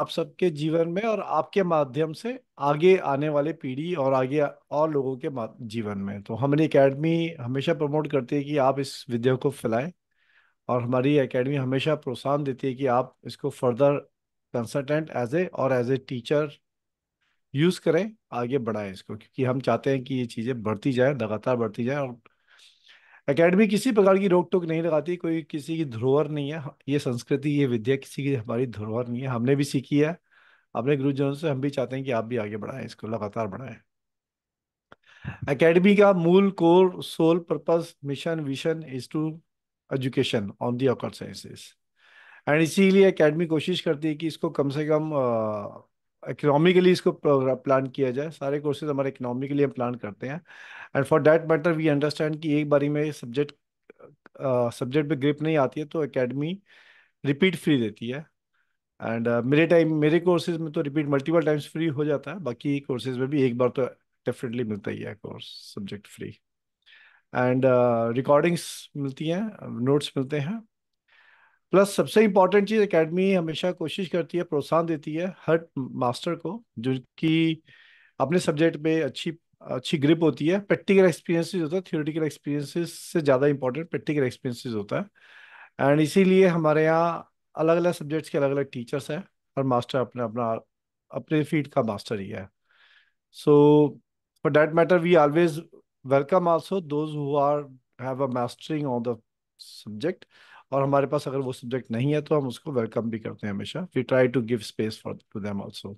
आप सबके जीवन में और आपके माध्यम से आगे आने वाले पीढ़ी और आगे और लोगों के जीवन में तो हमारी एकेडमी हमेशा प्रमोट करती है कि आप इस विद्या को फैलाएं और हमारी एकेडमी हमेशा प्रोत्साहन देती है कि आप इसको फर्दर कंसल्टेंट एज ए और एज ए टीचर यूज़ करें आगे बढ़ाएं इसको क्योंकि हम चाहते हैं कि ये चीज़ें बढ़ती जाएँ लगातार बढ़ती जाए और एकेडमी किसी प्रकार की रोक टोक नहीं लगाती कोई किसी की धरोहर नहीं है ये संस्कृति ये विद्या किसी की हमारी धरोहर नहीं है हमने भी सीखी है अपने गुरुजनों से हम भी चाहते हैं कि आप भी आगे बढ़ाएं इसको लगातार बढ़ाएं एकेडमी का मूल core soul purpose mission vision is to education on the accord sciences and इसीलिए अकेडमी कोशिश करती है कि इसको कम से कम आ, इकोनॉमिकली इसको प्लान किया जाए सारे कोर्सेज हमारे के लिए हम प्लान करते हैं and for that matter we understand कि एक बारी में सब्जेक्ट सब्जेक्ट पे ग्रिप नहीं आती है तो एकेडमी रिपीट फ्री देती है एंड uh, मेरे टाइम मेरे कोर्सेज में तो रिपीट मल्टीपल टाइम्स फ्री हो जाता है बाकी कोर्सेज में भी एक बार तो डेफिनेटली मिलता ही है course subject free and recordings मिलती हैं नोट्स मिलते हैं प्लस सबसे इंपॉर्टेंट चीज़ एकेडमी हमेशा कोशिश करती है प्रोत्साहन देती है हर मास्टर को जो कि अपने सब्जेक्ट में अच्छी अच्छी ग्रिप होती है प्रैक्टिकल एक्सपीरियंसेस होता है थियोरेटिकल एक्सपीरियंसेस से ज़्यादा इंपॉर्टेंट प्रैक्टिकल एक्सपीरियंसेस होता है एंड इसीलिए हमारे यहाँ अलग अलग सब्जेक्ट्स के अलग अलग टीचर्स हैं और मास्टर अपना अपना अपने फील्ड का मास्टर ही है so for that matter we always welcome also those who are have a mastering on the subject और हमारे पास अगर वो सब्जेक्ट नहीं है तो हम उसको वेलकम भी करते हैं हमेशा we try to give space for to them also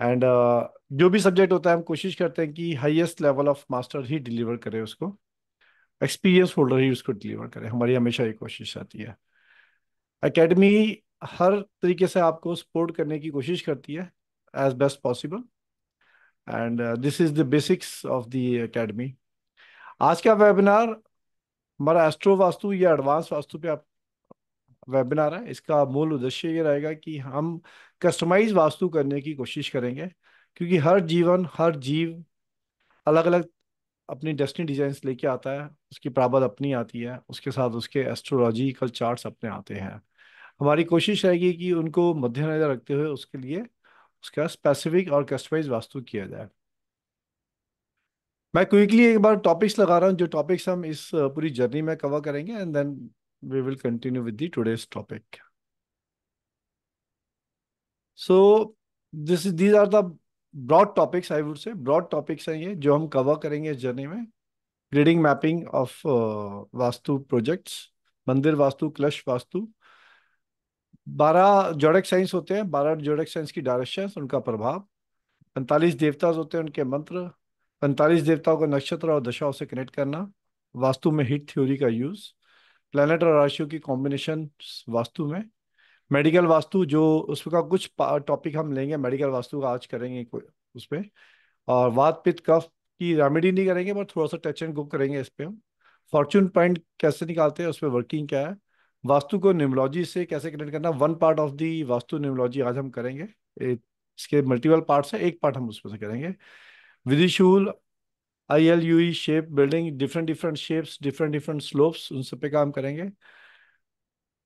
and जो भी सब्जेक्ट होता है हम कोशिश करते हैं कि हाईएस्ट लेवल ऑफ मास्टर ही डिलीवर करें उसको एक्सपीरियंस होल्डर ही उसको डिलीवर करें हमारी हमेशा ये कोशिश आती है अकेडमी हर तरीके से आपको सपोर्ट करने की कोशिश करती है as best possible and this is the basics of the academy आज का वेबिनार हमारा एस्ट्रो वास्तु या एडवांस वास्तु पे आप वेबिनार है इसका मूल उद्देश्य ये रहेगा कि हम कस्टमाइज वास्तु करने की कोशिश करेंगे क्योंकि हर जीवन हर जीव अलग अलग अपनी डेस्टिनी डिजाइन लेके आता है उसकी प्राबद अपनी आती है उसके साथ उसके एस्ट्रोलॉजिकल चार्ट्स अपने आते हैं हमारी कोशिश रहेगी कि उनको मद्देनजर रखते हुए उसके लिए उसका स्पेसिफिक और कस्टमाइज वास्तु किया जाए मैं क्विकली एक बार टॉपिक्स लगा रहा हूँ जो टॉपिक्स हम इस पूरी जर्नी में कवर करेंगे and then we will continue with the today's topic so this these are the broad topics I would say broad topics हैं ये जो हम कवर करेंगे इस जर्नी में gridding mapping of Vastu projects mandir Vastu क्लश vastu बारह जोड़क साइंस होते हैं बारह जोड़क साइंस की डायरेक्शन उनका प्रभाव पैंतालीस देवताज होते हैं उनके मंत्र पैंतालीस देवताओं का नक्षत्र और दशाओं से कनेक्ट करना वास्तु में हिट थ्योरी का यूज प्लैनेट और राशियों की कॉम्बिनेशन वास्तु में मेडिकल वास्तु जो उसका कुछ टॉपिक हम लेंगे मेडिकल वास्तु का आज करेंगे उस पर और वात पित्त कफ की रेमेडी नहीं करेंगे बट थोड़ा सा टच एंड गुक करेंगे इस पर हम फॉर्चून पॉइंट कैसे निकालते हैं उस पर वर्किंग क्या है वास्तु को न्यूमोलॉजी से कैसे कनेक्ट करना one part of the Vastu numerology आज हम करेंगे इसके मल्टीपल पार्ट्स है एक पार्ट हम उसमें से करेंगे विदिशूल I L U shape building different different shapes different different slopes उन सब पे काम करेंगे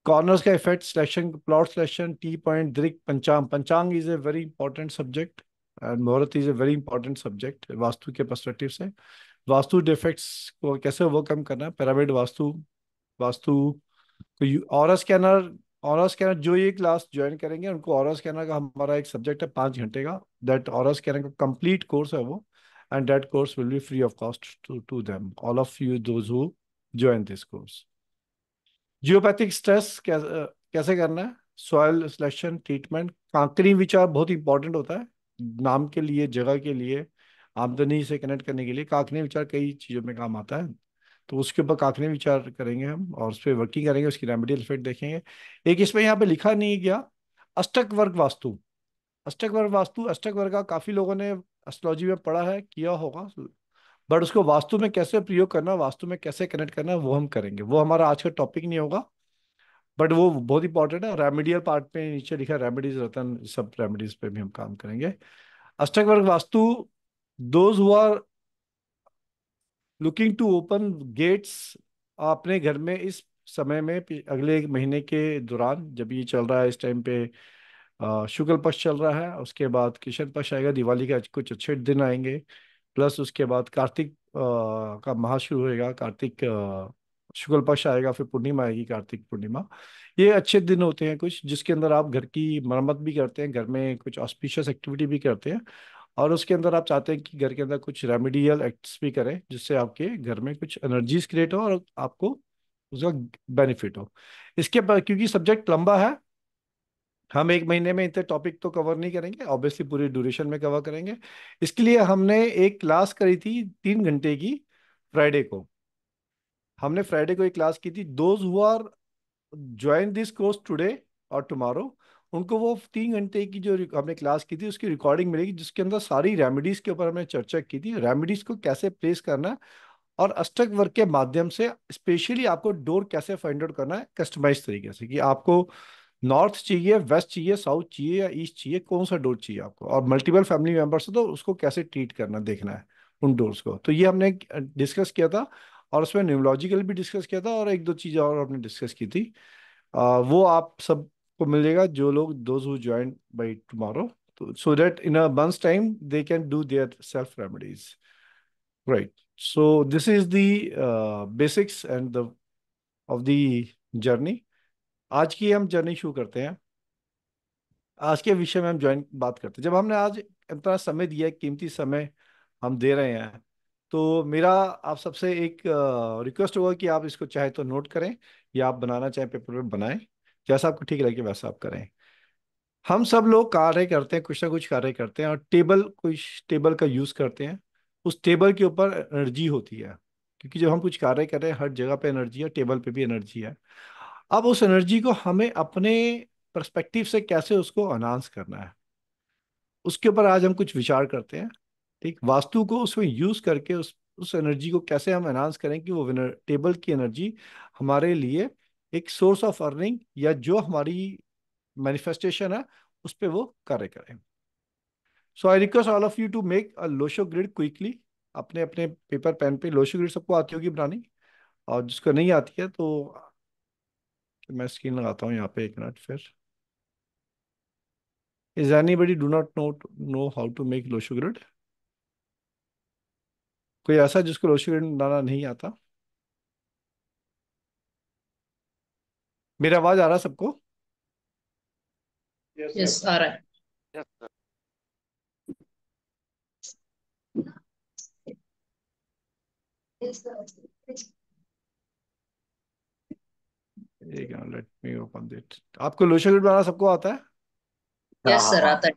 कॉर्नर्स का effect selection plot selection T point Drik panchang panchang is a very important subject and muhurat is a very important subject Vastu के परस्पेक्टिव से वास्तु डिफेक्ट्स को कैसे ओवरकम करना है पैरामिड वास्तु वास्तु और स्कैनर और स्कैनर जो ये क्लास ज्वाइन करेंगे उनको और स्कैनर का हमारा एक सब्जेक्ट है पाँच घंटे का दैट और स्कैनर का कंप्लीट कोर्स है वो and that course will be free of cost to, to them, all of you, those who join this course. Geopathic stress, kaise karna Soil selection, treatment, selection which are विचार important hota hai. है नाम के लिए जगह के लिए आमदनी से कनेक्ट करने के लिए काकनी विचार कई चीज़ों में काम आता है तो उसके ऊपर काकनी विचार करेंगे हम और उस पर वर्किंग करेंगे उसकी रेमेडियल इफेक्ट देखेंगे एक इसमें यहाँ पे लिखा नहीं गया अष्टक वर्ग वास्तु अष्टक वर्ग वास्तु अष्टक वर्ग का काफ़ी लोगों ने एस्ट्रोलॉजी में पढ़ा है किया होगा बट उसको वास्तु में कैसे प्रयोग करना वास्तु में कैसे कनेक्ट करना वो हम करेंगे वो हमारा आज का टॉपिक नहीं होगा बट वो बहुत इंपॉर्टेंट है रेमेडियल पार्ट पे नीचे लिखा रेमेडीज रतन सब रेमेडीज पे भी हम काम करेंगे अष्टक वर्ग Vastu those who are looking to open gates अपने घर में इस समय में अगले एक महीने के दौरान जब ये चल रहा है इस टाइम पे शुक्ल पक्ष चल रहा है उसके बाद किशन पक्ष आएगा दिवाली के कुछ अच्छे दिन आएंगे प्लस उसके बाद कार्तिक का महा शुरू होएगा कार्तिक शुक्ल पक्ष आएगा फिर पूर्णिमा आएगी कार्तिक पूर्णिमा ये अच्छे दिन होते हैं कुछ जिसके अंदर आप घर की मरम्मत भी करते हैं घर में कुछ ऑस्पिशियस एक्टिविटी भी करते हैं और उसके अंदर आप चाहते हैं कि घर के अंदर कुछ रेमेडियल एक्ट्स भी करें जिससे आपके घर में कुछ एनर्जीज क्रिएट हो और आपको उसका बेनिफिट हो इसके क्योंकि सब्जेक्ट लंबा है हम एक महीने में इतने टॉपिक तो कवर नहीं करेंगे ऑब्वियसली पूरे ड्यूरेशन में कवर करेंगे इसके लिए हमने एक क्लास करी थी तीन घंटे की फ्राइडे को हमने फ्राइडे को एक क्लास की थी those who are join this course today और टुमारो उनको वो तीन घंटे की जो हमने क्लास की थी उसकी रिकॉर्डिंग मिलेगी जिसके अंदर सारी रेमेडीज के ऊपर हमने चर्चा की थी रेमेडीज को कैसे प्लेस करना और अष्टक वर्क के माध्यम से स्पेशली आपको डोर कैसे फाइंड आउट करना है कस्टमाइज तरीके से कि आपको नॉर्थ चाहिए वेस्ट चाहिए साउथ चाहिए या ईस्ट चाहिए कौन सा डोर चाहिए आपको और मल्टीपल फैमिली मेम्बर्स है तो उसको कैसे ट्रीट करना देखना है उन डोर्स को तो ये हमने डिस्कस किया था और उसमें न्यूमोलॉजिकल भी डिस्कस किया था और एक दो चीज़ और हमने डिस्कस की थी आ, वो आप सबको मिलेगा जो लोग those who join by tomorrow तो so that in a month time they can do their self remedies right so this is the basics and the of the journey आज की हम जर्नी शुरू करते हैं आज के विषय में हम ज्वाइन बात करते हैं जब हमने आज इतना समय दिया कीमती समय हम दे रहे हैं तो मेरा आप सबसे एक रिक्वेस्ट होगा कि आप इसको चाहे तो नोट करें या आप बनाना चाहे पेपर पे बनाएं जैसा आपको ठीक लगे वैसा आप करें हम सब लोग कार्य करते हैं कुछ ना कुछ कार्य करते हैं और टेबल कुछ टेबल का यूज़ करते हैं उस टेबल के ऊपर एनर्जी होती है क्योंकि जब हम कुछ कार्य कर रहे हैं हर जगह पे एनर्जी है टेबल पे भी एनर्जी है अब उस एनर्जी को हमें अपने परस्पेक्टिव से कैसे उसको एनहांस करना है उसके ऊपर आज हम कुछ विचार करते हैं ठीक वास्तु को उसमें यूज करके उस उस एनर्जी को कैसे हम एनहांस करें कि वो विनर टेबल की एनर्जी हमारे लिए एक सोर्स ऑफ अर्निंग या जो हमारी मैनिफेस्टेशन है उस पर वो कार्य करें so I request all of you to make a Lo Shu grid quickly अपने अपने पेपर पेन पे लोशो ग्रिड सबको आती होगी बनानी और जिसको नहीं आती है तो फिर मैं स्क्रीन लगाता हूँ यहाँ पे एक मिनट फिर is anybody do not know know how to make Lo Shu grid कोई ऐसा जिसको लोशो ग्रिड बनाना नहीं आता मेरा आवाज आ रहा सबको यस yes, yes, आ रहा है एक लेट मी ओपन दिट आपको लोशन ग्रिड बनाना सबको आता है यस हाँ, सर हाँ, हाँ। आता है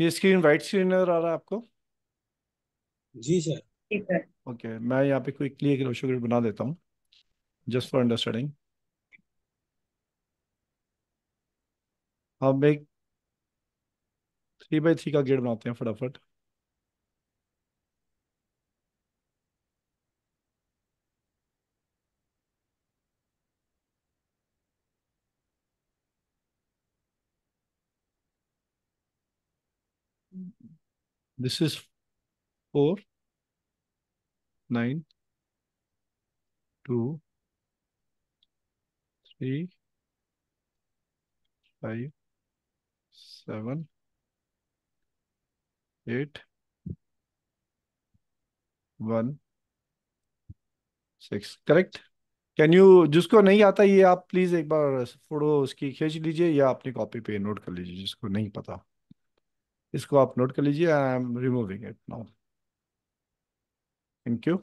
ये स्क्रीन वाइट स्क्रीन नजर आ रहा है आपको जी सर ओके मैं यहाँ पे क्विकली एक रेशो ग्रिड बना देता हूँ जस्ट फॉर अंडरस्टैंडिंग हम एक थ्री बाई थ्री का ग्रिड बनाते हैं फटाफट This is four. Nine two three five seven eight one six correct can you जिसको नहीं आता ये आप प्लीज एक बार फोटो उसकी खींच लीजिए या अपनी कॉपी पे नोट कर लीजिए जिसको नहीं पता इसको आप नोट कर लीजिए I am removing it now thank you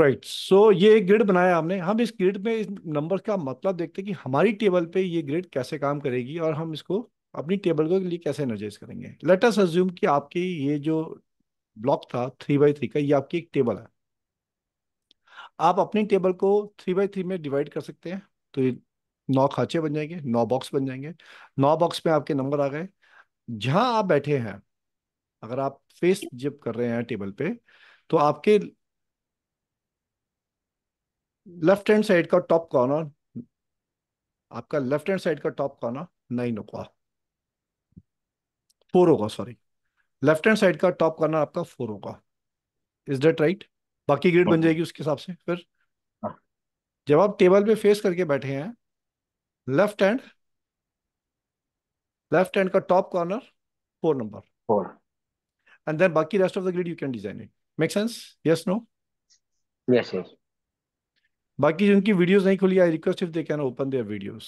right सो ये ग्रिड बनाया हमने हम इस ग्रिड में इस नंबर का मतलब देखते हैं कि हमारी टेबल पे ये ग्रिड कैसे काम करेगी और हम इसको अपनी टेबल के लिए कैसे एनर्जाइज करेंगे लेट अस अज्यूम कि आपकी ये जो ब्लॉक था थ्री बाई थ्री का ये आपकी एक टेबल है आप अपनी टेबल को थ्री बाई थ्री में डिवाइड कर सकते हैं तो ये नौ खाचे बन जाएंगे नौ बॉक्स बन जाएंगे नौ बॉक्स में आपके नंबर आ गए जहाँ आप बैठे हैं अगर आप फेस जब कर रहे हैं टेबल पे तो आपके लेफ्ट हैंड साइड का टॉप कॉर्नर आपका लेफ्ट हैंड साइड का टॉप कॉर्नर नाइन होगा फोर होगा सॉरी लेफ्ट हैंड साइड का टॉप कॉर्नर आपका फोर होगा इज डेट राइट बाकी ग्रिड बन जाएगी उसके हिसाब से फिर हाँ। जब आप टेबल पे फेस करके बैठे हैं लेफ्ट हैंड लेफ्ट हैंड का top corner four number four and then baki rest of the grid you can design it make sense yes no yes yes बाकी जिनकी वीडियोस नहीं खुली I request if they can open their videos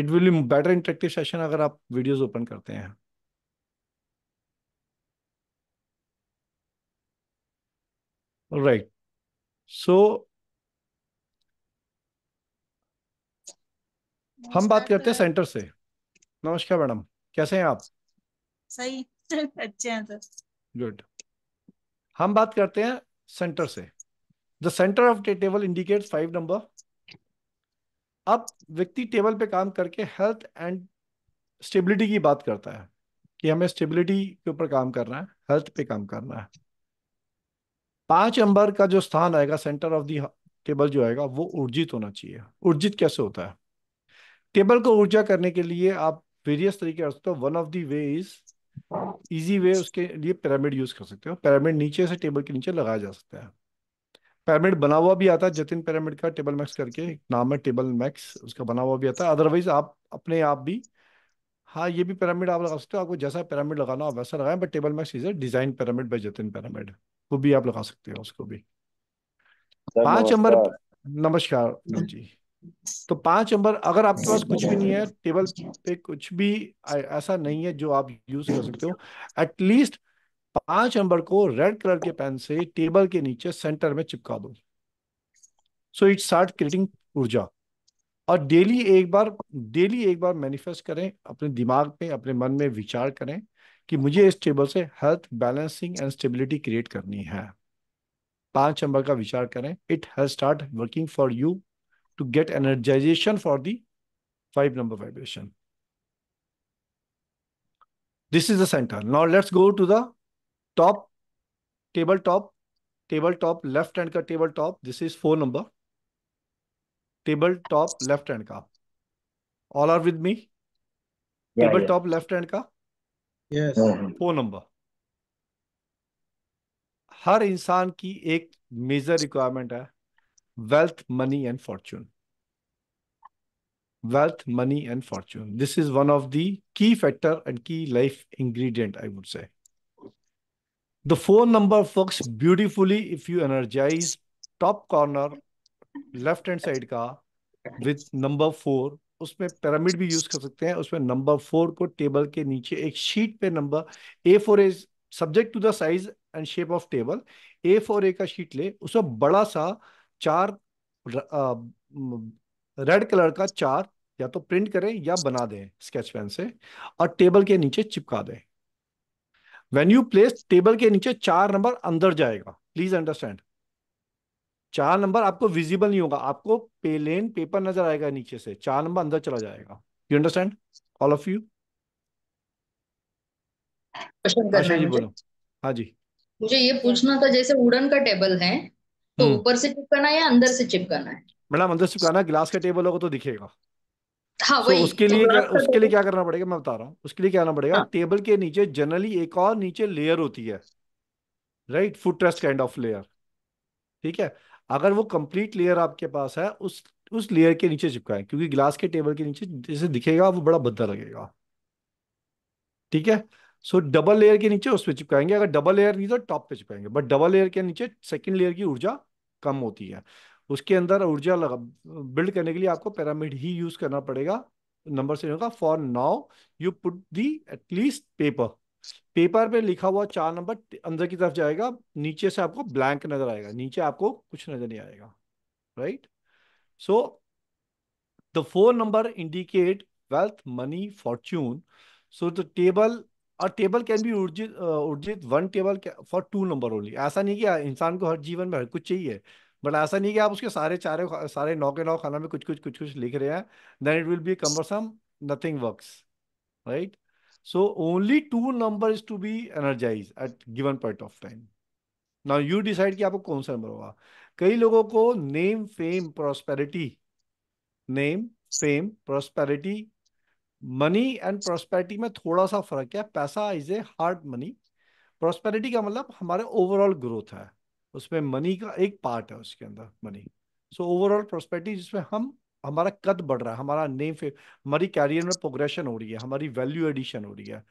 it will be better interactive session अगर आप videos open करते हैं right सो so, हम बात करते हैं सेंटर से नमस्कार मैडम कैसे हैं आप सही अच्छे हैं सर गुड हम बात करते हैं सेंटर से the centre of table indicates five number अब व्यक्ति टेबल पे काम करके हेल्थ एंड स्टेबिलिटी की बात करता है कि हमें स्टेबिलिटी के ऊपर काम करना है हेल्थ पे काम करना है पांच नंबर का जो स्थान आएगा सेंटर ऑफ द टेबल जो आएगा वो ऊर्जित होना चाहिए ऊर्जित कैसे होता है टेबल को ऊर्जा करने के लिए आप वेरियस तरीके आ सकते हो one of the way is easy way उसके लिए पिरामिड यूज कर सकते हो पिरामिड नीचे से टेबल के नीचे लगाया जा सकता है पिरामिड बना हुआ भी आता है जतिन पिरामिड का टेबल मैक्स करके नाम है टेबल मैक्स उसका बना हुआ भी आता है अदरवाइज आप अपने आप भी हाँ ये भी पिरामिड आप लगा सकते हो आपको जैसा पिरामिड लगाना आप वैसा लगाएं but table max is a design pyramid by Jatin pyramid वो भी आप लगा सकते हो उसको भी पांच नंबर नमस्कार जी तो पांच नंबर अगर आपके पास कुछ भी नहीं है टेबल पे कुछ भी ऐसा नहीं है जो आप यूज कर सकते हो एटलीस्ट पांच नंबर को रेड कलर के पेन से टेबल के नीचे सेंटर में चिपका दो सो इट स्टार्ट क्रिएटिंग ऊर्जा और डेली एक बार डेली एक बार मैनिफेस्ट करें अपने दिमाग में अपने मन में विचार करें कि मुझे इस टेबल से health balancing and stability create करनी है पांच नंबर का विचार करें it has start working for you to get energization for the five number vibration. This is the center. Now let's go to the top, table top, table top, left hand ka table top. This is four number. Table top, left hand ka. All are with me? Yeah, table yeah. top, left hand ka? Yes. Four number. हर इंसान की एक major requirement है wealth money and fortune wealth, money, and fortune. This is one of the key factor and key life ingredient, I would say. The phone number works beautifully if you energize top corner left hand side ka with number four usme pyramid bhi use kar sakte हैं usme number four ko table ke niche ek sheet pe number a4 is subject to the size and shape of table a4 A four ए का sheet ले उसमें बड़ा सा red colour का चार या तो प्रिंट करें या बना दें स्केच पेन से और टेबल के नीचे चिपका दें वेन यू प्लेस टेबल के नीचे चार नंबर अंदर जाएगा प्लीज अंडरस्टैंड चार नंबर आपको विजिबल नहीं होगा आपको पेलेन पेपर नजर आएगा नीचे से चार नंबर अंदर चला जाएगा you understand all of you अच्छा जी बोलो हाँ जी मुझे ये पूछना था जैसे उडन का टेबल है तो हम्म। ऊपर से चिपकाना है या अंदर से चिपकाना है मैडम अंदर पुराना गिलास का टेबल होगा तो दिखेगा हाँ so, वही उसके लिए उसके लिए क्या करना पड़ेगा मैं बता रहा हूँ उसके लिए क्या करना पड़ेगा हाँ. टेबल के नीचे जनरली एक और नीचे लेयर होती है right foot trust kind of layer ठीक है अगर वो कंप्लीट लेयर आपके पास है उस उस लेयर के नीचे चिपकाएं क्योंकि ग्लास के टेबल के नीचे जैसे दिखेगा वो बड़ा भद्दा लगेगा ठीक है सो डबल लेयर के नीचे उस पर चिपकाएंगे अगर डबल लेयर नहीं तो टॉप पे चिपकाएंगे बट डबल लेयर के नीचे सेकंड लेयर की ऊर्जा कम होती है उसके अंदर ऊर्जा लगा बिल्ड करने के लिए आपको पैरामिड ही यूज करना पड़ेगा नंबर से होगा for now you put the at least paper paper पे लिखा हुआ चार नंबर अंदर की तरफ जाएगा नीचे से आपको ब्लैंक नजर आएगा नीचे आपको कुछ नजर नहीं आएगा right so the four number indicate wealth money fortune so the table और टेबल कैन बी उर्जित उर्जित one table for two number only ऐसा नहीं कि इंसान को हर जीवन में हर कुछ चाहिए बट ऐसा नहीं कि आप उसके सारे चारे सारे नौ के नौ खाना में कुछ कुछ कुछ कुछ लिख रहे हैं then it will be cumbersome nothing work right so only two number is to be energize at given point of time now you decide कि आपको कौन सा नंबर होगा कई लोगों को name fame prosperity name fame prosperity money and prosperity में थोड़ा सा फर्क है पैसा is a hard money prosperity का मतलब हमारे ओवरऑल ग्रोथ है उसमें मनी का एक पार्ट है उसके अंदर मनी सो ओवरऑल प्रोस्पेक्टिव जिसमें हम हमारा कद बढ़ रहा है हमारा नेम फे हमारी कैरियर में प्रोग्रेशन हो रही है हमारी वैल्यू एडिशन हो रही है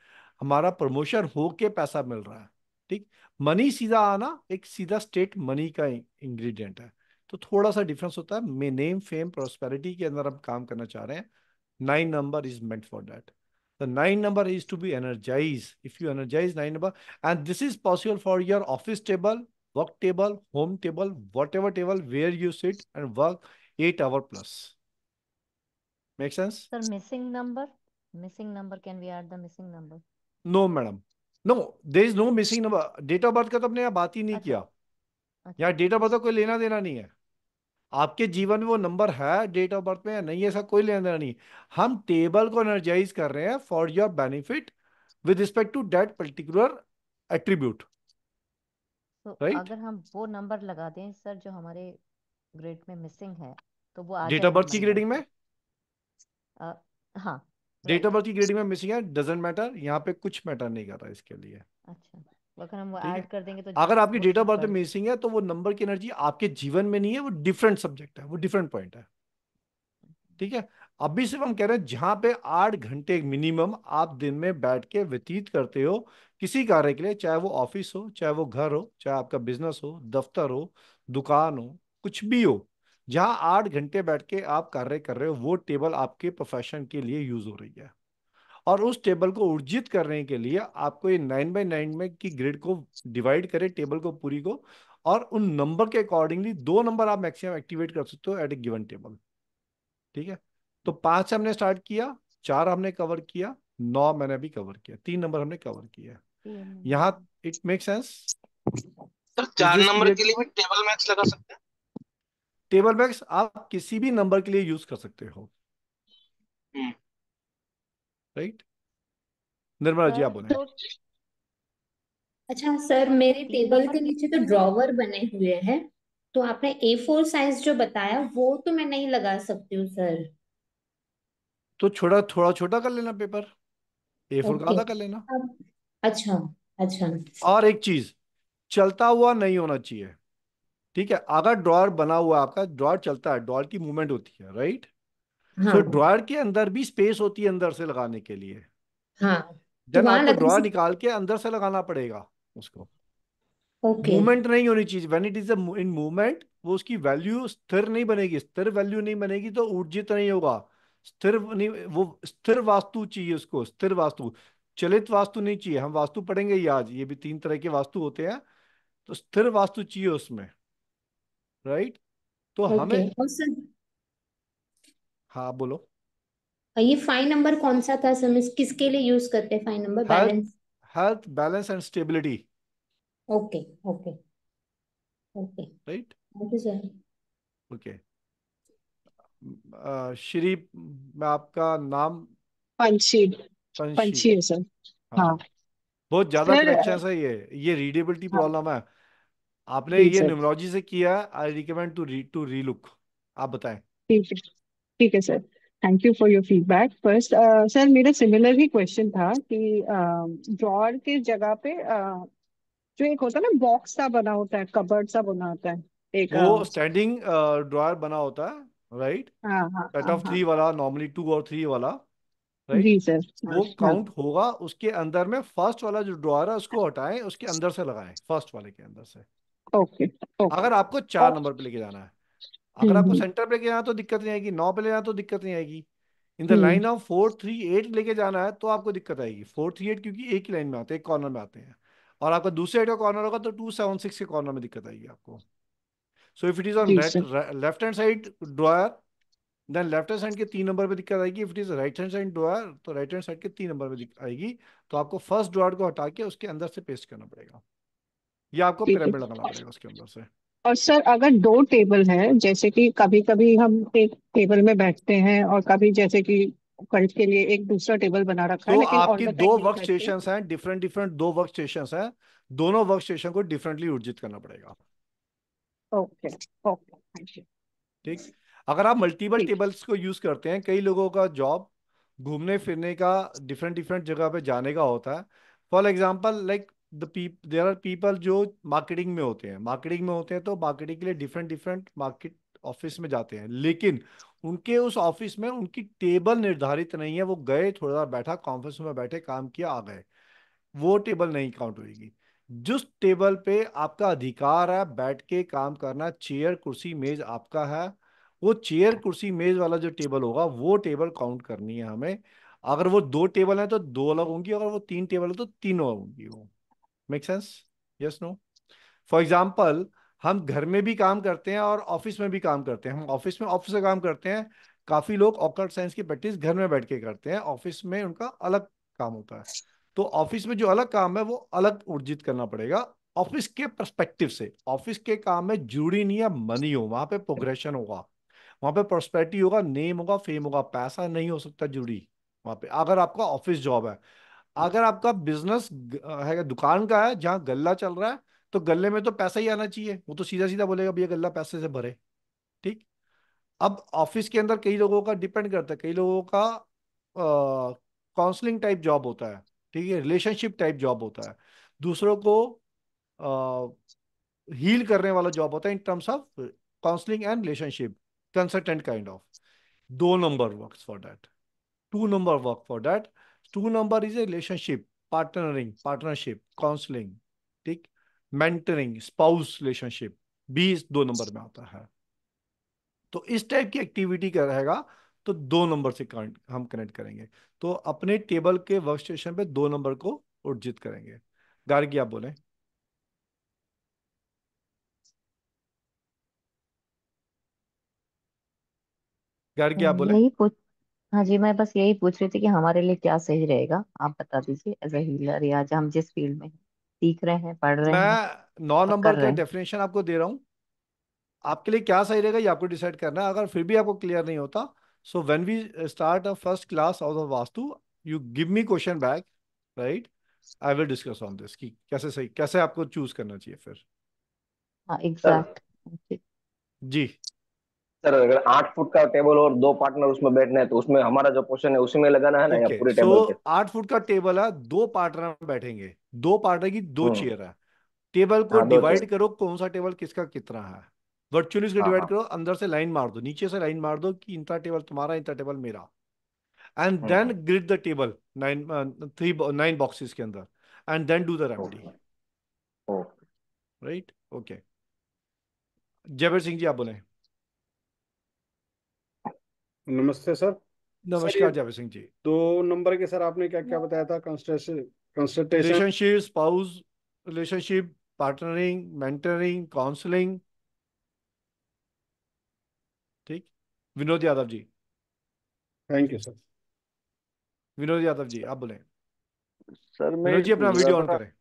हमारा प्रमोशन होके पैसा मिल रहा है ठीक मनी सीधा आना एक सीधा स्टेट मनी का इंग्रेडिएंट है तो थोड़ा सा डिफरेंस होता है मे नेम फेम प्रोस्पेरिटी के अंदर हम काम करना चाह रहे हैं nine number is meant for that the nine number is to be energize if you energize nine number and this is possible for your office table work table, home table, whatever table where you sit and work 8 hour plus. Make sense? Sir, missing number? Missing number, can we add the missing number? No, madam. No, there is no missing number. Date of birth का तो अपने यहाँ बात ही नहीं अच्छा, किया अच्छा. यहाँ डेट ऑफ बर्थ का कोई लेना देना नहीं है आपके जीवन में वो नंबर है डेट ऑफ बर्थ में या नहीं ऐसा कोई लेना देना नहीं हम टेबल को एनर्जाइज कर रहे हैं for your benefit with respect to that particular attribute तो राइट अगर हम वो नंबर लगा दें सर जो हमारे ग्रेड में मिसिंग है तो वो आ डेट ऑफ जाएगा बर्थ की नंबर ग्रेडिंग में अ, हाँ डेट ऑफ राइट बर्थ की ग्रेडिंग में मिसिंग है डजेंट मैटर यहाँ पे कुछ मैटर नहीं कर रहा इसके लिए अच्छा तो अगर हम वो ठीक है ऐड कर देंगे तो अगर आपकी वो डेट ऑफ बर्थ में नंबर मिसिंग है तो वो नंबर की एनर्जी आपके जीवन में नहीं है वो डिफरेंट सब्जेक्ट है वो डिफरेंट पॉइंट है ठीक है अभी सिर्फ हम कह रहे हैं जहां पे आठ घंटे मिनिमम आप दिन में बैठ के व्यतीत करते हो किसी कार्य के लिए चाहे वो ऑफिस हो चाहे वो घर हो चाहे आपका बिजनेस हो दफ्तर हो दुकान हो कुछ भी हो जहां आठ घंटे बैठ के आप कार्य कर रहे हो वो टेबल आपके प्रोफेशन के लिए यूज हो रही है और उस टेबल को ऊर्जित करने के लिए आपको ये नाइन बाई नाइन में की ग्रिड को डिवाइड करें टेबल को पूरी को और उन नंबर के अकॉर्डिंगली दो नंबर आप मैक्सिमम एक्टिवेट कर सकते हो एट ए गिवन टेबल ठीक है तो पांच से हमने स्टार्ट किया चार हमने कवर किया नौ मैंने भी कवर किया तीन नंबर हमने कवर किया यहाँ इट मेक सेंस चार नंबर के लिए भी टेबल मैक्स लगा सकते हैं टेबल मैक्स आप किसी भी नंबर के लिए यूज कर सकते हो राइट हम्म। निर्मला जी आप बोले तो अच्छा सर मेरे टेबल के नीचे तो ड्रॉवर बने हुए हैं तो आपने ए फोर साइज जो बताया वो तो मैं नहीं लगा सकती हूँ सर तो छोटा थोड़ा छोटा कर लेना पेपर ए फोर का आधा कर लेना अच्छा अच्छा और एक चीज चलता हुआ नहीं होना चाहिए ठीक है अगर ड्रॉयर बना हुआ है आपका ड्रॉयर चलता है ड्रॉयर की मूवमेंट होती है राइट तो ड्रॉयर के अंदर भी स्पेस होती है अंदर से लगाने के लिए जब हाँ, तो आपको ड्रॉयर निकाल के अंदर से लगाना पड़ेगा उसको ओके मूवमेंट नहीं होनी चाहिए when it is in movement वो उसकी वैल्यू स्थिर नहीं बनेगी स्थिर वैल्यू नहीं बनेगी तो ऊर्जित नहीं होगा स्थिर नहीं वो स्थिर वास्तु चाहिए उसको स्थिर वास्तु चलित वास्तु नहीं चाहिए हम वास्तु पढ़ेंगे ही आज ये भी तीन तरह के वास्तु होते हैं तो स्थिर वास्तु चाहिए उसमें राइट तो okay. हमें awesome. हाँ बोलो ये फाइन नंबर कौन सा था सर किसके लिए यूज करते हैं fine number balance health balance and stability okay okay okay right okay sir okay Shri मैं आपका नाम पंछी पंछी है सर हाँ, हाँ। बहुत ज्यादा सर कनेक्शन है ये ये रीडेबिलिटी हाँ प्रॉब्लम है आपने ये सर न्यूमरोलॉजी से किया I recommend to re to relook आप बताएं ठीक है ठीक है sir thank you for your feedback first sir मेरा सिमिलर ही क्वेश्चन था कि ड्रॉर के जगह पे uh, जो एक होता है ना बॉक्स सा बना होता है कबर्ड सा बना होता है एक वो अ, स्टैंडिंग ड्रॉयर बना होता है राइट कट ऑफ थ्री वाला नॉर्मली टू और थ्री वाला राइट जी सर हाँ, वो काउंट हाँ। होगा उसके अंदर में फर्स्ट वाला जो ड्रॉर है उसको हटाएं उसके अंदर से लगाएं फर्स्ट वाले के अंदर से ओके अगर आपको चार नंबर पे लेके जाना है अगर हम्म, आपको सेंटर हम्म। पे लेके जाना तो दिक्कत नहीं आएगी नौ पे ले जाना तो दिक्कत नहीं आएगी in the line of four three eight लेके जाना है तो आपको दिक्कत आएगी फोर थ्री एट क्योंकि एक ही लाइन में आते हैं एक कॉर्नर में आते हैं और आपका दूसरे एट का कॉर्नर होगा तो टू सेवन सिक्स के कॉर्नर में दिक्कत आएगी आपको so if it is on left hand side drawer then left hand side के तीन नंबर पे दिक्कत आएगी if it is right hand side drawer तो राइट हैंड साइड के तीन नंबर पे आएगी तो आपको फर्स्ट ड्रॉयर को हटा के उसके अंदर से पेस्ट करना पड़ेगा ये आपको पिरामिड लगाना पड़ेगा उसके अंदर से और सर अगर दो टेबल है जैसे कि कभी कभी हम एक टेबल में बैठते हैं और कभी जैसे कि कल्ट के लिए एक दूसरा टेबल बना रखा तो है लेकिन आपकी दो वर्क स्टेशन हैं डिफरेंट डिफरेंट दो वर्क स्टेशन हैं दोनों वर्क स्टेशन को डिफरेंटली उर्जित करना पड़ेगा ओके ओके ठीक अगर आप मल्टीपल टेबल्स को यूज करते हैं कई लोगों का जॉब घूमने फिरने का डिफरेंट डिफरेंट जगह पे जाने का होता है for example like there are people जो मार्केटिंग में होते हैं मार्केटिंग में होते हैं तो मार्केटिंग के लिए डिफरेंट डिफरेंट मार्केट ऑफिस में जाते हैं लेकिन उनके उस ऑफिस में उनकी टेबल निर्धारित नहीं है वो गए थोड़ा बैठा कॉन्फ्रेंस में बैठे काम किया आ गए वो टेबल नहीं काउंट होगी जिस टेबल पे आपका अधिकार है बैठ के काम करना चेयर कुर्सी मेज आपका है वो चेयर कुर्सी मेज वाला जो टेबल होगा वो टेबल काउंट करनी है हमें अगर वो दो टेबल है तो दो अलग होंगी अगर वो तीन टेबल है तो तीन अलग होंगी वो make sense yes no for example हम घर में भी काम करते हैं और ऑफिस में भी काम करते हैं हम ऑफिस में ऑफिस से काम करते हैं काफी लोग ऑकर्ट साइंस की प्रैक्टिस घर में बैठ के करते हैं ऑफिस में उनका अलग काम होता है तो ऑफिस में जो अलग काम है वो अलग उर्जित करना पड़ेगा ऑफिस के परस्पेक्टिव से ऑफिस के काम में जुड़ी नहीं है मनी हो वहां पे प्रोग्रेशन होगा वहां पे प्रोस्पेरिटी होगा नेम होगा फेम होगा पैसा नहीं हो सकता जुड़ी वहां पे अगर आपका ऑफिस जॉब है अगर आपका बिजनेस है दुकान का है जहाँ गल्ला चल रहा है तो गल्ले में तो पैसा ही आना चाहिए वो तो सीधा सीधा बोलेगा भैया गल्ला पैसे से भरे ठीक अब ऑफिस के अंदर कई लोगों का डिपेंड करता है कई लोगों का काउंसलिंग टाइप जॉब होता है ठीक है रिलेशनशिप टाइप जॉब होता है दूसरों को हील uh, करने वाला जॉब होता है in terms of counselling and relationship consultant kind of दो number work for that two number work for that two number is a relationship partnering partnership counselling ठीक मेंटरिंग स्पाउस रिलेशनशिप भी दो number में आता है तो इस टाइप की एक्टिविटी का रहेगा तो दो नंबर से हम कनेक्ट करेंगे तो अपने टेबल के वर्क स्टेशन पे दो नंबर को उर्जित करेंगे गार्गी आप बोले गार्गी आप बोले यही पूछ हाँ जी मैं बस यही पूछ रही थी कि हमारे लिए क्या सही रहेगा आप बता दीजिए एज हीलर या हम जिस फील्ड में सीख रहे हैं पढ़ रहे हैं मैं नौ और कर नंबर का रहे हैं डेफिनेशन आपको दे रहा हूँ आपके लिए क्या सही रहेगा ये आपको डिसाइड करना है अगर फिर भी आपको क्लियर नहीं होता So when we uh, start a first class out of Vastu, you give me question back, right? I will discuss on this कि कैसे सही कैसे आपको choose करना चाहिए फिर हाँ एग्जैक्ट जी सर अगर आठ फुट का टेबल और दो पार्टनर उसमें बैठना है तो उसमें हमारा जो पोर्शन है उसी में लगाना है ना या ओके पूरे सो टेबल पे आठ फुट का टेबल है दो पार्टनर बैठेंगे दो पार्टनर की दो हम्म चेयर है टेबल को हाँ दो चेयर डिवाइड करो कौन सा टेबल किसका कितना है वर्चुअली उसको डिवाइड करो अंदर से लाइन मार दो नीचे से लाइन मार दो कि इंटर टेबल तुम्हारा इंटर टेबल मेरा and then grid the table nine three nine boxes के अंदर and then do the remedy right okay Jayveer Singh ji आप बोले नमस्ते सर नमस्कार जयवीर सिंह जी दो नंबर के सर आपने क्या क्या हम्म। बताया था relationship spouse relationship partnering mentoring counselling ठीक Vinod Yadav ji thank you sir Vinod Yadav ji आप बोले सर मैं जी अपना वीडियो ऑन करें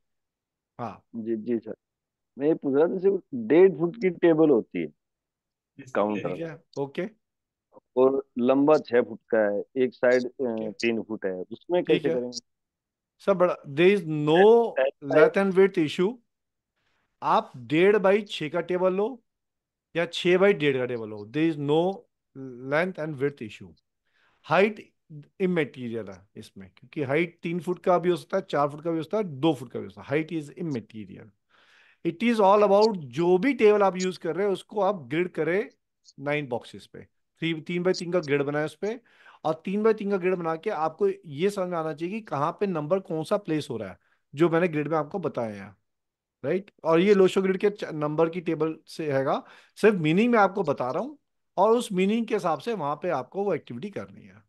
हाँ जी जी सर मैं पूछ रहा था डेढ़ फुट की टेबल होती है काउंटर ओके और लंबा छह फुट का है एक साइड तीन फुट है उसमें कैसे करेंगे सर बड़ा there is no length and width issue आप डेढ़ बाई छ का टेबल लो या छ बाई डेढ़ का टेबल हो there is no length and width issue height immaterial है इसमें क्योंकि हाइट तीन फुट का भी हो सकता है चार फुट का भी हो सकता है दो फुट का भी हो सकता है height is immaterial it is all about जो भी टेबल आप यूज कर रहे हैं उसको आप ग्रिड करें नाइन बॉक्सेस पे थ्री तीन बाई तीन का ग्रिड बनाए उस पर और तीन बाई तीन का ग्रिड बना के आपको ये समझ में आना चाहिए कि कहाँ पे नंबर कौन सा प्लेस हो रहा है जो मैंने ग्रिड में आपको बताया है राइट right? और ये लोशो ग्रिड के नंबर की टेबल से हैगा सिर्फ मीनिंग में आपको बता रहा हूँ और उस मीनिंग के हिसाब से वहां पे आपको वो एक्टिविटी करनी है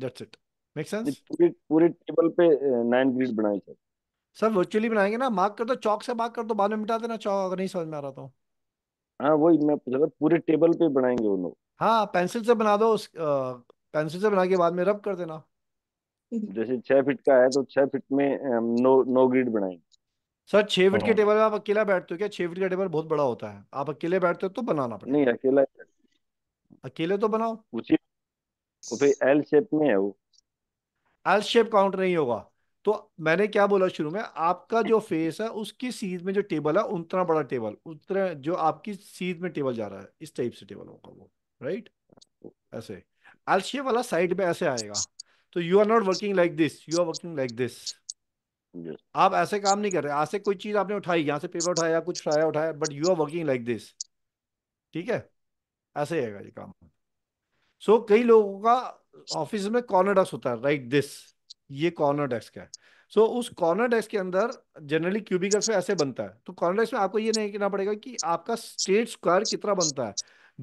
दैट्स इट मेक सेंस पूरी पूरी टेबल पे नाइन ग्रिड बनाई सर सर वर्चुअली बनाएंगे ना मार्क कर दो चौक से मार्क कर दो बाद में मिटा देना चौक अगर नहीं समझ में आ रहा तो हाँ वही मैं पूछ रहा पूरे टेबल पे बनाएंगे वो लोग हाँ पेंसिल से बना दो उस पेंसिल से बना के बाद में रब कर देना जैसे छह फिट का है तो छह फिट में नो नो ग्रिड बनाएंगे सर छह विकेट के हाँ। टेबल में आप अकेला बैठते हो क्या छह फिट का टेबल बहुत बड़ा होता है आप अकेले बैठते हो तो बनाना पड़ता नहीं अकेला है। अकेले तो बनाओ उसी वो एल शेप में है वो एल शेप काउंट नहीं होगा तो मैंने क्या बोला शुरू में आपका जो फेस है उसकी सीध में जो टेबल है उतना बड़ा टेबल उतना जो आपकी सीध में टेबल जा रहा है इस टाइप से टेबल होगा वो राइट ऐसे एल शेप वाला साइड में ऐसे आएगा तो you are not working like this you are working like this आप ऐसे काम नहीं कर रहे ऐसे कोई चीज आपने उठाई यहाँ से पेपर उठाया कुछ उठाया उठाया but you are working like this ठीक है ऐसे रहेगा ये काम सो so, कई लोगों का ऑफिस में कॉर्नर डेस्क होता है राइट दिस ये कॉर्नर डेस्क है सो so, उस कॉर्नर डेस्क के अंदर जनरली क्यूबिकल में ऐसे बनता है तो कॉर्नर डेस्क में आपको ये नहीं कहना पड़ेगा कि आपका स्टेट स्क्वायर कितना बनता है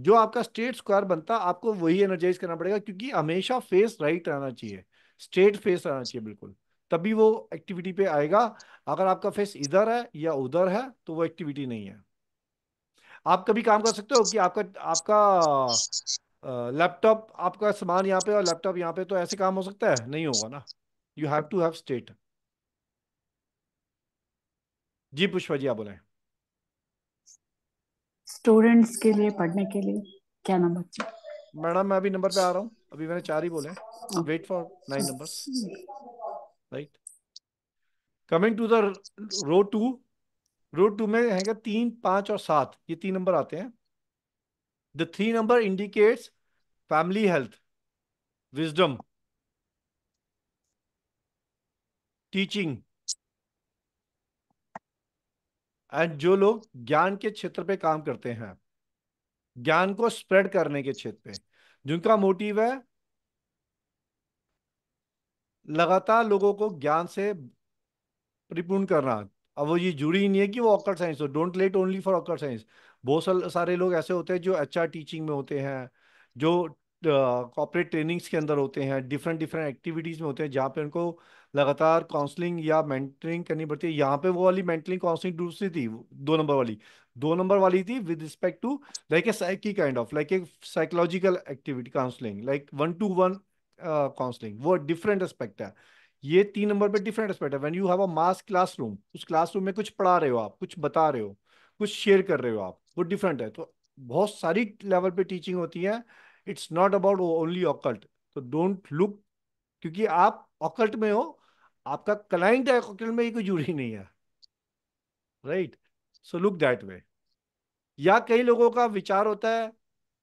जो आपका स्टेट स्क्वायर बनता है आपको वही एनर्जाइज करना पड़ेगा क्योंकि हमेशा फेस राइट रहना चाहिए स्ट्रेट फेस रहना चाहिए बिल्कुल तभी वो एक्टिविटी पे आएगा अगर आपका फेस इधर है या उधर है तो वो एक्टिविटी नहीं है आप कभी काम कर सकते हो कि आपका आपका लैपटॉप आपका सामान यहाँ पे और लैपटॉप यहाँ पे तो ऐसे काम हो सकता है नहीं होगा ना you have to have state ji Pushpa ji आप बोले स्टूडेंट्स के लिए पढ़ने के लिए क्या नंबर मैडम मैं अभी नंबर पे आ रहा हूँ अभी मैंने चार ही बोले wait for nine numbers right coming to the row two row two में है तीन पांच और सात ये तीन नंबर आते हैं the three number indicates family health wisdom teaching and जो लोग ज्ञान के क्षेत्र पे काम करते हैं ज्ञान को स्प्रेड करने के क्षेत्र पे जिनका मोटिव है लगातार लोगों को ज्ञान से परिपूर्ण करना अब वो ये जुड़ी नहीं है कि वो ऑकर्ड साइंस हो don't let only for occult science बहुत सारे लोग ऐसे होते हैं जो अच्छा टीचिंग में होते हैं जो कॉपरेट uh, ट्रेनिंग्स के अंदर होते हैं डिफरेंट डिफरेंट एक्टिविटीज़ में होते हैं जहाँ पे उनको लगातार काउंसलिंग या मेंटरिंग करनी पड़ती है यहाँ पे वो वाली मेंटरिंग काउंसलिंग दूसरी थी दो नंबर वाली दो नंबर वाली थी with respect to like a psyche kind of like a psychological activity counselling like one to one counselling uh, वो डिफरेंट एस्पेक्ट है ये तीन नंबर पे डिफरेंट एस्पेक्ट है when you have a mass classroom उस classroom में कुछ पढ़ा रहे हो आप कुछ बता रहे हो कुछ शेयर कर रहे हो आप वो डिफरेंट है तो बहुत सारी लेवल पे टीचिंग होती है it's not about only occult तो डोंट लुक क्योंकि आप ऑकल्ट में हो आपका क्लाइंट है ऑकल्ट में ये कोई जुड़ी नहीं है right so look that way या कई लोगों का विचार होता है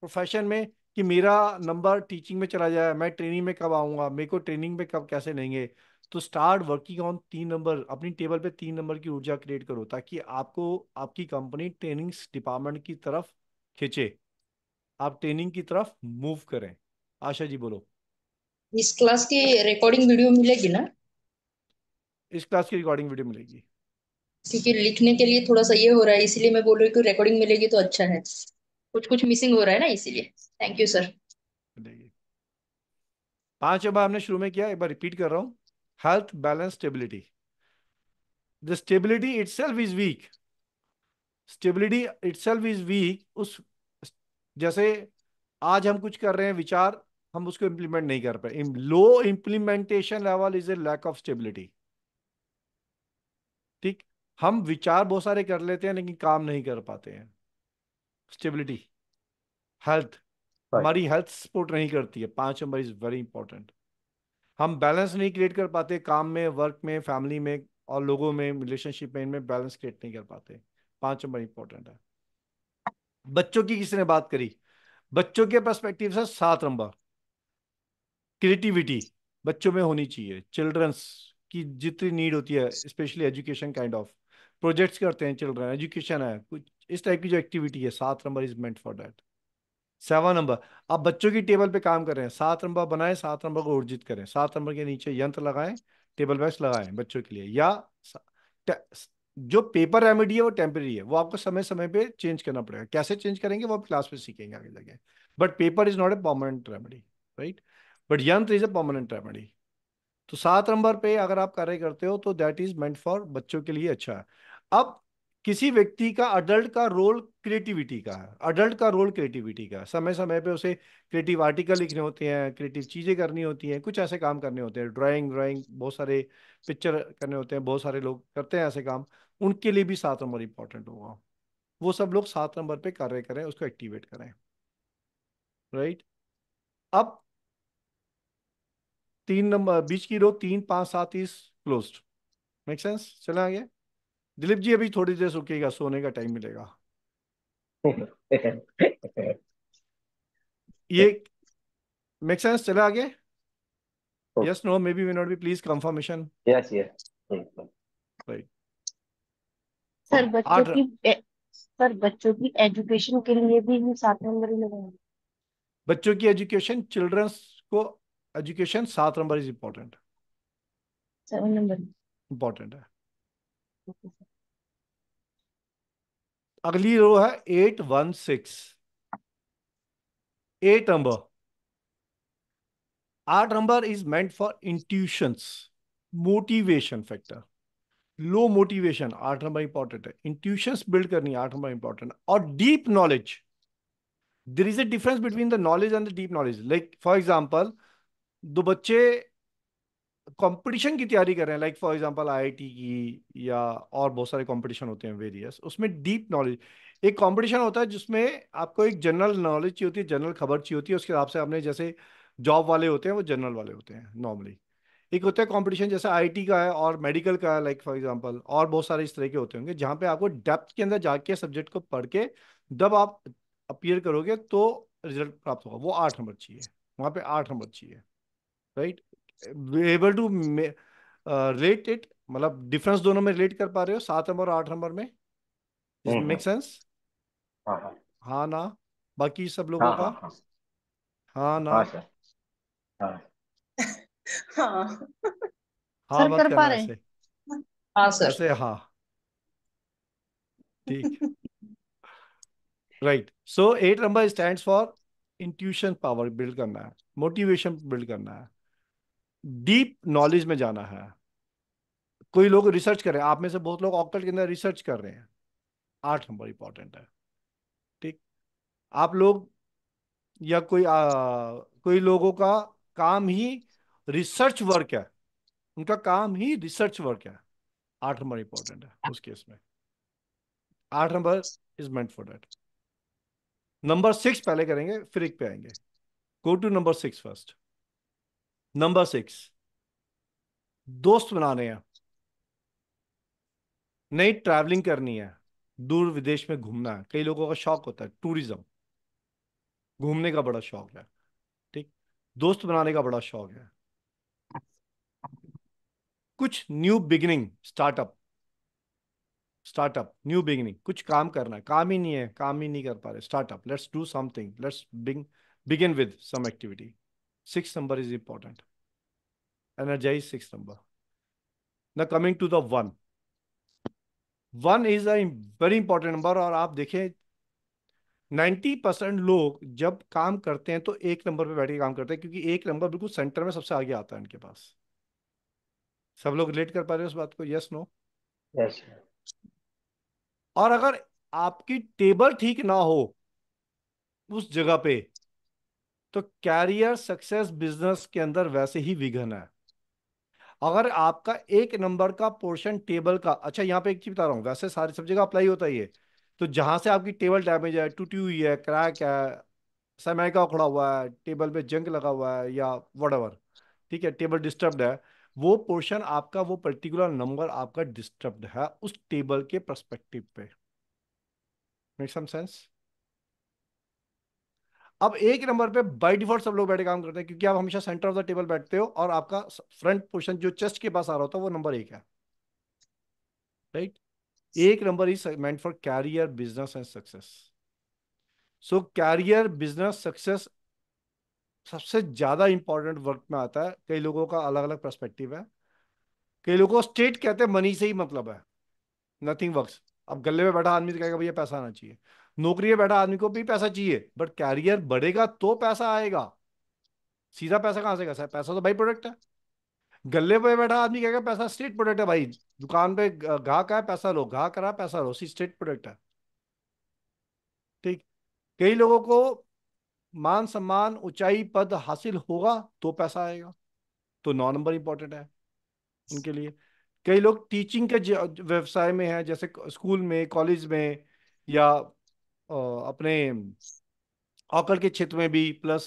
प्रोफेशन में कि मेरा नंबर टीचिंग में चला जाए मैं ट्रेनिंग में कब आऊंगा मेरे को ट्रेनिंग में कब कैसे लेंगे तो स्टार्ट वर्किंग ऑन तीन नंबर अपनी टेबल पे तीन नंबर की ऊर्जा क्रिएट करो ताकि आपको आपकी कंपनी ट्रेनिंग डिपार्टमेंट की तरफ खींचे आप ट्रेनिंग की तरफ मूव करें आशा जी बोलो इस क्लास की रिकॉर्डिंग वीडियो मिलेगी ना इस क्लास की रिकॉर्डिंग वीडियो मिलेगी क्योंकि लिखने के लिए थोड़ा सा ये हो रहा है इसलिए मैं बोल रही हूँ रिकॉर्डिंग मिलेगी तो अच्छा है कुछ कुछ मिसिंग हो रहा है ना इसीलिए थैंक यू सर पांच बार हमने शुरू में किया एक बार रिपीट कर रहा हूं health balance stability the stability itself is weak stability itself is weak उस जैसे आज हम कुछ कर रहे हैं विचार हम उसको इम्प्लीमेंट नहीं कर पाए low implementation level is a lack of stability ठीक हम विचार बहुत सारे कर लेते हैं लेकिन काम नहीं कर पाते हैं स्टेबिलिटी हेल्थ हमारी हेल्थ सपोर्ट नहीं करती है पांच नंबर इज वेरी इंपॉर्टेंट हम बैलेंस नहीं क्रिएट कर पाते काम में वर्क में फैमिली में और लोगों में रिलेशनशिप में इनमें बैलेंस क्रिएट नहीं कर पाते पांच नंबर इंपॉर्टेंट है बच्चों की किसी ने बात करी बच्चों के परस्पेक्टिव से सात नंबर क्रिएटिविटी बच्चों में होनी चाहिए चिल्ड्रंस की जितनी नीड होती है specially education kind of projects करते हैं चिल्ड्रन एजुकेशन है कुछ इस टाइप की जो एक्टिविटी है सात number is meant for that seven number आप बच्चों की टेबल पे काम कर रहे हैं सात नंबर बनाएं सात नंबर को ऊर्जित करें सात नंबर के नीचे यंत्र लगाएं टेबल बैच लगाएं बच्चों के लिए या जो पेपर रेमेडी है वो टेम्परेरी है वो आपको समय समय पे चेंज करना पड़ेगा कैसे चेंज करेंगे वो आप क्लास में सीखेंगे आगे जाके but paper is not a permanent remedy right but yantra is a permanent remedy तो सात नंबर पे अगर आप कार्य करते हो तो दैट इज मेंट फॉर बच्चों के लिए अच्छा है अब किसी व्यक्ति का अडल्ट का रोल क्रिएटिविटी का है अडल्ट का रोल क्रिएटिविटी का समय समय पे उसे क्रिएटिव आर्टिकल लिखने होते हैं क्रिएटिव चीज़ें करनी होती हैं कुछ ऐसे काम करने होते हैं ड्राइंग ड्राइंग बहुत सारे पिक्चर करने होते हैं बहुत सारे लोग करते हैं ऐसे काम उनके लिए भी सात नंबर इंपॉर्टेंट होगा वो सब लोग सात नंबर पे कार्य करें उसको एक्टिवेट करें राइट अब तीन नंबर बीच की रो तीन पाँच सात इज क्लोज मेक सेंस चले आगे दिलीप जी अभी थोड़ी देर रुकेगा सोने का टाइम मिलेगा ये मेक सेंस चला आगे yes no maybe we not be please confirmation yes yes right sir बच्चों की सर बच्चों की एजुकेशन के लिए भी हम सात नंबर ही लगाएंगे बच्चों की एजुकेशन चिल्ड्रंस को एजुकेशन सात number is important seven number important है okay, अगली रो है eight one six eight number आठ number is meant for intuitions motivation factor low motivation आठ नंबर इंपॉर्टेंट है इंट्यूशंस बिल्ड करनी आठ नंबर इंपॉर्टेंट और deep knowledge there is a difference between the knowledge and the deep knowledge like for example दो बच्चे competition की तैयारी कर रहे हैं लाइक फॉर एग्जांपल आईआईटी की या और बहुत सारे कंपटीशन होते हैं वेरियस उसमें डीप नॉलेज एक कंपटीशन होता है जिसमें आपको एक जनरल नॉलेज चाहिए होती है जनरल खबर चाहिए होती है उसके हिसाब से आपने जैसे जॉब वाले होते हैं वो जनरल वाले होते हैं नॉर्मली एक होता है कॉम्पिटिशन जैसे आई का है और मेडिकल का है लाइक फॉर एग्जाम्पल और बहुत सारे इस तरह के होते होंगे जहाँ पे आपको डेप्थ के अंदर जाके सब्जेक्ट को पढ़ के जब आप अपियर करोगे तो रिजल्ट प्राप्त होगा वो आठ नंबर चाहिए वहाँ पे आठ नंबर चाहिए right able to relate it मतलब डिफरेंस दोनों में रिलेट कर पा रहे हो सात नंबर और आठ नंबर में मेक हम्म, सेंस हाँ, हाँ।, हाँ ना बाकी सब लोगों हाँ, का हाँ, ना हाँ हाँ हाँ मत करना ऐसे हाँ सर ऐसे हाँ ठीक right so eight number stands for intuition power build करना है मोटिवेशन बिल्ड करना है डीप नॉलेज में जाना है कोई लोग रिसर्च कर रहे हैं आप में से बहुत लोग ऑक्टल के अंदर रिसर्च कर रहे हैं आठ नंबर इंपॉर्टेंट है ठीक आप लोग या कोई आ, कोई लोगों का काम ही रिसर्च वर्क है उनका काम ही रिसर्च वर्क है आठ नंबर इंपॉर्टेंट है उस केस में आठ number is meant for that number six पहले करेंगे फिर एक पे आएंगे go to number six first number six दोस्त बनाने हैं नई ट्रैवलिंग करनी है दूर विदेश में घूमना है कई लोगों का शौक होता है टूरिज्म घूमने का बड़ा शौक है ठीक दोस्त बनाने का बड़ा शौक है कुछ new beginning startup startup new beginning कुछ काम करना है काम ही नहीं है काम ही नहीं कर पा रहे startup let's do something let's begin with some activity Six number is important. Energize six number. Now coming to the one. One is a very important number और आप देखें नाइन्टी परसेंट लोग जब काम करते हैं तो एक नंबर पे बैठ के काम करते हैं क्योंकि एक नंबर बिल्कुल सेंटर में सबसे आगे आता है इनके पास सब लोग रिलेट कर पा रहे हो उस बात को यस नो यस और अगर आपकी टेबल ठीक ना हो उस जगह पे तो कैरियर सक्सेस बिजनेस के अंदर वैसे ही विघन है अगर आपका एक नंबर का पोर्शन टेबल का अच्छा यहाँ पे एक चीज बता रहा हूँ वैसे सारी सब जगह अप्लाई होता ही है तो जहां से आपकी टेबल डैमेज है टूटी हुई है क्रैक है का उखड़ा हुआ है टेबल पे जंग लगा हुआ है या वट ठीक है टेबल डिस्टर्ब है वो पोर्शन आपका वो पर्टिकुलर नंबर आपका डिस्टर्ब है उस टेबल के परस्पेक्टिव पे मेक सम सेंस अब एक नंबर पे बाई डिफॉल्ट सब लोग बैठे काम करते हैं क्योंकि आप हमेशा सेंटर ऑफ द टेबल बैठते हो और आपका फ्रंट पोर्शन जो चेस्ट के पास आ रहा होता है वो नंबर एक है राइट एक number is meant for career business and success so career business success सबसे ज्यादा इंपॉर्टेंट वर्क में आता है कई लोगों का अलग अलग परस्पेक्टिव है कई लोगों को स्टेट कहते हैं मनी से ही मतलब है नथिंग वर्क अब गले में बैठा आदमी तो कहेगा भैया पैसा आना चाहिए नौकरी में बैठा आदमी को भी पैसा चाहिए बट कैरियर बढ़ेगा तो पैसा आएगा सीधा पैसा कहाँ से कैसा है पैसा तो भाई प्रोडक्ट है गले पे बैठा आदमी कहेगा पैसा स्ट्रीट प्रोडक्ट है भाई दुकान पे का है पैसा लो घा करा पैसा लो सी स्ट्रीट प्रोडक्ट है ठीक कई लोगों को मान सम्मान ऊंचाई पद हासिल होगा तो पैसा आएगा तो नौ नंबर इंपॉर्टेंट है उनके लिए कई लोग टीचिंग के व्यवसाय में है जैसे स्कूल में कॉलेज में या अपने ऑकल के क्षेत्र में भी प्लस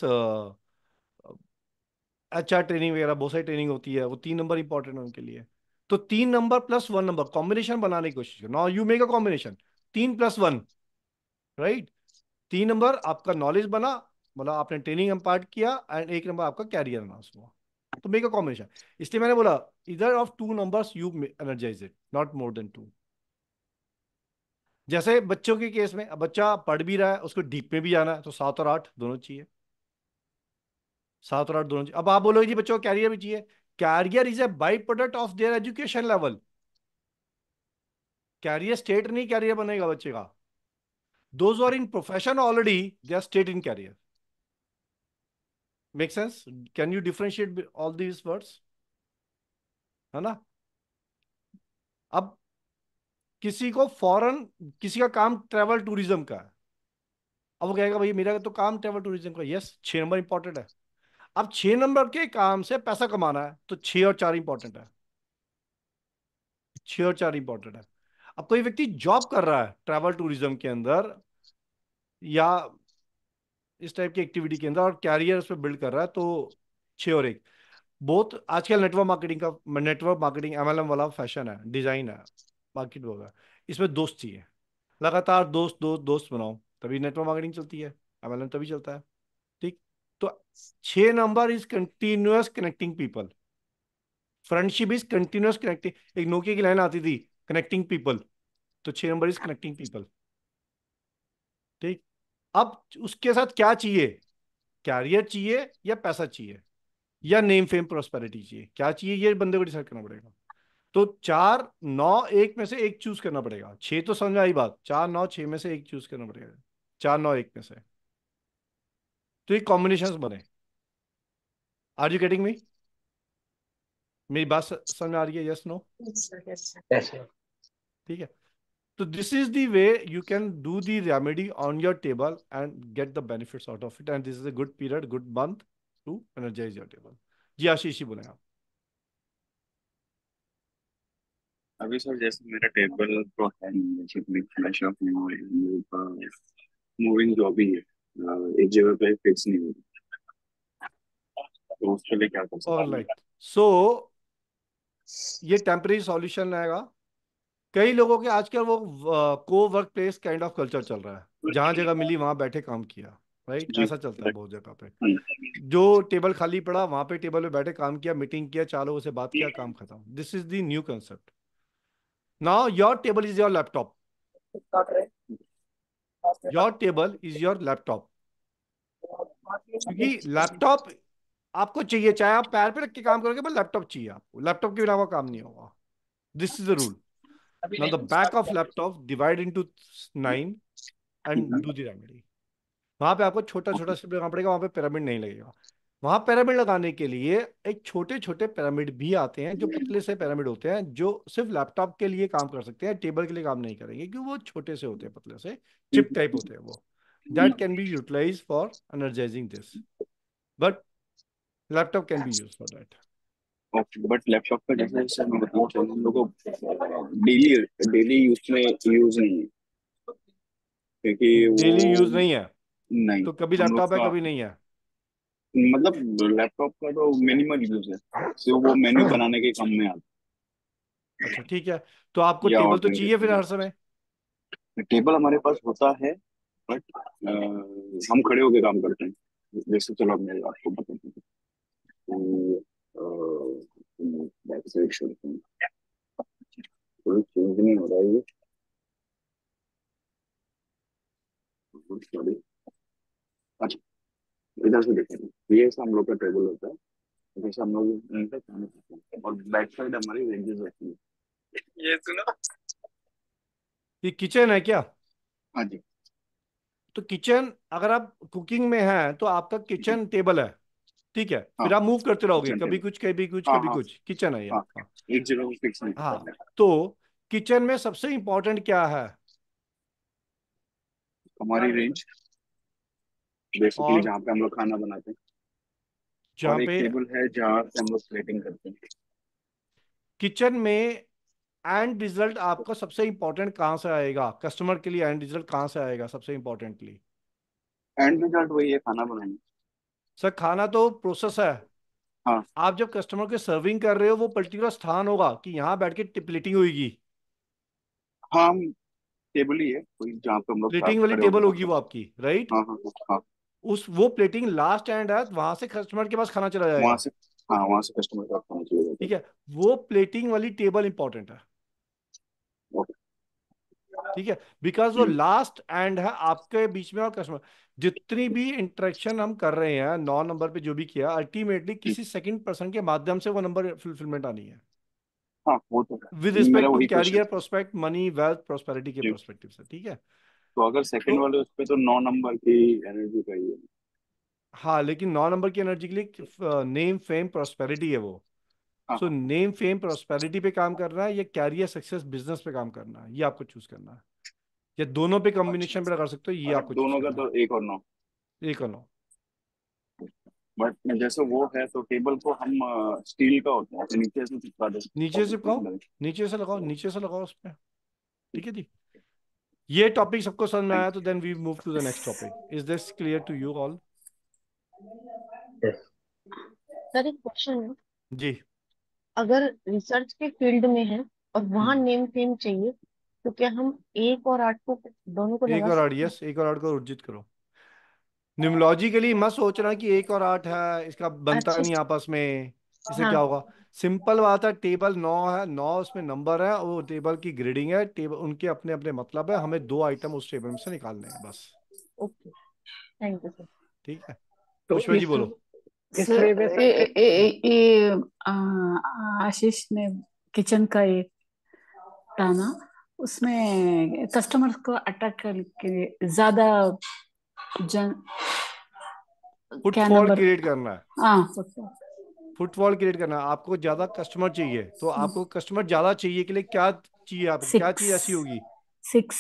एच आर ट्रेनिंग वगैरह बहुत सारी ट्रेनिंग होती है वो तीन नंबर इंपॉर्टेंट है उनके लिए तो तीन number plus one number combination बनाने की कोशिश करो यू मेक अ कॉम्बिनेशन तीन प्लस वन राइट तीन नंबर आपका नॉलेज बना मतलब आपने ट्रेनिंग इम्पार्ट किया एंड एक नंबर आपका कैरियर अनाउंस हुआ तो मेक अ कॉम्बिनेशन इसलिए मैंने बोला इधर of two numbers you energize it not more than two जैसे बच्चों के केस में बच्चा पढ़ भी रहा है उसको डीप में भी जाना है तो सात और आठ दोनों चाहिए सात और आठ दोनों चाहिए अब आप बोलोगे जी बच्चों को कैरियर भी चाहिए career is a byproduct of their education level career state नहीं कैरियर बनेगा बच्चे का those are in profession already they are state in career make sense can you differentiate all these words है ना अब किसी को फॉरेन किसी का काम ट्रेवल टूरिज्म का है अब वो कहेगा भाई मेरा तो काम ट्रेवल टूरिज्म का यस छः नंबर इंपॉर्टेंट है अब छः नंबर के काम से पैसा कमाना है तो छः और चार इंपॉर्टेंट है छः और चार इंपॉर्टेंट है अब कोई व्यक्ति जॉब कर रहा है ट्रैवल टूरिज्म के अंदर या इस टाइप की एक्टिविटी के अंदर और कैरियर उस पर बिल्ड कर रहा है तो छः और एक बहुत आजकल नेटवर्क मार्केटिंग का नेटवर्क मार्केटिंग एमएलएम वाला फैशन है डिजाइन है मार्केट होगा इसमें दोस्त चाहिए लगातार दोस्त दोस्त दोस्त बनाओ तभी नेटवर्क मार्केटिंग चलती है एम तभी चलता है ठीक तो छह number is continuous connecting people friendship is continuous connecting एक नोकिया की लाइन आती थी कनेक्टिंग पीपल तो छह नंबर इज कनेक्टिंग पीपल ठीक अब उसके साथ क्या चाहिए कैरियर चाहिए या पैसा चाहिए या नेम फेम प्रोस्पेरिटी चाहिए क्या चाहिए ये बंदे को डिसाइड करना पड़ेगा तो चार नौ एक में से एक चूज करना पड़ेगा छह तो समझ आई बात चार नौ छह में से एक चूज करना पड़ेगा चार नौ एक में से तो ये कॉम्बिनेशन बने आर यू गेटिंग मी मेरी बात समझ आ रही है यस नो ठीक है तो this is the way you can do the remedy on your table and get the benefits out of it and this is a good period good month to energize your table ji Ashish ji बोले आप अभी sir जैसे मेरा table तो है नहीं flash of moving जो भी है एक जगह पे फिक्स नहीं होगी तो उसके लिए क्या कर सकते हैं ऑलराइट सो ये टेम्परेरी सॉल्यूशन रहेगा कई लोगों के आजकल वो को workplace kind of culture चल रहा है जहां जगह मिली वहां बैठे काम किया राइट right? ऐसा चलता है बहुत जगह पे हम्म। जो टेबल खाली पड़ा वहां पे टेबल पे बैठे काम किया मीटिंग किया चार लोगों से बात किया काम खत्म this is the new concept Now your table is your laptop. Your table is your laptop. क्योंकि लैपटॉप आपको चाहिए चाहे आप पैर पे रख के काम करोगे पर लैपटॉप चाहिए आपको लैपटॉप के बिना वो काम नहीं होगा this is the rule now the back of laptop divide into nine and do the remedy वहां पे आपको छोटा छोटा स्टेप लेना पड़ेगा वहां पे पिरामिड नहीं लगेगा वहां पैरामिड लगाने के लिए एक छोटे छोटे पैरामिड भी आते हैं जो पतले से पैरामिड होते हैं जो सिर्फ लैपटॉप के लिए काम कर सकते हैं टेबल के लिए काम नहीं करेंगे क्योंकि वो छोटे से होते हैं पतले से चिप टाइप होते हैं वो that can be utilize for energizing this but laptop can be use for that but laptop का डेफिनेशन सर मैं बताना हम लोग को डेली डेली यूज में यूज नहीं है क्योंकि डेली यूज नहीं है नहीं तो कभी लैपटॉप है कभी नहीं है मतलब लैपटॉप का तो मिनिमल यूज है तो वो मेन्यू अच्छा। बनाने के काम में आता अच्छा ठीक है तो आपको या टेबल और तो कहीं चाहिए फिर हर समय नहीं टेबल हमारे पास होता है बट हम खड़े होकर काम करते हैं जैसे चलो मैं आपको बताता हूँ तो, कोई चेंज नहीं हो रहा है ये सॉरी oh, अच्छा इधर से देखेंगे ये हम लोग का टेबल होता है जैसे हम लोग यहीं पे खाना खाते हैं और बैक साइड हमारी रेंजेस होती है ये सुनो ये किचन है क्या हाँ जी तो किचन अगर आप कुकिंग में हैं तो आपका किचन टेबल है ठीक है हाँ, फिर आप मूव करते रहोगे कभी कुछ कभी कुछ हाँ, कभी हाँ, कुछ किचन है ये हाँ, एक जगह फिक्स नहीं हाँ तो किचन में सबसे इम्पोर्टेंट क्या है हमारी रेंज बेसिकली जहाँ पे हम लोग खाना बनाते हैं जहाँ एक पे टेबल है जहाँ पे हम लोग प्लेटिंग करते हैं किचन में एंड रिजल्ट आपका सबसे इम्पोर्टेंट कहाँ से आएगा कस्टमर के लिए एंड रिजल्ट कहाँ से आएगा सबसे इम्पोर्टेंटली एंड रिजल्ट वही है खाना बनाने सर खाना तो प्रोसेस है हाँ आप जब कस्टमर के सर्विंग कर रहे हो वो पर्टिकुलर स्थान होगा कि यहाँ बैठ के प्लेटिंग होगी हाँ टेबल ही है कोई जहाँ पे हम लोग प्लेटिंग साथ वाली खड़े टेबल होगी वो आपकी राइट हाँ हाँ हाँ, हाँ। उस वो प्लेटिंग लास्ट एंड है वहां से कस्टमर के पास खाना चला जाएगा वहां से हाँ वहां से कस्टमर का खाना चला जाएगा ठीक है वो प्लेटिंग वाली टेबल इंपॉर्टेंट है ठीक है बिकॉज वो लास्ट एंड है आपके बीच में और कस्टमर जितनी भी इंटरेक्शन हम कर रहे हैं नौ नंबर पे जो भी किया अल्टीमेटली किसी सेकंड पर्सन के माध्यम से वो नंबर फुलफिलमेंट आनी है with respect to career prospect money wealth prosperity के प्रोस्पेक्टिव से ठीक है तो अगर सेकंड तो वाले उस पे तो नौ नंबर की एनर्जी का ही है हाँ लेकिन नौ नंबर की एनर्जी के लिए नेम फेम प्रोस्पेरिटी है वो सो नेम फेम प्रोस्पेरिटी पे काम करना है या कैरियर सक्सेस बिजनेस पे काम करना है ये आपको चूज करना है या दोनों पे कॉम्बिनेशन अच्छा। पे कर सकते हो ये आपको दोनों का तो एक और नौ एक और नौ बट जैसे वो है तो टेबल को हम स्टील का होता है नीचे से चिपका दो नीचे से लगाओ नीचे से लगाओ नीचे से लगाओ उस पर ठीक है जी ये टॉपिक सबको समझ में आया तो then we move to the next topic is this clear to you all sir एक क्वेश्चन है जी अगर रिसर्च के फील्ड में है और वहां नेम फेम चाहिए तो क्या हम एक और आठ को दोनों को एक और आठ यस एक और आठ को उर्जित करो न्यूमोलॉजी के लिए मत सोचना कि एक और आठ है इसका बनता अच्छा, नहीं आपस में इसे हाँ. क्या होगा सिंपल बात है टेबल नौ है नौ उसमें नंबर है वो टेबल की ग्रेडिंग है टेबल उनके अपने अपने मतलब है हमें दो आइटम उस टेबल में से निकालने हैं बस ओके थैंक यू सर ठीक है तो पुष्पा जी बोलो आशीष ने किचन का एक था उसमें कस्टमर्स को अट्रैक्ट करके ज्यादा जन फुटफॉल क्रिएट करना है हाँ फुटफॉल फुटफॉल क्रिएट करना आपको ज्यादा कस्टमर चाहिए तो आपको कस्टमर ज्यादा चाहिए के लिए क्या चाहिए आपको क्या चीज ऐसी होगी six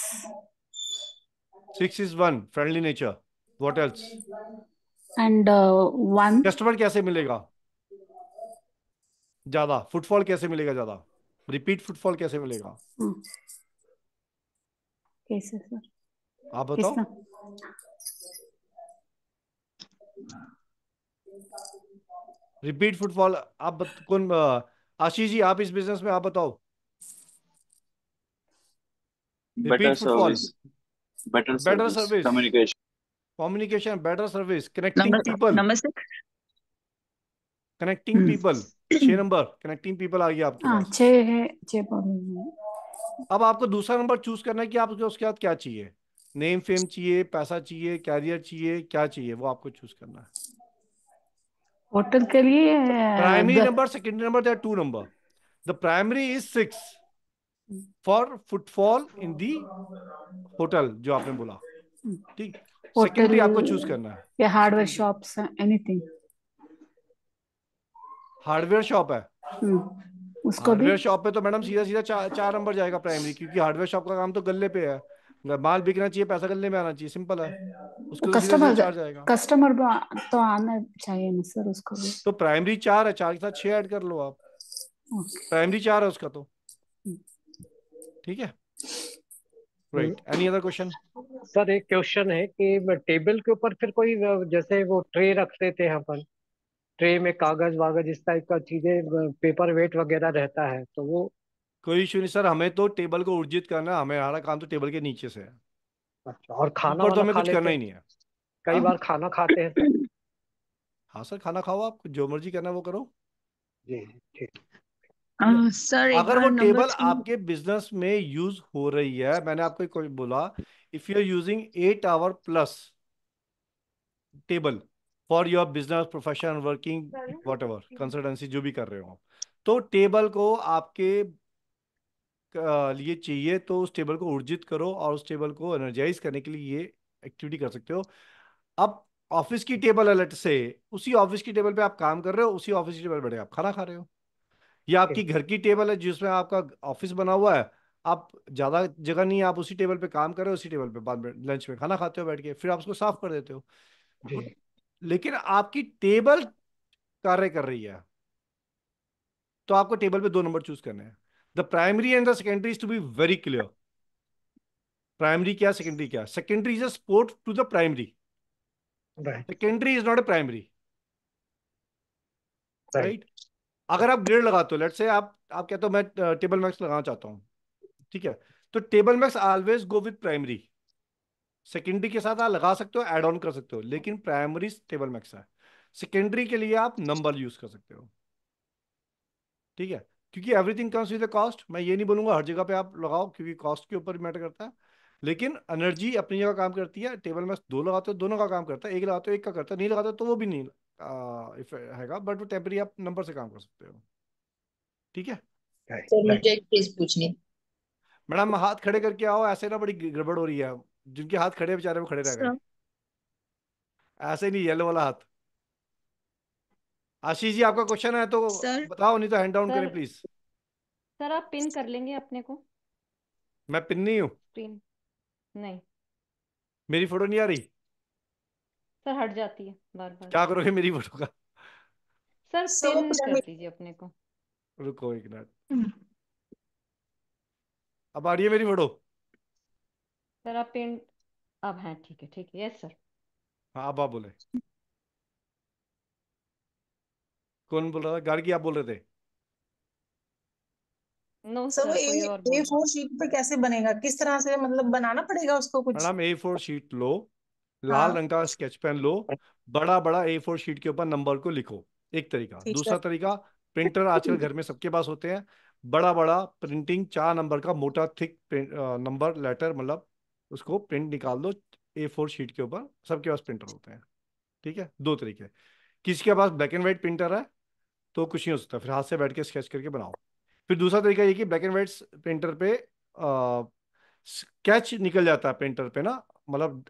six is one friendly nature what else and one customer कैसे मिलेगा ज्यादा फुटफॉल कैसे मिलेगा ज्यादा रिपीट फुटफॉल कैसे मिलेगा hmm. कैसे सर आप बताओ रिपीट फुटफॉल आप बत, कौन आशीष जी आप इस बिजनेस में आप बताओ better service better service communication communication better service connecting people connecting people छह नंबर कनेक्टिंग पीपल आ गया आपके हाँ, पास छह अब आपको दूसरा नंबर चूज करना है कि आपको उसके बाद क्या चाहिए नेम फेम चाहिए पैसा चाहिए कैरियर चाहिए क्या चाहिए वो आपको चूज करना है टोटल के लिए प्राइमरी नंबर सेकेंडरी नंबर या two number the primary is six for footfall in the hotel जो आपने बोला ठीक सेकेंडरी आपको चूज करना है या hardware shops anything hardware shop है हम्म, उसको हार्डवेयर शॉप पे तो मैडम सीधा सीधा चार नंबर जाएगा प्राइमरी क्योंकि हार्डवेयर शॉप का काम तो गले पे है माल बिकना चाहिए पैसा गलने में आना चाहिए सिंपल है उसको कस्टमर तो चार्ज आएगा कस्टमर तो आना चाहिए ना सर उसको भी तो प्राइमरी चार है चार के साथ छह ऐड कर लो आप प्राइमरी चार है उसका तो hmm। ठीक है right any other question sir एक क्वेश्चन है कि टेबल के ऊपर फिर कोई जैसे वो ट्रे रख रखते हैं अपन ट्रे में कागज वागज इस टाइप का चीजें पेपर वेट वगैरह रहता है तो वो कोई इशू नहीं सर हमें तो टेबल को उर्जित करना हमें हमारा काम तो टेबल के नीचे से है अच्छा और खाना तो हमें कुछ करना ही नहीं है कई हाँ? बार खाना खाते हैं तो? हाँ सर खाना खाओ आप जो मर्जी करना वो करो जी ठीक सर अगर वो टेबल आपके बिजनेस में यूज हो रही है मैंने आपको एक बोला if you are using eight hour plus table for your business profession working whatever consultancy जो भी कर रहे हो तो टेबल को आपके लिए चाहिए तो उस टेबल को ऊर्जित करो और उस टेबल को एनर्जाइज करने के लिए ये एक्टिविटी कर सकते हो अब ऑफिस की टेबल अलर्ट से उसी ऑफिस की टेबल पे आप काम कर रहे हो उसी ऑफिस की टेबल बैठे आप खाना खा रहे हो या आपकी घर की टेबल है जिसमें आपका ऑफिस बना हुआ है आप ज़्यादा जगह नहीं है आप उसी टेबल पे काम कर रहे हो उसी टेबल पे बाद में लंच में खाना खाते हो बैठ के फिर आप उसको साफ कर देते हो लेकिन आपकी टेबल कार्य कर रही है तो आपको टेबल पे दो नंबर चूज करने हैं the primary and the secondary is to be very clear primary kya secondary kya secondary is a support to the primary right secondary is not a primary right, right? agar aap आप lagate ho let's say aap aap kehte ho main uh, table max lagana chahta hu theek hai to table max always go with primary secondary के साथ आप लगा सकते हो add on कर सकते हो लेकिन प्राइमरी टेबल मैक्स है सेकेंडरी के लिए आप नंबर यूज कर सकते हो ठीक है क्योंकि everything comes with a cost मैं ये नहीं बोलूंगा हर जगह पे आप लगाओ क्योंकि कॉस्ट के ऊपर मैटर करता है लेकिन एनर्जी अपनी जगह काम करती है टेबल में दो लगाते हो दोनों का काम करता है एक लगाते हो एक का करता है नहीं लगाते तो वो भी नहीं हैगा बट वो टेम्परी आप नंबर से काम कर सकते हो ठीक है सर तो मुझे मैडम हाथ खड़े करके आओ ऐसे ना बड़ी गड़बड़ हो रही है जिनके हाथ खड़े बेचारे वो खड़े रह गए ऐसे नहीं येलो वाला हाथ आशीष जी आपका क्वेश्चन है तो सर, बताओ नहीं तो हैंड डाउन करें प्लीज सर आप पिन कर लेंगे अपने को मैं पिन नहीं हूँ पिन नहीं मेरी फोटो नहीं आ रही सर हट जाती है बार बार क्या करोगे मेरी फोटो का सर पिन कर दीजिए अपने को रुको एक मिनट हम्म। अब आ रही है मेरी फोटो सर आप पिन अब हाँ ठीक है ठीक है यस सर हाँ अब आप बोले कौन बोल रहा था गार्गी आप बोल रहे थे नो सर वो ए ए फोर शीट पे कैसे बनेगा किस तरह से मतलब बनाना पड़ेगा उसको कुछ मैडम ए फोर शीट लो लाल हाँ। रंग का स्केच पेन लो बड़ा बड़ा ए फोर शीट के ऊपर नंबर को लिखो एक तरीका दूसरा तरीका प्रिंटर आजकल घर में सबके पास होते हैं बड़ा बड़ा प्रिंटिंग चार नंबर का मोटा थिक नंबर लेटर मतलब उसको प्रिंट निकाल दो ए फोर शीट के ऊपर सबके पास प्रिंटर होते हैं ठीक है दो तरीके किसके पास ब्लैक एंड व्हाइट प्रिंटर है तो कुछ नहीं हो सकता फिर हाथ से बैठ के स्केच करके बनाओ फिर दूसरा तरीका ये कि ब्लैक एंड वाइट प्रिंटर पे स्केच निकल जाता है प्रिंटर पे ना मतलब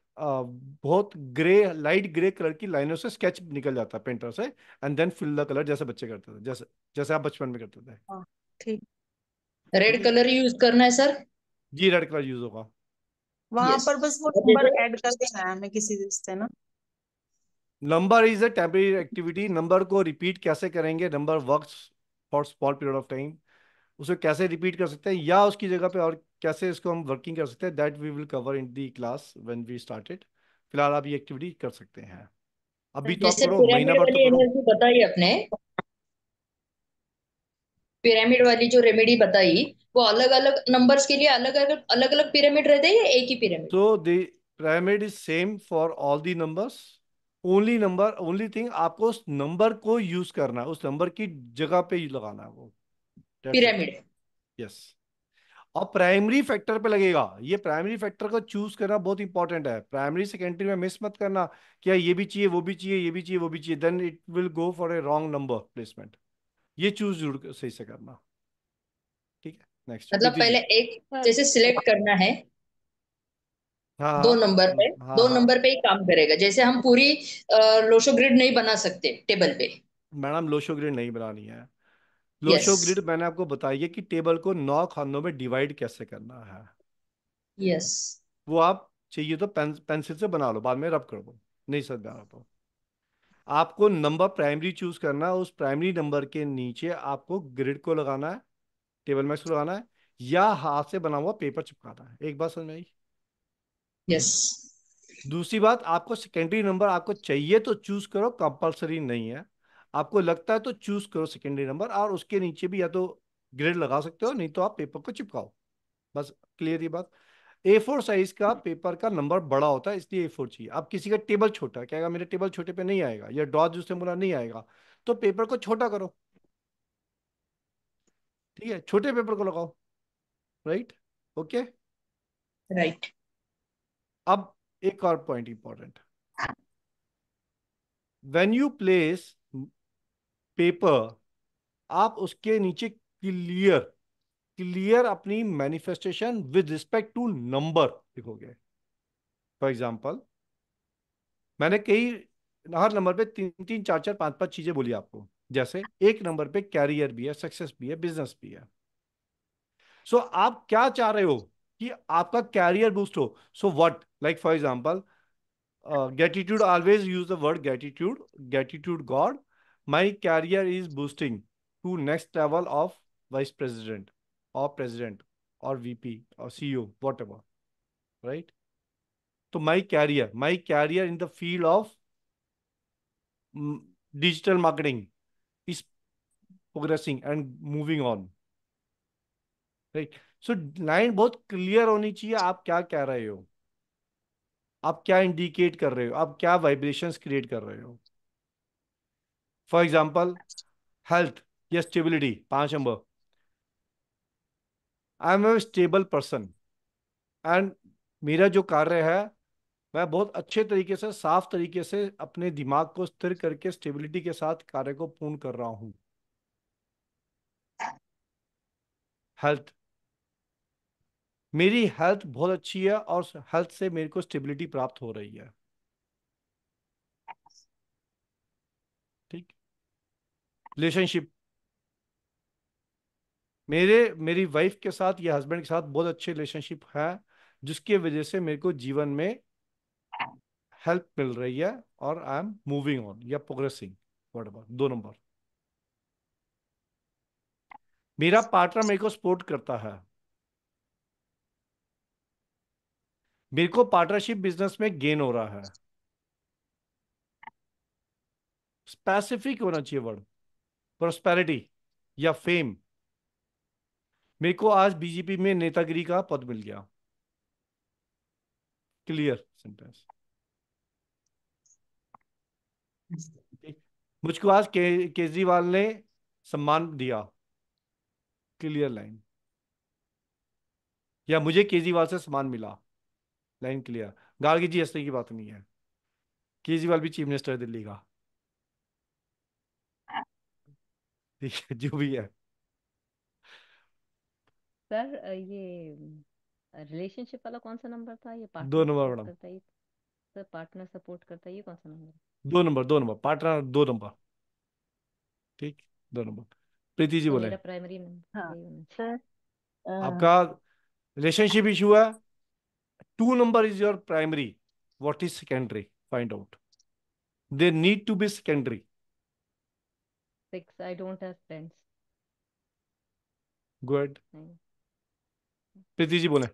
बहुत ग्रे लाइट ग्रे कलर की लाइनों से स्केच निकल जाता है पेंटर से and then fill the colour जैसे बच्चे करते थे जैसे जैसे आप बचपन में करते थे हाँ, ठीक रेड कलर यूज करना है sir ji red colour use होगा वहां yes. पर बस वो नंबर ऐड कर देना है हमें किसी से ना number is a temporary activity number को रिपीट कैसे करेंगे number work for small period of time उसे कैसे रिपीट कर सकते हैं या उसकी जगह पे और कैसे इसको हम वर्किंग कर सकते हैं that we will cover in the class when we started फिलहाल आप ये एक्टिविटी कर सकते हैं अभी तो करो महीना भर तो करो बताइए अपने पिरामिड वाली जो रेमेडी बताई वो अलग अलग नंबर्स के लिए अलग अलग अलग अलग पिरामिड रहते हैं या एक ही पिरामिड तो the pyramid is same for all the numbers only number only thing आपको उस नंबर को यूज करना है उस नंबर की जगह पे लगाना है वो पिरामिड यस और प्राइमरी फैक्टर पे लगेगा ये प्राइमरी फैक्टर को चूज करना बहुत इंपॉर्टेंट है प्राइमरी सेकेंडरी में मिस मत करना क्या ये भी चाहिए वो भी चाहिए ये भी चाहिए वो भी चाहिए then it will go for a wrong number placement ये चूज जरूर सही से करना ठीक है नेक्स्ट मतलब पहले एक जैसे सिलेक्ट करना है हाँ, दो नंबर पे हाँ, दो हाँ। नंबर पे ही काम करेगा जैसे हम पूरी लोशो ग्रिड नहीं बना सकते टेबल पे मैडम लोशो ग्रिड नहीं बनानी है लोशो yes. ग्रिड मैंने आपको बताई है कि टेबल को नौ खानों में डिवाइड कैसे करना है यस वो आप चाहिए तो पेन, पेंसिल से बना लो बाद में रब कर दो नहीं समझ आ तो आपको नंबर प्राइमरी चूज करना है उस प्राइमरी नंबर के नीचे आपको ग्रिड को लगाना है टेबल मैक्स को लगाना है या हाथ से बना हुआ पेपर चिपकाना है एक बात समझ में आई yes. दूसरी बात आपको सेकेंडरी नंबर आपको चाहिए तो चूज करो कंपलसरी नहीं है आपको लगता है तो चूज करो सेकेंडरी नंबर और उसके नीचे भी या तो ग्रेड लगा सकते हो नहीं तो आप पेपर को चिपकाओ बस क्लियर ये बात ए फोर साइज का पेपर का नंबर बड़ा होता है इसलिए ए फोर चाहिए आप किसी का टेबल छोटा कहेगा मेरे टेबल छोटे पे नहीं आएगा या डॉज जिससे बोला नहीं आएगा तो पेपर को छोटा करो ठीक है छोटे पेपर को लगाओ राइट ओके राइट अब एक और point important when you place paper आप उसके नीचे क्लियर क्लियर अपनी manifestation with respect to number लिखोगे फॉर एग्जाम्पल मैंने कई हर नंबर पे तीन तीन चार चार पांच पांच चीजें बोली आपको जैसे एक नंबर पे कैरियर भी है सक्सेस भी है बिजनेस भी है सो so, आप क्या चाह रहे हो कि आपका कैरियर बूस्ट हो so so what Like for example, uh, gratitude always use the word gratitude, gratitude God. My career is boosting to next level of vice president or president or VP or CEO, whatever, right? So my career, my career in the field of digital marketing is progressing and moving on, right? so, line बहुत clear honi chahiye aap kya keh rahe ho आप क्या indicate कर रहे हो आप क्या vibration create कर रहे हो फॉर एग्जाम्पल हेल्थ या स्टेबिलिटी पांच number I am a stable person and मेरा जो कार्य है मैं बहुत अच्छे तरीके से साफ तरीके से अपने दिमाग को स्थिर करके स्टेबिलिटी के साथ कार्य को पूर्ण कर रहा हूं हेल्थ मेरी हेल्थ बहुत अच्छी है और हेल्थ से मेरे को स्टेबिलिटी प्राप्त हो रही है ठीक रिलेशनशिप मेरे मेरी वाइफ के साथ या हस्बैंड के साथ बहुत अच्छे रिलेशनशिप है जिसके वजह से मेरे को जीवन में हेल्प मिल रही है और आई एम मूविंग ऑन या प्रोग्रेसिंग वर्ड दो नंबर मेरा पार्टनर मेरे को सपोर्ट करता है मेरे को पार्टनरशिप बिजनेस में गेन हो रहा है स्पेसिफिक होना चाहिए वर्ड प्रोस्पेरिटी या फेम मेरे को आज बीजेपी में नेतागिरी का पद मिल गया क्लियर सेंटेंस मुझको आज के, केजरीवाल ने सम्मान दिया क्लियर लाइन या मुझे केजरीवाल से सम्मान मिला line clear Gargi ji yes की बात नहीं है केजरीवाल भी चीफ मिनिस्टर है दिल्ली का जो भी है सर ये रिलेशनशिप वाला कौन सा नंबर था ये दो नंबर मैडम करता है सर पार्टनर सपोर्ट करता है ये कौन सा नंबर दो नंबर दो नंबर पार्टनर दो नंबर ठीक दो नंबर प्रीति जी तो बोले प्राइमरी नंबर हाँ सर आपका रिलेशनशिप इशू है two number is your primary what is secondary find out they need to be secondary six i don't have friends good Preeti ji बोले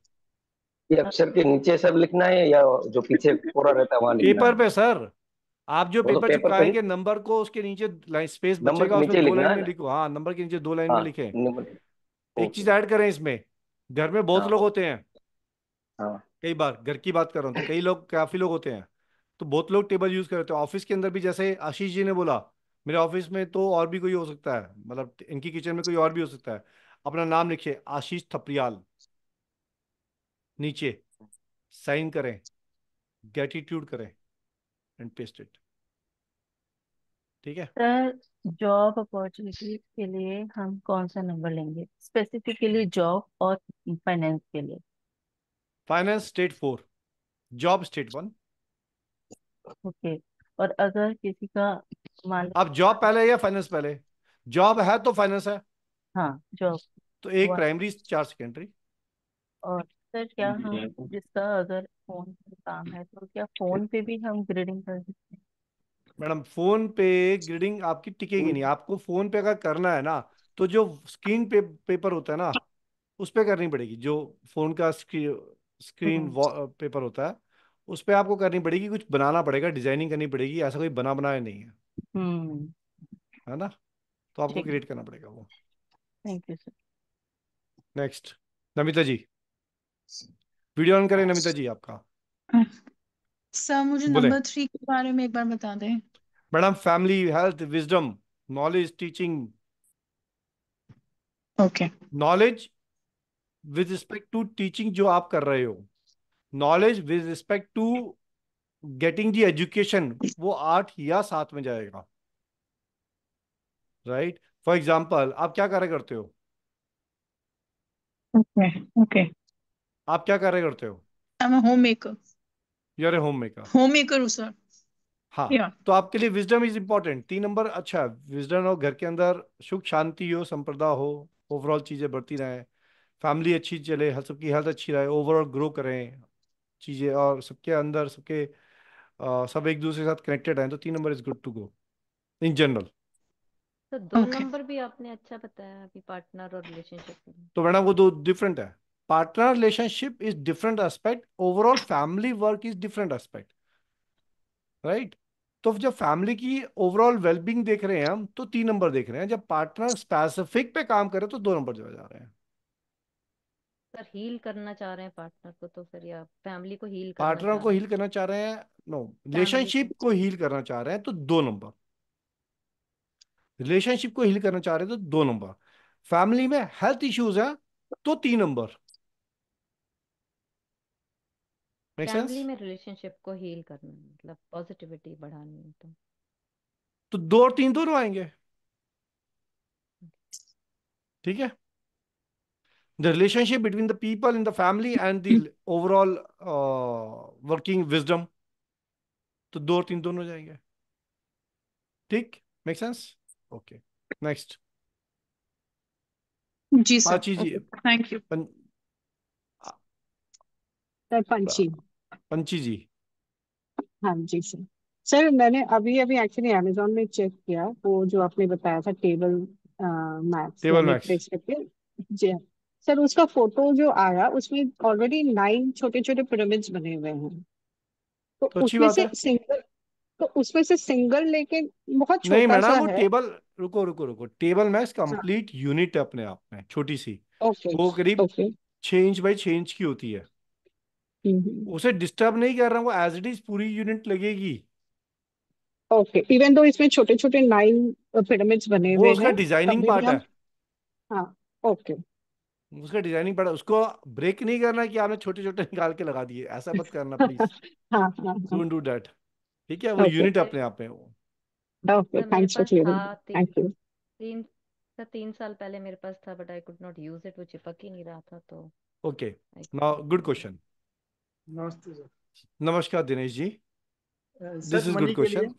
ये अक्षर ke niche sab likhna hai ya jo piche pura rehta hai wahan paper pe sir आप जो paper चिपकाएंगे number को उसके नीचे line space बचेगा उसमें दो लाइन में लिखो हाँ नंबर के नीचे दो लाइन में लिखे एक चीज ऐड करें इसमें घर में बहुत लोग होते हैं कई बार घर की बात कर रहा हूँ तो कई लोग काफी लोग होते हैं तो बहुत लोग टेबल यूज करते हैं ऑफिस के अंदर भी जैसे आशीष जी ने बोला मेरे ऑफिस में तो और भी कोई हो सकता है मतलब इनकी किचन में कोई और भी हो सकता है अपना नाम लिखिए आशीष थपरियाल नीचे साइन करें ग्रेटिट्यूड करें एंड पेस्ट इट ठीक है सर जॉब अपॉर्चुनिटी के लिए हम कौन सा नंबर लेंगे स्पेसिफिकली जॉब और फाइनेंस के लिए finance state four job state one okay और अगर किसी का मान अब जॉब पहले या फाइनेंस पहले जॉब है तो फाइनेंस है हाँ जॉब तो एक प्राइमरी चार सेकेंडरी और सर क्या हम्म, हम हम्म। जिसका अगर फोन पे काम है तो क्या फोन पे भी हम ग्रेडिंग कर सकते हैं मैडम फोन पे ग्रेडिंग आपकी टिकेगी नहीं आपको फोन पे अगर करना है ना तो जो स्क्रीन पे पेपर होता है ना उस पर करनी पड़ेगी जो फोन का स्क्रीन हम्म। पेपर होता है उस पर आपको करनी पड़ेगी कुछ बनाना पड़ेगा डिजाइनिंग करनी पड़ेगी ऐसा कोई बना बनाया नहीं है हम्म। है ना तो आपको क्रिएट करना पड़ेगा वो thank you sir next Namita ji video on करें नमिता जी आपका सर मुझे नंबर थ्री के बारे में एक बार बता दें madam family health wisdom knowledge teaching okay knowledge with respect to teaching जो आप कर रहे हो knowledge with respect to getting the education वो आठ या सात में जाएगा राइट फॉर एग्जाम्पल आप क्या कार्य करते हो ओके okay, okay. आप क्या कार्य करते हो home maker home maker home maker sir हाँ yeah. तो आपके लिए विजडम इज इम्पोर्टेंट तीन नंबर अच्छा विजडम हो घर के अंदर सुख शांति हो संप्रदा हो ओवरऑल चीजें बढ़ती रहे फैमिली अच्छी चले सबकी हेल्थ अच्छी रहे ओवरऑल ग्रो करें चीज़ें और सबके अंदर सबके सब एक दूसरे के साथ कनेक्टेड हैं तो तीन number is good to go in general तो दो okay. नंबर भी आपने अच्छा बताया अभी पार्टनर और रिलेशनशिप तो मैडम वो दो डिफरेंट है partner relationship is different aspect overall family work is different aspect right तो जब फैमिली की ओवरऑल वेलबींग देख रहे हैं हम तो तीन नंबर देख रहे हैं जब पार्टनर स्पेसिफिक पे काम करे तो दो नंबर जा रहे हैं सर हील करना चाह रहे हैं पार्टनर को तो फिर या फैमिली को हील करना पार्टनर को हील करना चाह रहे हैं नो रिलेशनशिप को हील करना चाह रहे हैं तो दो नंबर रिलेशनशिप को हील करना चाह रहे हैं तो दो नंबर फैमिली में हेल्थ इश्यूज है तो तीन नंबर फैमिली में रिलेशनशिप को हील करना मतलब पॉजिटिविटी बढ़ानी है तो तो दो और तीन दोनों आएंगे ठीक है the relationship between the people in the family and the hmm. overall uh, working wisdom तो दो और तीन दोनों जाएंगे ठीक मेक सेंस ओके नेक्स्ट जी sir Panchi ji thank you sir Panchi Panchi ji हाँ जी सर सर मैंने अभी अभी एक्चुअली अमेजोन में चेक किया वो जो आपने बताया था टेबल मैथ्स टेबल मैथ्स जी सर उसका फोटो जो आया उसमें ऑलरेडी नाइन छोटे छोटे पिरामिड्स बने हुए हैं तो तो अच्छी उसमें बात से है सिंगल तो उसमें से सिंगल लेके बहुत नहीं छोटा मैडम सा वो है टेबल रुको रुको रुको टेबल मैच कंप्लीट यूनिट है अपने आप में छोटी सी ओके वो करीब ओके छः इंच बाई छ इंच की होती है उसे डिस्टर्ब नहीं कर रहा वो एज इट इज पूरी यूनिट लगेगी ओके इवन दो इसमें छोटे छोटे नाइन पिरामिड्स बने वो हुए उसका हैं तब डिजाइनिंग भी पार्ट है हाँ ओके okay. उसका डिजाइनिंग पड़ा उसको ब्रेक नहीं करना कि आपने छोटे छोटे निकाल के लगा दिए ऐसा मत करना प्लीज डू डू दैट ठीक है वो यूनिट अपने आप में वो okay thanks for clearing thank you तीन सर तीन साल पहले मेरे पास था but I could not use it वो चिपक ही नहीं रहा था तो ओके नाउ गुड क्वेश्चन नमस्ते सर नमस्कार Dinesh ji this is good question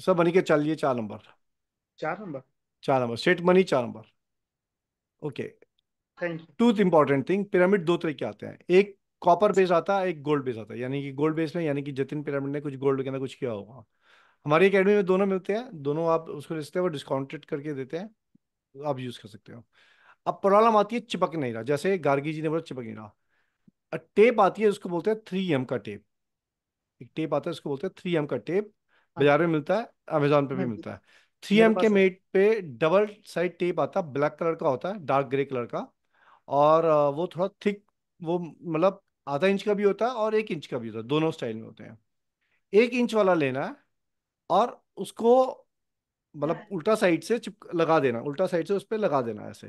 sir money के चलिए चार नंबर चार नंबर चार नंबर सेट मनी चार number okay two important thing pyramid दो तरह के आते हैं एक कॉपर बेस आता है एक गोल्ड बेस आता है यानी कि गोल्ड बेस में यानी कि जतिन पिरामिड ने कुछ गोल्ड के अंदर कुछ किया होगा हमारी अकेडमी में दोनों मिलते हैं दोनों आप उसको रिश्ते वो डिस्काउंटेड करके देते हैं आप यूज कर सकते हो अब प्रॉब्लम आती है चिपक नहीं रहा जैसे गार्गी जी ने बोला चिपक नहीं रहा टेप आती है उसको बोलते हैं थ्री एम का टेप एक टेप आता है उसको बोलते हैं थ्री एम का टेप बाजार में मिलता है अमेजोन पे भी मिलता है थ्री एम के मेट पे डबल साइड टेप आता है ब्लैक कलर का होता है डार्क ग्रे कलर का और वो थोड़ा थिक वो मतलब आधा इंच का भी होता है और एक इंच का भी होता है दोनों स्टाइल में होते हैं एक इंच वाला लेना है और उसको मतलब उल्टा साइड से चिप लगा देना उल्टा साइड से उस पर लगा देना ऐसे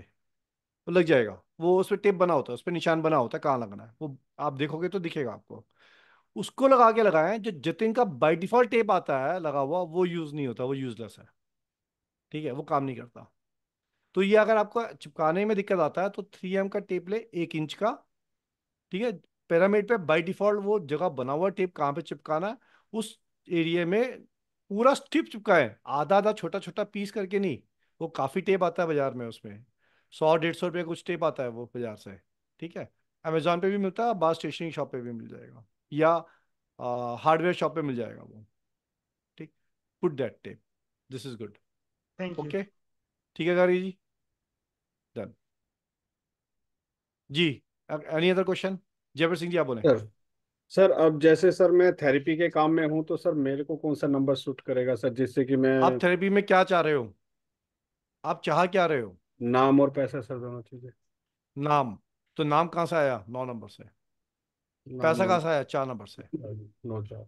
वो लग जाएगा वो उस पर टेप बना होता है उस पर निशान बना होता है कहाँ लगना है वो आप देखोगे तो दिखेगा आपको उसको लगा के लगाएं जो जतिन का बाई डिफॉल्ट टेप आता है लगा हुआ वो यूज़ नहीं होता वो यूज़लेस है ठीक है वो काम नहीं करता तो ये अगर आपको चिपकाने में दिक्कत आता है तो थ्री एम का टेप ले एक इंच का ठीक है पैरामीड पे बाय डिफॉल्ट वो जगह बना हुआ टेप कहाँ पे चिपकाना है उस एरिया में पूरा स्ट्रिप चिपकाएं आधा आधा छोटा छोटा पीस करके नहीं वो काफ़ी टेप आता है बाजार में उसमें सौ डेढ़ सौ रुपये कुछ टेप आता है वो बाजार से ठीक है अमेजोन पे भी मिलता है बाहर स्टेशनरी शॉप पे भी मिल जाएगा या हार्डवेयर शॉप पे मिल जाएगा वो ठीक put that tape this is good okay ठीक है गारी जी जी any other question Jaipur Singh ji आप बोले सर सर अब जैसे सर मैं थेरेपी के काम में हूं तो सर मेरे को कौन सा नंबर सूट करेगा सर जिससे कि मैं आप थेरेपी में क्या चाह रहे हो आप चाह क्या रहे हो नाम और पैसा सर दोनों चीजें नाम तो नाम कहाँ से आया नौ नंबर से पैसा कहाँ से आया चार नंबर से नौ चार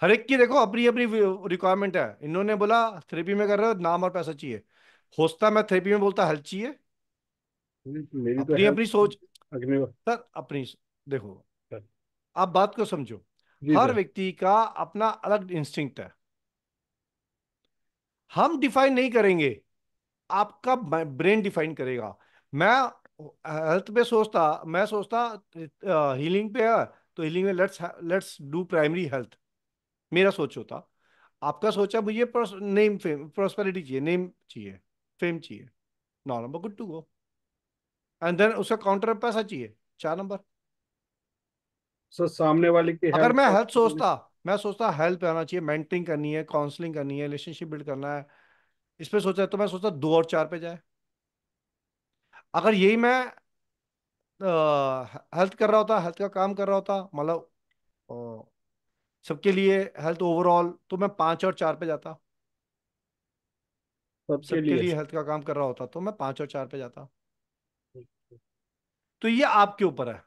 हर एक की देखो अपनी अपनी रिक्वायरमेंट है इन्होंने बोला थेरेपी में कर रहे हो नाम और पैसा चाहिए होस्ता मैं थेरेपी में बोलता हेल्थ चाहिए अपनी तो अपनी सोच सर अपनी देखो आप बात को समझो हर व्यक्ति का अपना अलग इंस्टिंग है हम डिफाइन नहीं करेंगे आपका ब्रेन डिफाइन करेगा मैं हेल्थ पे सोचता मैं सोचता हीलिंग पे है तो हीलिंग में let's let's do primary health मेरा सोच होता आपका सोचा मुझे नेम फेम प्रोस्पेरिटी चाहिए नेम चाहिए फेम चाहिए normal good to go and then उसका काउंटर पे पैसा चाहिए चार नंबर सर सामने वाले की अगर मैं हेल्प तो सोचता मैं सोचता हेल्प आना चाहिए मेंटरिंग करनी है काउंसलिंग करनी है रिलेशनशिप बिल्ड करना है इस पर सोचा तो मैं सोचता दो और चार पे जाए अगर यही मैं हेल्थ कर रहा होता हेल्थ का काम कर रहा होता मतलब सबके लिए हेल्थ ओवरऑल तो मैं पांच और चार पे जाता सबके सब लिए लिए हेल्थ का काम कर रहा होता तो मैं पांच और चार पे जाता तो ये आपके ऊपर है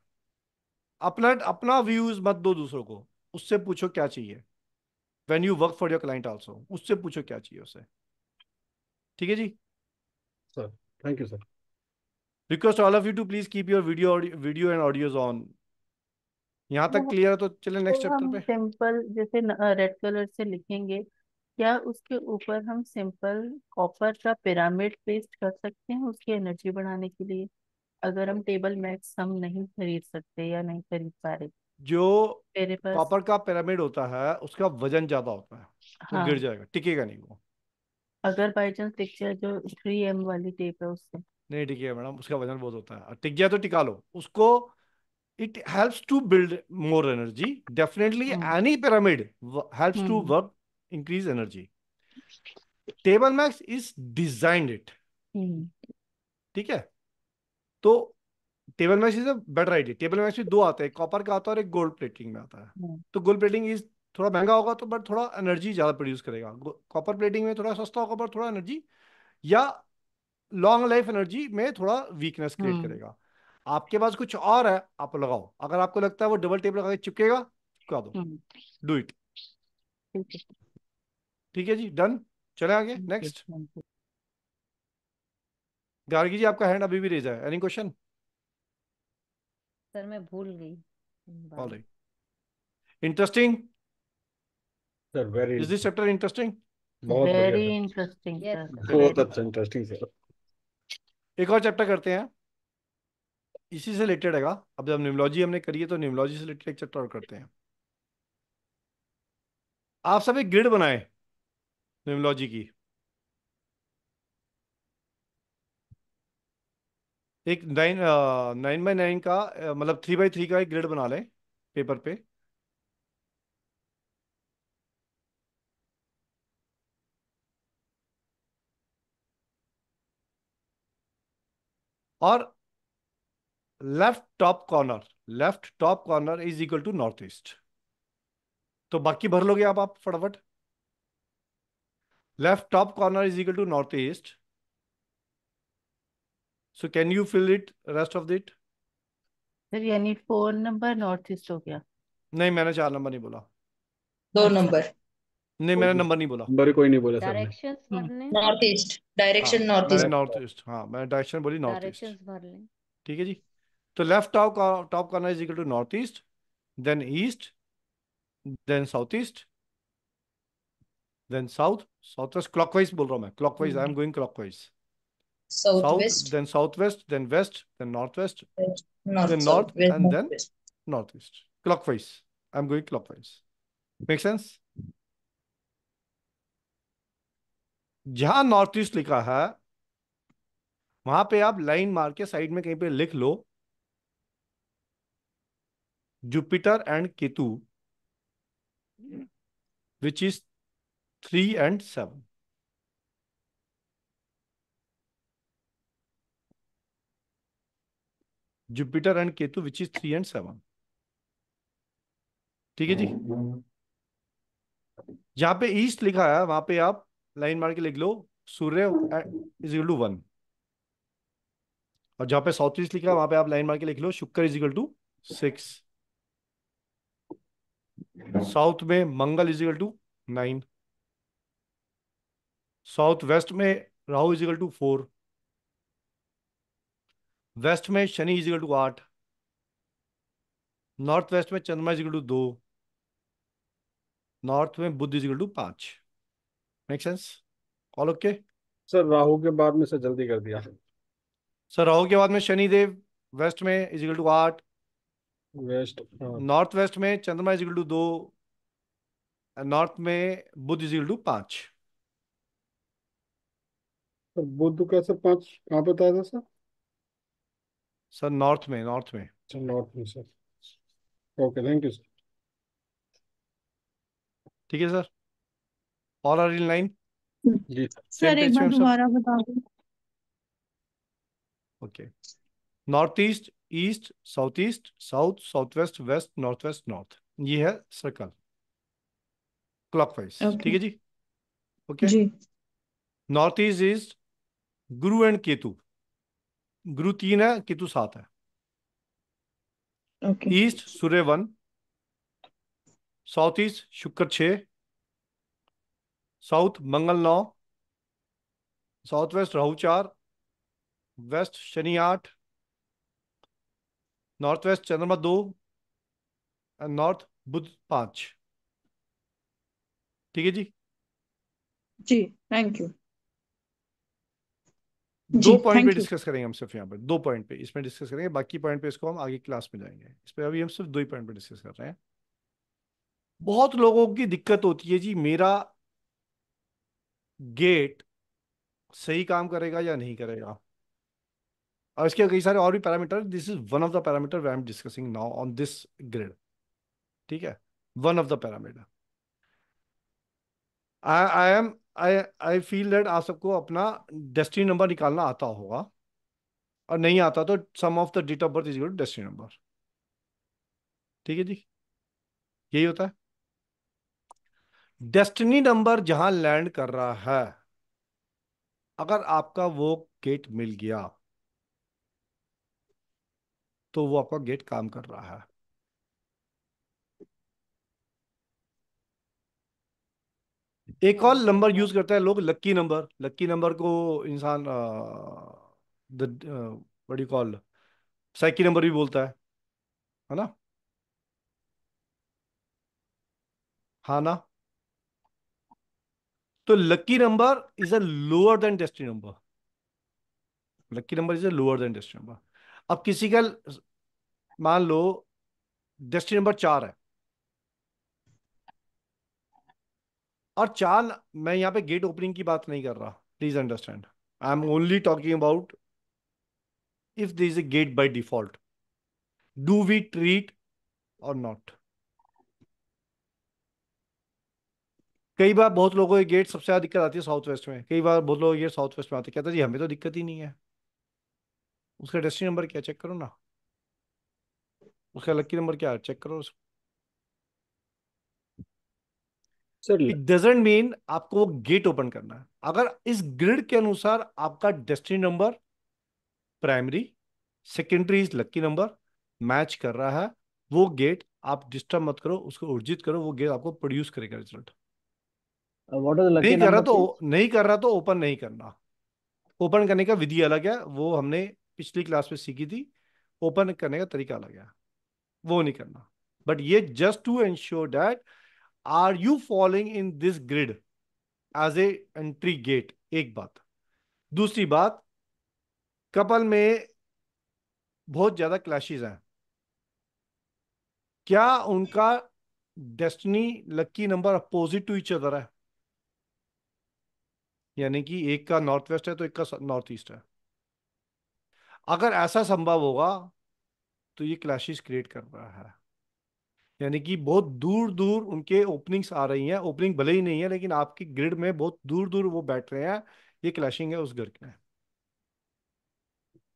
अपना अपना व्यूज मत दो दूसरों को उससे पूछो क्या चाहिए when you work for your client also उससे पूछो क्या चाहिए उसे ठीक है जी sir thank you sir request all of you to please keep your video video and audios on यहाँ तक क्लियर हाँ, है तो चले नेक्स्ट चैप्टर पे सिंपल जैसे रेड कलर से लिखेंगे क्या उसके ऊपर हम सिंपल कॉपर का पिरामिड पेस्ट कर सकते हैं उसकी एनर्जी बढ़ाने के लिए अगर हम टेबल मैक्स हम नहीं खरीद सकते या नहीं खरीद पा रहे जो मेरे पास कॉपर का पिरामिड होता है उसका वजन ज्यादा होता है तो हाँ। गिर जाएगा टिकेगा नहीं वो अगर बाई चांस टिक जाए जो थ्री एम वाली टेप है उससे नहीं टिक मैडम उसका वजन बहुत होता है टिक जाए तो टिका लो उसको it helps to build more energy definitely hmm. Any pyramid helps to hmm. Work increase energy table max is designed it hmm. ठीक है तो table match is a better idea table match में दो आते हैं कॉपर का आता है और एक गोल्ड प्लेटिंग में आता है हम्म। तो गोल्ड प्लेटिंग इज थोड़ा महंगा होगा तो बट थोड़ा एनर्जी ज़्यादा प्रोड्यूस करेगा कॉपर प्लेटिंग में थोड़ा सस्ता होगा बट थोड़ा एनर्जी या लॉन्ग लाइफ एनर्जी में थोड़ा वीकनेस क्रिएट हम्म। करेगा आपके पास कुछ और है आप लगाओ अगर आपको लगता है वो डबल टेप लगा के चिपकेगा चुका दो डू हम्म। इट ठीक है जी डन चले आगे नेक्स्ट गार्गी जी आपका हैंड अभी भी रेज है एनी क्वेश्चन सर मैं भूल गई all right interesting sir very is this chapter interesting बहुत वेरी इंटरेस्टिंग सर बहुत अच्छा इंटरेस्टिंग सर एक और चैप्टर करते हैं इसी से रिलेटेड हैगा अब जब न्यूमोलॉजी हमने करी है तो न्यूमोलॉजी से रिलेटेड एक चैप्टर और करते हैं आप सब एक ग्रिड बनाए न्यूमोलॉजी की एक नाइन नाइन बाई नाइन का मतलब थ्री बाई थ्री का एक ग्रिड बना लें पेपर पे और left top corner left top corner is equal to north east तो बाकी भर लोगे आप आप फटाफट left top corner is equal to north east So can you fill it rest of it? Sir यानी फोर नंबर नॉर्थ ईस्ट हो गया नहीं मैंने चार नंबर नहीं बोला दो नंबर नहीं मैंने नंबर नहीं बोला नंबर कोई नहीं बोला सर ने डायरेक्शंस भर लें नॉर्थ ईस्ट डायरेक्शन नॉर्थ मैंने ईस्ट नॉर्थ ईस्ट हाँ मैंने डायरेक्शन बोली नॉर्थ ईस्ट डायरेक्शंस भर लें ठीक है जी तो लेफ्ट टॉप का top corner is equal to north east then east then south east then south south west clockwise बोल रहा हूँ मैं clockwise I am going clockwise south, south, west. then southwest, then west, then northwest, north, then north, west, and then northwest. northeast Clockwise. I'm going clockwise. Make sense? जहां north east लिखा है वहां पे आप लाइन मार के side में कहीं पे लिख लो Jupiter and Ketu which is three and seven Jupiter and Ketu which is three and seven ठीक है जी जहां पे ईस्ट लिखा है वहां पे आप लाइन मार के लिख लो Surya is equal to one और जहां पे साउथ ईस्ट लिखा है वहां पे आप लाइन मार के लिख लो Shukra is equal to six south में Mangal is equal to nine south west में Rahu is equal to four west में शनि इजिकल टू आठ नॉर्थ वेस्ट में चंद्रमा इजिकल टू दो नॉर्थ में बुद्ध इजिकल टू पांच make sense all okay sir Rahu के बाद में सर जल्दी कर दिया सर राहु के बाद में शनि देव वेस्ट में इजिकल टू आठ वेस्ट हाँ। नॉर्थ वेस्ट में चंद्रमा इजिकल टू दो नॉर्थ में बुद्ध इजिकल टू पांच तो बुद्ध कैसे पांच कहाँ पे बताया था सर सर नॉर्थ में नॉर्थ में सर अच्छा, नॉर्थ में sir okay thank you sir ठीक है sir all are in line जी okay north east east south east south south west west north west north ये है सर्कल क्लॉकवाइज ठीक है जी okay north east is Guru and Ketu Guru तीन है केतु सात है okay. East Surya one south east Shukra छ साउथ मंगल नौ साउथ वेस्ट राहु चार वेस्ट शनि आठ नॉर्थ वेस्ट चंद्रमा दो एंड नॉर्थ बुध पांच ठीक है जी जी थैंक यू दो पॉइंट पे डिस्कस करेंगे हम सिर्फ यहाँ पर दो पॉइंट पे इसमें डिस्कस करेंगे बाकी पॉइंट पे इसको हम आगे क्लास में जाएंगे इस पर अभी हम सिर्फ दो ही पॉइंट पे डिस्कस कर रहे हैं बहुत लोगों की दिक्कत होती है जी मेरा गेट सही काम करेगा या नहीं करेगा और इसके कई सारे और भी parameter this is one of the parameter I am discussing now on this grid ठीक है one of the parameter I I am I I feel that आप सबको अपना डेस्टिनी नंबर निकालना आता होगा और नहीं आता तो sum of the date of birth is your destiny number ठीक है जी यही होता है डेस्टिनी नंबर जहां लैंड कर रहा है अगर आपका वो गेट मिल गया तो वो आपका गेट काम कर रहा है एक और नंबर यूज करता है लोग लक्की नंबर लक्की नंबर को इंसान बड़ी कॉल साइकी नंबर भी बोलता है है ना हा ना तो lucky number is a lower than destiny number lucky number is a lower than destiny number अब किसी का मान लो डेस्टिनी नंबर चार है और चाल मैं यहाँ पे गेट ओपनिंग की बात नहीं कर रहा please understand I am only talking about if this is a gate by default do we treat और नॉट कई बार बहुत लोगों को गेट सबसे ज्यादा दिक्कत आती है साउथ वेस्ट में कई बार बहुत लोग ये साउथ वेस्ट में आते कहते जी हमें तो दिक्कत ही नहीं है उसका डेस्टिनी नंबर क्या चेक करो ना उसका लक्की नंबर क्या है चेक करो उसको डजेंट मीन आपको वो गेट ओपन करना है अगर इस ग्रिड के अनुसार आपका destiny number primary secondary is lucky number match कर रहा है वो गेट आप डिस्टर्ब मत करो उसको उर्जित करो वो गेट आपको प्रोड्यूस करेगा रिजल्ट uh, नहीं कर रहा तो नहीं कर रहा तो ओपन नहीं करना ओपन करने का विधि अलग है वो हमने पिछली क्लास में सीखी थी ओपन करने का तरीका अलग है वो नहीं करना बट ये just to ensure that are you following in this grid as a entry gate एक बात दूसरी बात कपल में बहुत ज्यादा क्लैशेस हैं क्या उनका destiny lucky number opposite to each other है यानी कि एक का नॉर्थ वेस्ट है तो एक का नॉर्थ ईस्ट है अगर ऐसा संभव होगा तो ये क्लैशेस क्रिएट कर रहा है यानी कि बहुत दूर दूर उनके ओपनिंग्स आ रही हैं ओपनिंग भले ही नहीं है लेकिन आपकी ग्रिड में बहुत दूर दूर वो बैठ रहे हैं ये क्लैशिंग है उस घर के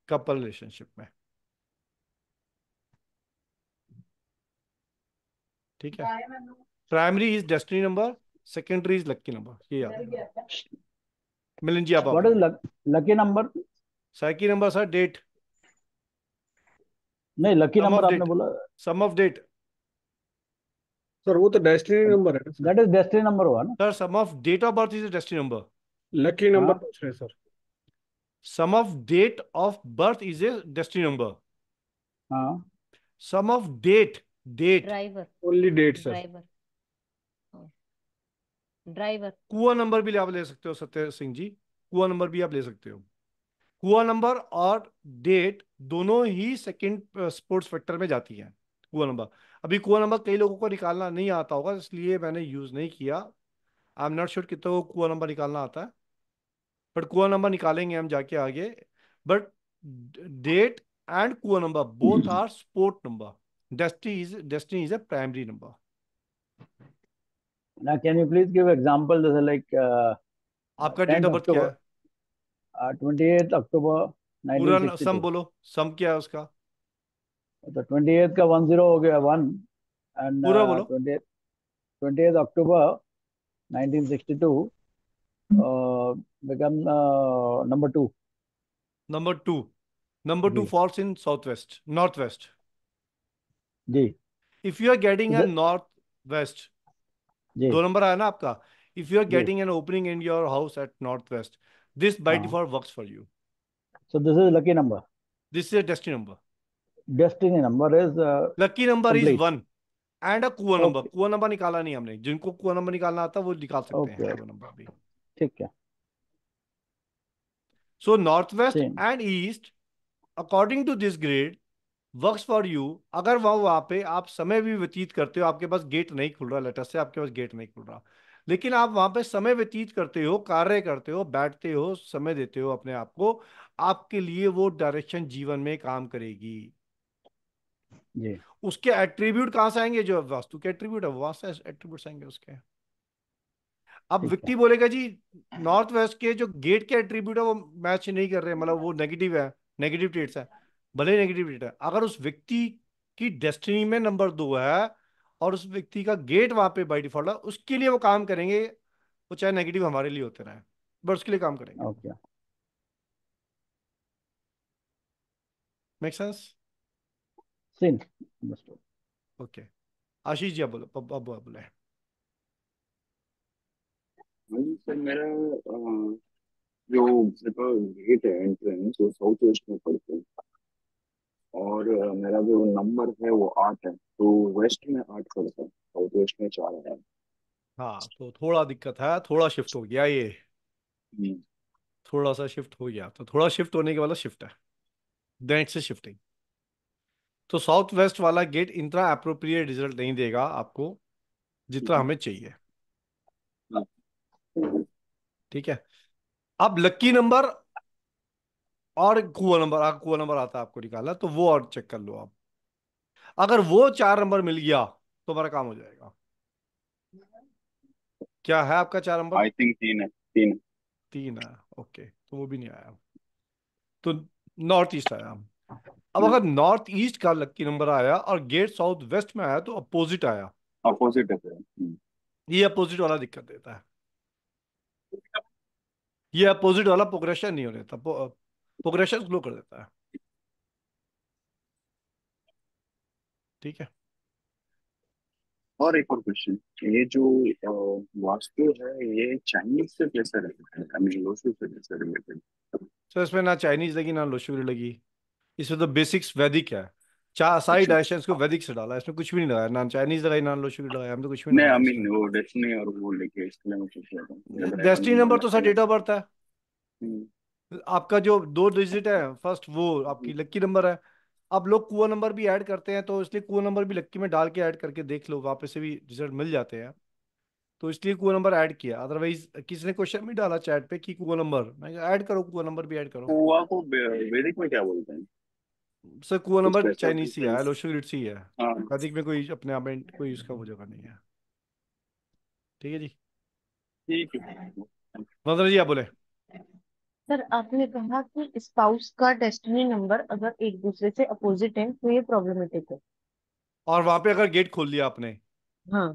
कपल रिलेशनशिप में ठीक है primary is destiny number secondary is lucky number ये याद मिलिन जी आप lucky number psyche number sir date नहीं लकी नंबर आपने बोला सम ऑफ डेट सर वो तो डेस्टिनी नंबर है दैट इज डेस्टिनी नंबर हुआ ना sir sum of date of birth is a destiny number lucky number पूछ रहे sir sum of date of birth is a destiny number हां sum of date date driver only date sir driver kua number भी आप ले सकते हो सत्य सिंह जी कुआ नंबर भी आप ले सकते हो कुआ नंबर और डेट दोनों ही सेकंड स्पोर्ट्स फैक्टर में जाती है कुआ नंबर अभी कुआ नंबर कई लोगों को निकालना नहीं आता होगा इसलिए मैंने यूज़ नहीं किया आई एम नॉट श्योर कितने को कुआ नंबर निकालना आता है बट कुआ नंबर निकालेंगे हम जाके आगे but date and kua number both are support number destiny is destiny is a primary number Now, can you please give example? This is like uh, आपका डेट ऑफ बर्थ क्या है? Uh, 28 अक्टूबर 1963. पूरा सम बोलो सम क्या है उसका? ट्वेंटी तो एथ का वन जीरो हो गया one and twenty eighth October nineteen sixty two become number two number two number two falls in south west north west जी if you are getting an north west दो number आया ना आपका if you are getting an opening in your house at north west this by default works for you so this is lucky number this is a number destiny number is lucky number is one and अ कुआ number कुआ number निकाला नहीं हमने जिनको कुआ number निकालना आता वो निकाल सकते okay. हैं नंबर भी ठीक है so north west and east according to this grade works for you अगर वह वहाँ पे आप समय भी व्यतीत करते हो आपके पास गेट नहीं खुल रहा लेटर से आपके पास गेट नहीं खुल रहा लेकिन आप वहां पे समय व्यतीत करते हो कार्य करते हो बैठते हो समय देते हो अपने आप को आपके लिए वो डायरेक्शन जीवन में काम करेगी उसके एट्रीब्यूट कहां से आएंगे जो वास्तु के एट्रीब्यूट है वास्तु एट्रीब्यूट आएंगे उसके अब व्यक्ति बोलेगा जी नॉर्थ वेस्ट के जो गेट के एट्रीब्यूट है वो मैच नहीं कर रहे मतलब वो नेगेटिव है नेगेटिव ट्रेट्स है भले नेगेटिव ट्रेट है अगर उस व्यक्ति की डेस्टिनी में नंबर दो है और उस व्यक्ति का गेट वहां पे बाई डिफॉल्ट है उसके लिए वो काम करेंगे वो चाहे नेगेटिव हमारे लिए होते रहे बट उसके लिए काम करेंगे make okay. Sense same okay Ashish ji आप बोलो अब आप बोले सर मेरा जो गेट है एंट्रेंस वो साउथ वेस्ट में पड़ता है और मेरा जो नंबर है वो आठ है तो वेस्ट में आठ पड़ता है साउथ वेस्ट में चार है हाँ तो थोड़ा दिक्कत है थोड़ा शिफ्ट हो गया ये हम्म। थोड़ा सा शिफ्ट हो गया तो थोड़ा शिफ्ट होने के वाला शिफ्ट है दैट्स शिफ्टिंग तो साउथ वेस्ट वाला गेट इतना अप्रोप्रिएट रिजल्ट नहीं देगा आपको जितना हमें चाहिए ठीक है अब लक्की नंबर और कुआ नंबर आ, कुआ नंबर आता है आपको निकाला तो वो और चेक कर लो आप अगर वो चार नंबर मिल गया तो हमारा काम हो जाएगा क्या है आपका चार नंबर आई थिंक तीन है तीन तीन है ओके तो वो भी नहीं आया तो नॉर्थ ईस्ट आया हम अब अगर नॉर्थ ईस्ट का लकी नंबर आया और गेट साउथ वेस्ट में आया तो अपोजिट आया अपोजिट है हम्म। ये अपोजिट वाला दिक्कत देता है ये अपोजिट वाला प्रोग्रेशन नहीं हो देता प्रोग्रेशन स्लो कर देता है ठीक है और एक और क्वेश्चन ये जो वास्तु है ये चाइनीज से कैसे रिलेटेड है आई मीन लोशु से कैसे रिलेटेड सर तो इसमें ना चाइनीज लगी ना लोशु लगी इसमें तो बेसिक्स वैदिक है चार सारी है अच्छा। इसको वैदिक से डाला इसमें कुछ भी नहीं लगाया ना चाइनीज लगाई ना लोशी लगाया हमने तो कुछ भी नहीं आई मीन वो डेस्टिनी और वो लेके इसलिए मैं पूछ रहा था डेस्टिनी नंबर तो सर डेट ऑफ बर्थ है हम्म। आपका जो दो डिजिट है फर्स्ट वो आपकी लक्की हम्म। नंबर है आप लोग कुआ नंबर भी ऐड करते हैं तो इसलिए कुआ नंबर भी लक्की में डाल के ऐड करके देख लो वापस से भी रिजल्ट मिल जाते हैं तो इसलिए कुआ नंबर ऐड किया अदरवाइज किसी ने क्वेश्चन भी डाला चैट पे कि कुआ नंबर ऐड करो कुआ नंबर भी ऐड करो कुआ को वैदिक में क्या बोलते हैं सर कुआ नंबर चाइनीज सी है लोशन ग्रिड सी है कार्तिक हाँ। में कोई अपने आप में कोई उसका वो जगह नहीं है ठीक है जी ठीक है नजर जी आप बोले सर आपने कहा कि स्पाउस का डेस्टिनी नंबर अगर एक दूसरे से अपोजिट है तो ये प्रॉब्लमेटिक है और वहां पे अगर गेट खोल लिया आपने हाँ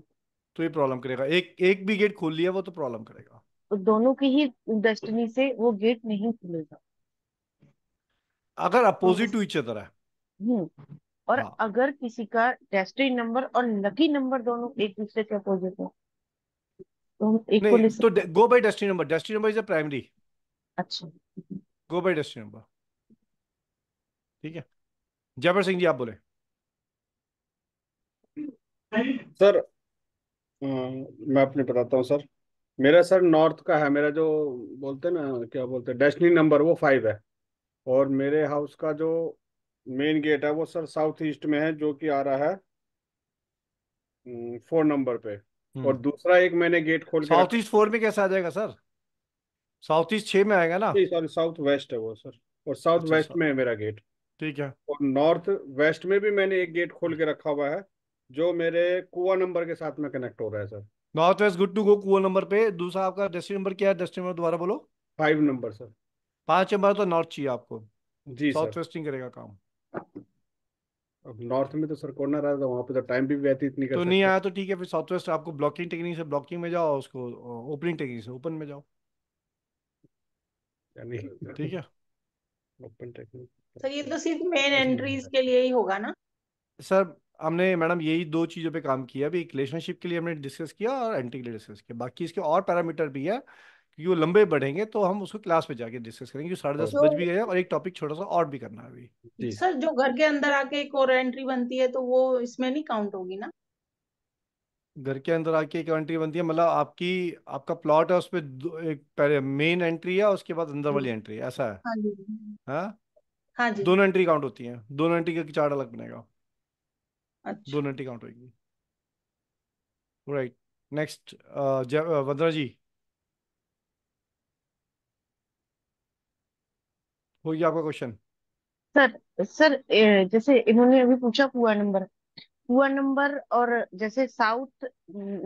तो ये प्रॉब्लम करेगा एक एक भी गेट खोल लिया वो तो प्रॉब्लम करेगा तो दोनों की ही डेस्टिनी से वो गेट नहीं खुलेगा अगर अपोजिट टू इच अदर है हम्म। और हाँ। अगर किसी का डेस्टिनी नंबर और लकी नंबर दोनों एक दूसरे के अपोजिट हो तो हम एक को ले तो go by destiny number destiny number is a primary अच्छा गो बाय डेस्टिनी नंबर ठीक है जयपर सिंह जी आप बोले सर मैं अपने बताता हूँ सर मेरा सर नॉर्थ का है मेरा जो बोलते हैं ना क्या बोलते हैं डेस्टिनी नंबर वो फाइव है और मेरे हाउस का जो मेन गेट है वो सर साउथ ईस्ट में है जो कि आ रहा है फोर हम्म, नंबर पे हम्म। और दूसरा एक मैंने गेट खोल साउथ ईस्ट फोर में कैसे आ जाएगा सर साउथ ईस्ट छः में आएगा ना सॉरी साउथ वेस्ट है वो सर और साउथ अच्छा, वेस्ट में है मेरा गेट ठीक है और नॉर्थ वेस्ट में भी मैंने एक गेट खोल के रखा हुआ है जो मेरे कुआ नंबर के साथ में कनेक्ट हो रहा है sir north west good to go kua number पे दूसरा आपका डेस्टिनेशन नंबर क्या है डेस्टिनेशन नंबर दोबारा बोलो फाइव नंबर सर पांच नंबर तो नॉर्थ चाहिए आपको जी साउथ वेस्टिंग करेगा काम अब नॉर्थ में तो सर कॉर्नर आ रहा वहां पे तो टाइम भी व्यतीत नहीं कर तो नहीं आया तो ठीक है फिर साउथ वेस्ट आपको ब्लॉकिंग टेक्निक से ब्लॉकिंग में जाओ उसको ओपनिंग टेक्निक से ओपन में जाओ यानी ठीक है ओपन टेक्निक सर ये तो सिर्फ मेन एंट्रीज के लिए ही होगा ना सर हमने मैडम यही दो चीज़ों पे काम किया अभी एक रिलेशनशिप के लिए हमने डिस्कस किया और एंट्री के लिए डिस्कस किया बाकी इसके और पैरामीटर भी है क्योंकि वो लंबे बढ़ेंगे तो हम उसको क्लास में जाके डिस्कस करेंगे साढ़े दस तो बज भी गए और एक टॉपिक छोटा सा और भी करना है अभी सर जो घर के अंदर आके एक और एंट्री बनती है तो वो इसमें नहीं काउंट होगी ना घर के अंदर आके एक एंट्री बनती है मतलब आपकी आपका प्लॉट है उसपे एक पहले मेन एंट्री है उसके बाद अंदर वाली एंट्री है ऐसा है हाँ हाँ हाँ जी दोनों एंट्री काउंट होती हैं दोनों एंट्री का चार्ट अलग बनेगा अच्छा दोनों एंट्री काउंट होगी राइट नेक्स्ट वंदना जी हो गया आपका क्वेश्चन सर सर जैसे इन्होंने अभी पूछा कुआ नंबर कुआ नंबर और जैसे साउथ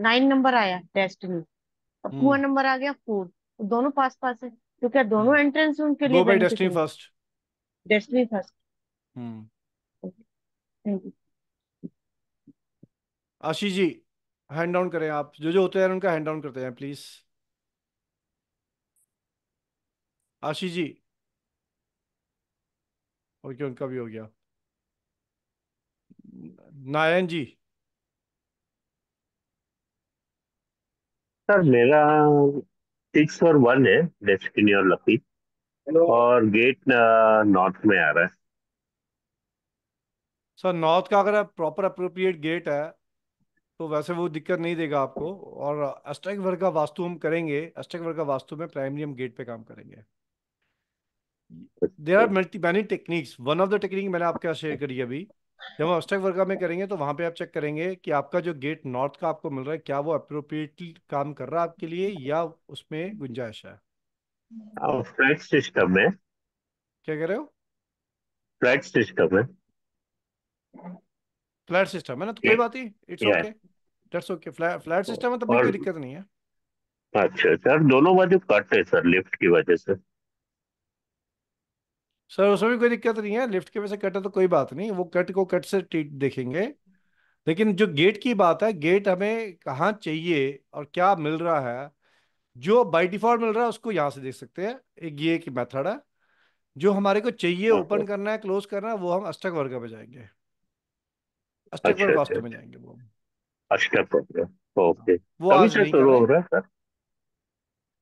नाइन नंबर आया टेस्ट में अब हम्म। कुआ नंबर आ गया फोर तो दोनों पास पास है तो क्या दोनों एंट्रेंस हम्म। उनके लिए by destiny first destiny first hmm thank Ashish ji hand down करें आप जो जो होते हैं उनका हैंड डाउन करते हैं प्लीज आशीष जी ओके उनका भी हो गया नारायण जी सर मेरा सिक्स और वन है डेस्टिनी और लकी और गेट नॉर्थ में आ रहा है सर नॉर्थ का अगर प्रॉपर अप्रोप्रिएट गेट है तो वैसे वो दिक्कत नहीं देगा आपको और अष्टक वर्ग का वास्तु हम करेंगे अष्टक वर्ग का वास्तु में प्राइमरी हम गेट पे काम करेंगे there are multi many techniques one of the technique मैंने आपके यहाँ शेयर करी अभी जब हम अष्टक वर्गा में करेंगे तो वहां पे आप चेक करेंगे कि आपका जो गेट नॉर्थ का आपको मिल रहा है क्या वो अप्रोप्रिएटली काम कर रहा है आपके लिए या उसमें गुंजाइश है फ्लैट सिस्टम है क्या कह रहे हो फ्लैट सिस्टम है फ्लैट सिस्टम है ना तो कोई बात ही it's okay that's okay flat system है तो कोई दिक्कत नहीं है अच्छा सर दोनों बाजू कट है सर लिफ्ट की वजह से सर उसमें भी कोई दिक्कत नहीं है लिफ्ट के वजह से कट है तो कोई बात नहीं वो कट को कट से ट्रीट देखेंगे लेकिन जो गेट की बात है गेट हमें कहाँ चाहिए और क्या मिल रहा है जो बाई डिफॉल्ट मिल रहा है उसको यहाँ से देख सकते हैं एक ये की मेथड है जो हमारे को चाहिए ओपन करना है क्लोज करना है वो हम अष्टक वर्ग में जाएंगे अष्टक वर्ग वास्तव में जाएंगे वो ओके वो आज नहीं शुरू हो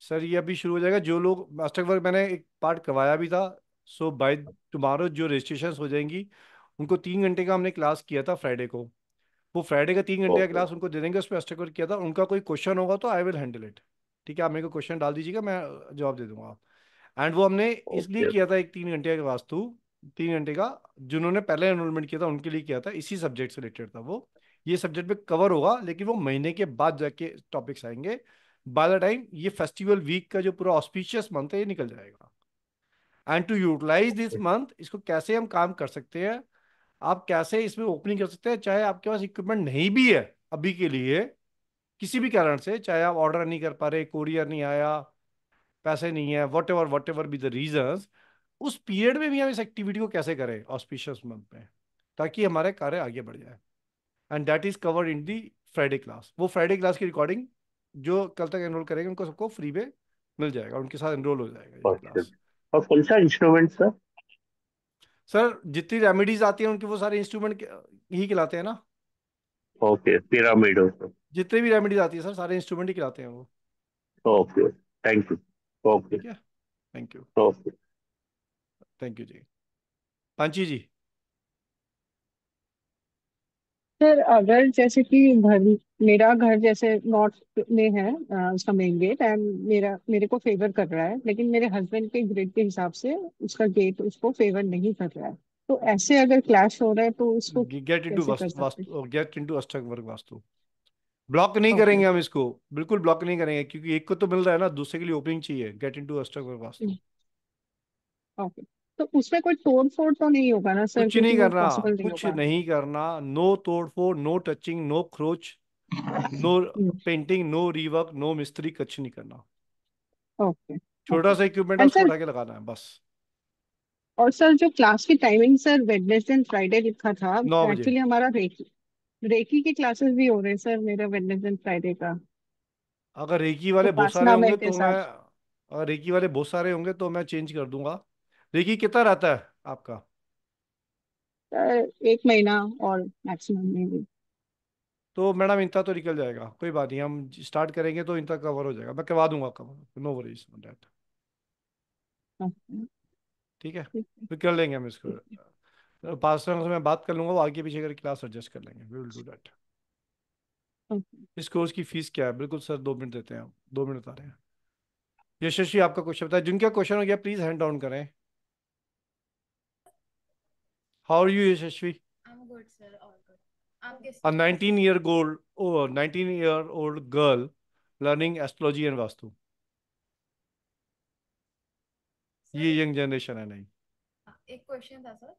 सर ये अभी शुरू हो जाएगा जो लोग अष्टक वर्ग मैंने एक पार्ट करवाया भी था सो बाय टुमारो जो रजिस्ट्रेशन हो जाएंगी उनको तीन घंटे का हमने क्लास किया था फ्राइडे को वो फ्राइडे का तीन घंटे का क्लास उनको दे देंगे उसमें अस्टेकोर किया था उनका कोई क्वेश्चन होगा तो आई विल हैंडल इट ठीक है आप मेरे को क्वेश्चन डाल दीजिएगा मैं जवाब दे दूंगा एंड वो हमने इसलिए किया था एक तीन घंटे का वास्तु तीन घंटे का जिन्होंने पहले एनरोलमेंट किया था उनके लिए किया था इसी सब्जेक्ट से रिलेटेड था वो ये सब्जेक्ट में कवर होगा लेकिन वो महीने के बाद जाके टॉपिक्स आएंगे बाय द टाइम ये फेस्टिवल वीक का जो पूरा ऑस्पिशियस मंथ है ये निकल जाएगा and to utilise this month इसको कैसे हम काम कर सकते हैं आप कैसे इसमें ओपनिंग कर सकते हैं चाहे आपके पास इक्विपमेंट नहीं भी है अभी के लिए किसी भी कारण से चाहे आप ऑर्डर नहीं कर पा रहे कोरियर नहीं आया पैसे नहीं है whatever whatever be the reason उस पीरियड में भी हम इस एक्टिविटी को कैसे करें ऑस्पिशियस मंथ में ताकि हमारे कार्य आगे बढ़ जाए and that is covered in the Friday class वो फ्राइडे क्लास की रिकॉर्डिंग जो कल तक एनरोल करेंगे उनको सबको फ्री में मिल जाएगा उनके साथ एनरोल हो जाएगा और कौन सा इंस्ट्रूमेंट सर सर जितनी रेमेडीज आती है उनके वो सारे इंस्ट्रूमेंट ही खिलाते हैं ना ओके पिरामिड हो जितने भी रेमेडीज आती है सर सारे इंस्ट्रूमेंट ही खिलाते हैं वो ओके थैंक यू ओके ठीक है thank you okay thank you जी पांची जी सर अगर जैसे कि घर मेरा घर जैसे नॉर्थ में है उसका मेन गेट एंड मेरा मेरे को फेवर कर रहा है लेकिन मेरे हस्बैंड के ग्रेड के हिसाब से उसका गेट उसको फेवर नहीं कर रहा है तो ऐसे अगर क्लैश हो रहा है तो उसको gate into Vastu gate into अष्टक वर्ग वास्तु ब्लॉक नहीं okay. करेंगे हम इसको बिल्कुल ब्लॉक नहीं करेंगे क्योंकि एक को तो मिल रहा है ना दूसरे के लिए ओपनिंग चाहिए गेट इनटू अष्टक वर्ग वास्तु ओके तो उसमें कोई तोड़फोड़ तो नहीं होगा ना सर कुछ नहीं करना कुछ नहीं करना नो तोड़फोड़ no touching no crouch no painting no rework no मिस्त्री कुछ नहीं करना ओके छोटा सा इक्विपमेंट उसको लगा के लगाना है बस और सर जो क्लास की timing sir Wednesday and Friday लिखा था नौ बजे। एक्चुअली हमारा रेकी रेकी के क्लासेस भी हो रहे हैं सर मेरा वेडनेसडे एंड फ्राइडे का अगर रेकी वाले तो बहुत सारे उपासना होंगे तो मैं अगर रेकी वाले बहुत सारे होंगे तो मैं चेंज कर दूंगा रेकी कितना रहता है आपका एक महीना और मैक्सिमम में भी तो मैडम इनका तो निकल जाएगा कोई बात नहीं हम स्टार्ट करेंगे तो इनका कवर हो जाएगा मैं करवा दूंगा कवर नो वरीज डेट ठीक है फिर कर लेंगे हम इसको पास्टर से मैं बात कर लूंगा वो आगे पीछे करके क्लास एडजस्ट कर लेंगे वी विल डू दैट इस कोर्स की फीस क्या है बिल्कुल सर दो मिनट देते हैं दो मिनट बता रहे हैं यशस्वी आपका क्वेश्चन बताया जिनका क्वेश्चन हो गया प्लीज हैंड डाउन करें how are you Yashasvi a 19 year old or oh, 19 year old girl learning astrology and vastu ये यंग जनरेशन है नहीं एक क्वेश्चन था sir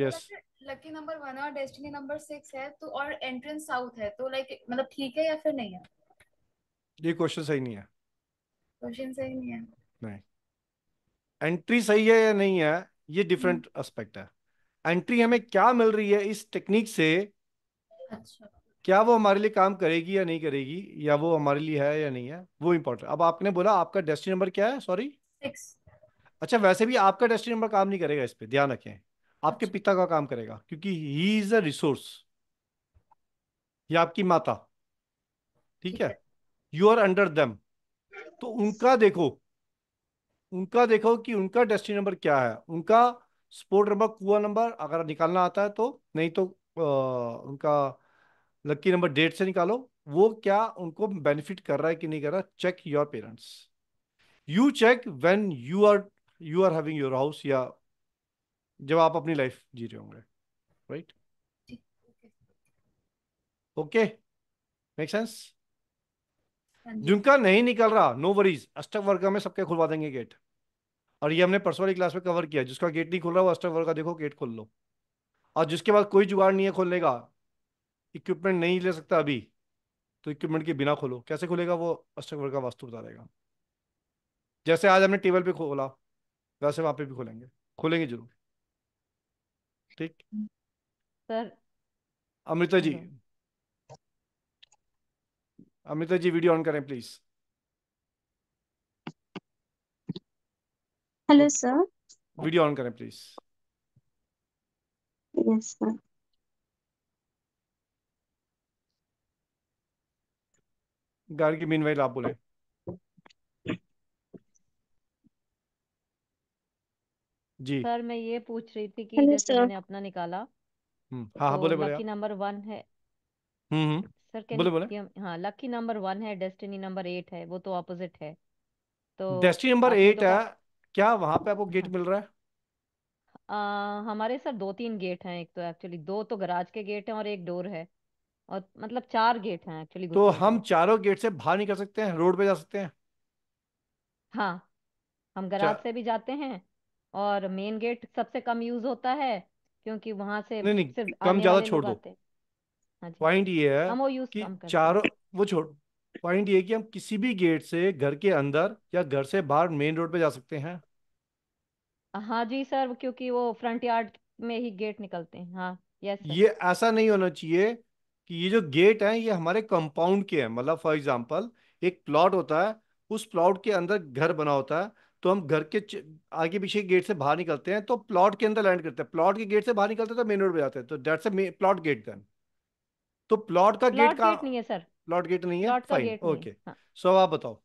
yes lucky number one और डेस्टिनी नंबर सिक्स है तो और एंट्रेंस साउथ है तो लाइक मतलब ठीक है या फिर नहीं है ये क्वेश्चन सही नहीं है क्वेश्चन सही नहीं है नहीं एंट्री सही है या नहीं है ये डिफरेंट एस्पेक्ट है एंट्री हमें क्या मिल रही है इस टेक्निक से अच्छा। क्या वो हमारे लिए काम करेगी या नहीं करेगी या वो हमारे लिए है या नहीं है वो इम्पोर्टेंट अब आपने बोला आपका डेस्टिनी नंबर क्या है सॉरी अच्छा वैसे भी आपका डेस्टिनी नंबर काम नहीं करेगा इस पर ध्यान रखें आपके अच्छा। पिता का काम करेगा क्योंकि ही इज अ रिसोर्स या आपकी माता ठीक है यू आर अंडर देम तो उनका देखो उनका देखो कि उनका डेस्टिनी नंबर क्या है उनका स्पोर्ट नंबर कुआ नंबर अगर निकालना आता है तो नहीं तो आ, उनका लकी नंबर डेट से निकालो वो क्या उनको बेनिफिट कर रहा है कि नहीं कर रहा check your parents you check when you are you are having your house या जब आप अपनी लाइफ जी रहे होंगे राइट ओके मेक सेंस जिनका नहीं निकल रहा नो वरीज अष्टक वर्ग में सबके खुलवा देंगे गेट और ये हमने परसों वाली क्लास में कवर किया जिसका गेट नहीं खुल रहा वो अस्टर का देखो गेट खोल लो और जिसके पास कोई जुगाड़ नहीं है खोलने का इक्विपमेंट नहीं ले सकता अभी तो इक्विपमेंट के बिना खोलो कैसे खुलेगा वो अस्टर का वास्तु बता देगा जैसे आज हमने टेबल पे खोला वैसे वहां पे भी खोलेंगे खोलेंगे जरूर ठीक sir Amrita ji Amrita ji video on करें please hello sir video on करें प्लीज यस सर गार्ड की मीनवाइल आप बोले जी सर मैं ये पूछ रही थी कि जैसे मैंने अपना निकाला हम्म। हाँ हाँ तो बोले बोले लकी नंबर वन है हम्म हम्म सर कैन बोले बोले हाँ लकी नंबर वन है डेस्टिनी नंबर एट है वो तो ऑपोजिट है तो डेस्टिनी नंबर एट तो है क्या वहां पे आपको गेट मिल रहा है आ, हमारे सर दो तीन गेट हैं एक तो एक्चुअली दो तो गराज के गेट हैं और एक डोर है और मतलब चार गेट हैं एक्चुअली तो हम के चारों गेट से बाहर निकल सकते हैं रोड पे जा सकते हैं हाँ हम गराज चा... से भी जाते हैं और मेन गेट सबसे कम यूज होता है क्योंकि वहां से नहीं नहीं सिर्फ कम आने ज्यादा वाले छोड़ लोग दो आते हैं हाँ जी पॉइंट ये है हम वो यूज कि कम करते हैं चारों वो छोड़ पॉइंट ये कि हम किसी भी गेट से घर के अंदर या घर से बाहर मेन रोड पे जा सकते हैं हाँ जी सर क्योंकि वो फ्रंट यार्ड में ही गेट निकलते हैं हाँ यस सर ये ऐसा नहीं होना चाहिए कि ये जो गेट है ये हमारे कंपाउंड के हैं मतलब फॉर एग्जांपल एक प्लॉट होता है उस प्लॉट के अंदर घर बना होता है तो हम घर के आगे पीछे गेट से बाहर निकलते हैं तो प्लॉट के अंदर लैंड करते हैं प्लॉट के गेट से बाहर निकलते हैं तो मेन रोड पे जाते हैं तो that's a plot gate then तो प्लॉट का गेट प्लॉट गेट नहीं है सर प्लॉट गेट नहीं है फाइन ओके सो आप बताओ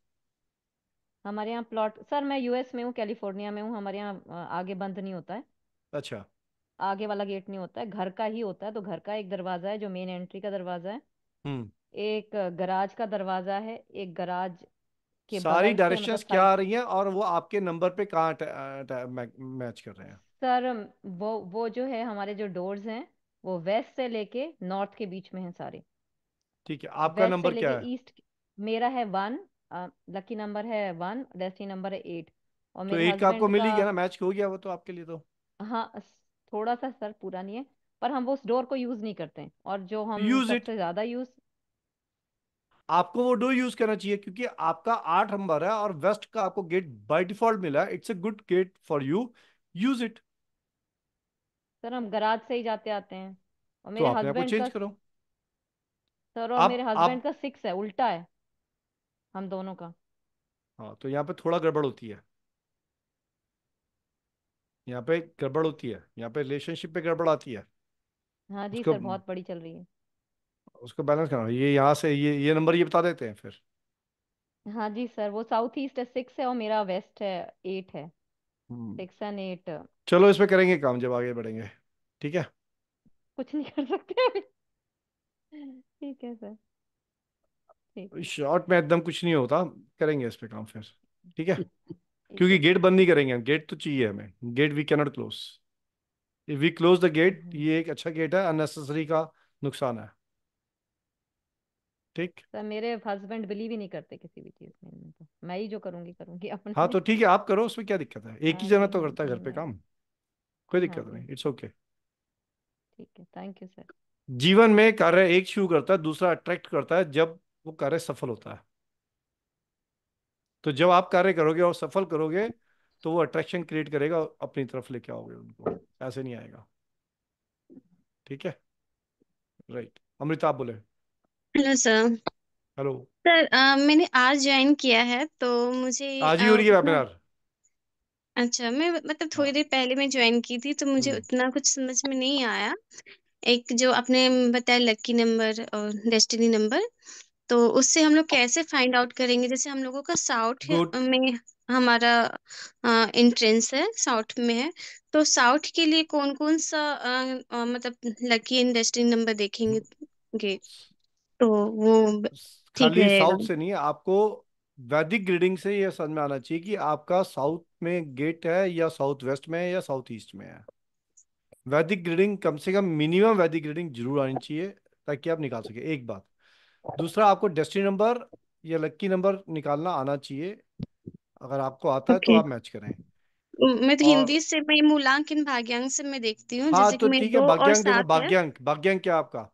हमारे यहाँ प्लॉट सर मैं यूएस में हूँ कैलिफोर्निया में हूँ हमारे यहाँ आगे बंद नहीं होता है अच्छा आगे वाला गेट नहीं होता है घर का ही होता है तो घर का एक दरवाजा है जो मेन एंट्री का दरवाजा हम्म। है एक गराज का दरवाजा है एक गराज के सारी डायरेक्शन मतलब क्या आ रही हैं और वो आपके नंबर पे कहाँ मैच कर रहे हैं सर वो वो जो है हमारे जो डोर्स हैं वो वेस्ट से लेके नॉर्थ के बीच में हैं सारे ठीक है आपका वेस्ट नंबर क्या है ईस्ट मेरा है वन लकी नंबर है वन डेस्टिनी नंबर है एट और तो मेरे एट का आपको हस्बैंड मिल ही गया ना मैच हो गया वो तो आपके लिए तो हाँ थोड़ा सा सर पूरा नहीं है पर हम वो उस डोर को यूज नहीं करते हैं। और जो हम यूज इट सबसे ज्यादा यूज आपको वो डोर यूज करना चाहिए क्योंकि आपका आठ नंबर है और वेस्ट का आपको गेट बाय डिफॉल्ट मिला it's a good gate for you use it sir हम गराज से ही जाते आते हैं और तो मेरे आपने आपको हस्बैंड चेंज का करो सर और आप मेरे हस्बैंड आप का सिक्स है उल्टा है हम दोनों का हाँ तो यहाँ पे थोड़ा गड़बड़ होती है यहाँ पे गड़बड़ होती है यहाँ पे रिलेशनशिप पे गड़बड़ आती है हाँ जी उसको सर बहुत बड़ी चल रही है उसको बैलेंस करना ये यहाँ से ये ये नंबर ये बता देते हैं फिर हाँ जी सर वो साउथ ईस्ट है सिक्स है और मेरा वेस्ट है एट है सिक्स एंड एट चलो इस पे करेंगे काम जब आगे बढ़ेंगे ठीक है कुछ नहीं कर सकते ठीक है सर ठीक शॉर्ट में एकदम कुछ नहीं होता करेंगे इस पे काम फिर ठीक है क्योंकि गेट बंद नहीं करेंगे गेट तो चाहिए हमें gate we cannot close if we close the gate ये एक अच्छा गेट है अननेसेसरी का नुकसान है ठीक सर मेरे हस्बैंड बिलीव ही नहीं करते किसी भी चीज में तो मैं ही जो करूंगी करूंगी अपने हाँ तो ठीक है आप करो उसमें क्या दिक्कत है एक ही हाँ, जना तो करता है घर पे काम कोई दिक्कत हाँ, नहीं इट्स ओके ठीक है थैंक यू सर जीवन में कार्य एक शुरू करता है दूसरा अट्रैक्ट करता है जब वो कार्य सफल होता है तो जब आप कार्य करोगे और सफल करोगे तो वो अट्रैक्शन क्रिएट करेगा अपनी तरफ लेके आओगे उनको ऐसे नहीं आएगा ठीक है राइट अमृता बोले हेलो सर हेलो सर मैंने आज ज्वाइन किया है तो मुझे आज ही हो रही है वेबिनार हाँ। अच्छा मैं मतलब हाँ। थोड़ी देर पहले मैं ज्वाइन की थी तो मुझे हम्म। उतना कुछ समझ में नहीं आया एक जो आपने बताया लकी नंबर और डेस्टिनी नंबर तो उससे हम लोग कैसे फाइंड आउट करेंगे जैसे हम लोगों का साउथ में हमारा इंट्रेंस है साउथ में है तो साउथ के लिए कौन कौन सा आ, आ, मतलब लकी एंड डेस्टिनी नंबर देखेंगे तो वो ठीक साउथ से नहीं आपको वैदिक ग्रीडिंग से यह समझ में आना चाहिए कि आपका साउथ में गेट है या साउथ वेस्ट में है या साउथ ईस्ट में है वैदिक ग्रेडिंग कम से कम मिनिमम वैदिक ग्रेडिंग जरूर आनी चाहिए ताकि आप निकाल सके एक बात दूसरा आपको डेस्टिनी नंबर या लक्की नंबर निकालना आना चाहिए अगर आपको आता है तो आप मैच करें मैं तो और... हिंदी से मैं मूलांकन भाग्यांक से मैं देखती हूँ हाँ जैसे तो ठीक है भाग्यांक देखो भाग्यांक भाग्यांक क्या आपका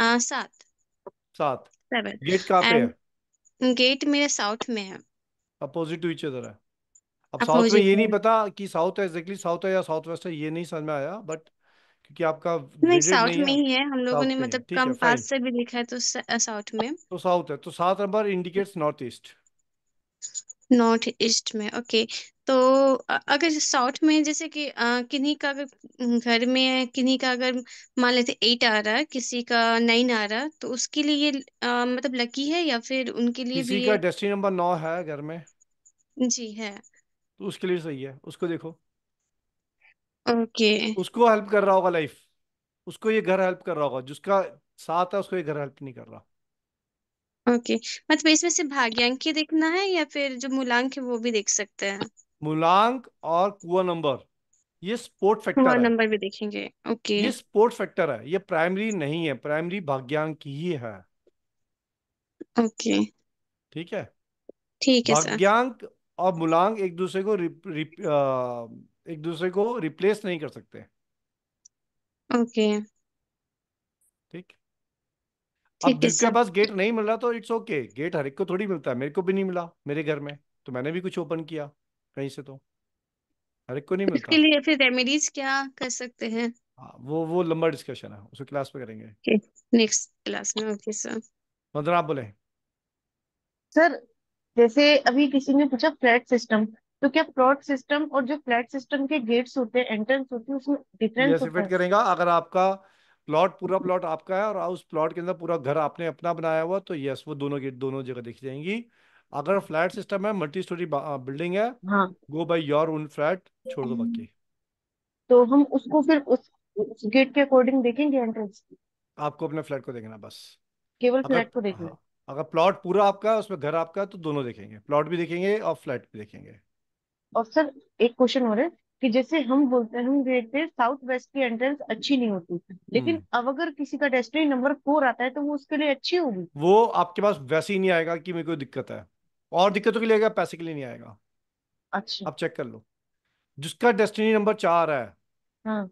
आ, सात सात सेवन गेट कहाँ पे है गेट मेरे साउथ में है अपोजिट टू इच अदर है अब साउथ में अपोजिट ये नहीं में पता कि साउथ है एग्जैक्टली साउथ है या साउथ वेस्ट है ये नहीं समझ में आया बट क्योंकि आपका नहीं ग्रेडेड साउथ नहीं है में ही है हम लोगों साउथ ने में मतलब ठीक कम है फास्ट फाइन से भी लिखा है तो साउथ में तो साउथ है तो सात number indicates north east north east में ओके तो अगर साउथ में जैसे कि किन्हीं का अगर घर में है, किन्हीं का अगर मान लेते एट आ रहा है किसी का नाइन आ रहा तो उसके लिए ये मतलब लकी है या फिर उनके लिए किसी भी का ये डेस्टिनी नंबर नौ है घर में जी है तो उसके लिए सही है उसको देखो ओके okay. उसको हेल्प कर रहा होगा लाइफ उसको ये घर हेल्प कर रहा होगा जिसका साथ है उसको ये घर हेल्प नहीं कर रहा ओके okay. मतलब इसमें से भाग्यांक ही देखना है या फिर जो मूलांक है वो भी देख सकते हैं मूलांक और कुआ नंबर ये स्पोर्ट फैक्टर है नंबर भी देखेंगे ओके ये स्पोर्ट फैक्टर है ये प्राइमरी नहीं है प्राइमरी भाग्यांक ही है ओके ठीक है ठीक है सर भाग्यांक और मुलांग एक दूसरे को रिप, रिप, आ, एक दूसरे को रिप्लेस नहीं कर सकते ओके ठीक अब जिसके पास गेट नहीं मिल रहा तो इट्स ओके गेट हर एक को थोड़ी मिलता है मेरे को भी नहीं मिला मेरे घर में तो मैंने भी कुछ ओपन किया कहीं से तो हर एक को नहीं मिलता इसके लिए फिर रेमेडीज क्या कर सकते हैं हाँ, वो वो लंबा डिस्कशन है उसे क्लास पे करेंगे नेक्स्ट क्लास में ओके सर मतलब आप बोले सर जैसे अभी किसी ने पूछा फ्लैट सिस्टम तो क्या फ्रॉड सिस्टम और जो फ्लैट सिस्टम के गेट्स होते हैं एंट्रेंस होती है उसमें डिफरेंस होता है करेगा अगर आपका प्लॉट पूरा प्लॉट आपका है और उस प्लॉट के अंदर पूरा घर आपने अपना बनाया हुआ तो यस वो दोनों गेट दोनों जगह दिख जाएंगी अगर फ्लैट सिस्टम है मल्टी स्टोरी बिल्डिंग है हाँ go by your own flat छोड़ दो हम्म। बाकी तो हम उसको फिर उस, उस गेट के अकॉर्डिंग देखेंगे एंट्रेंस की आपको अपने फ्लैट को देखना बस केवल फ्लैट को देखना हाँ, अगर प्लॉट पूरा आपका उसमें घर आपका तो दोनों देखेंगे प्लॉट भी देखेंगे और फ्लैट भी देखेंगे और सर एक क्वेश्चन हो रहा है कि जैसे हम बोलते हैं हम देखते हैं साउथ वेस्ट की एंट्रेंस अच्छी नहीं होती लेकिन हम्म। अब अगर किसी का डेस्टिनी नंबर फोर आता है तो वो उसके लिए अच्छी होगी वो आपके पास वैसे ही नहीं आएगा कि मेरे को दिक्कत है और दिक्कतों के लिए आएगा पैसे के लिए नहीं आएगा अच्छा आप चेक कर लो जिसका डेस्टिनी नंबर चार है हाँ।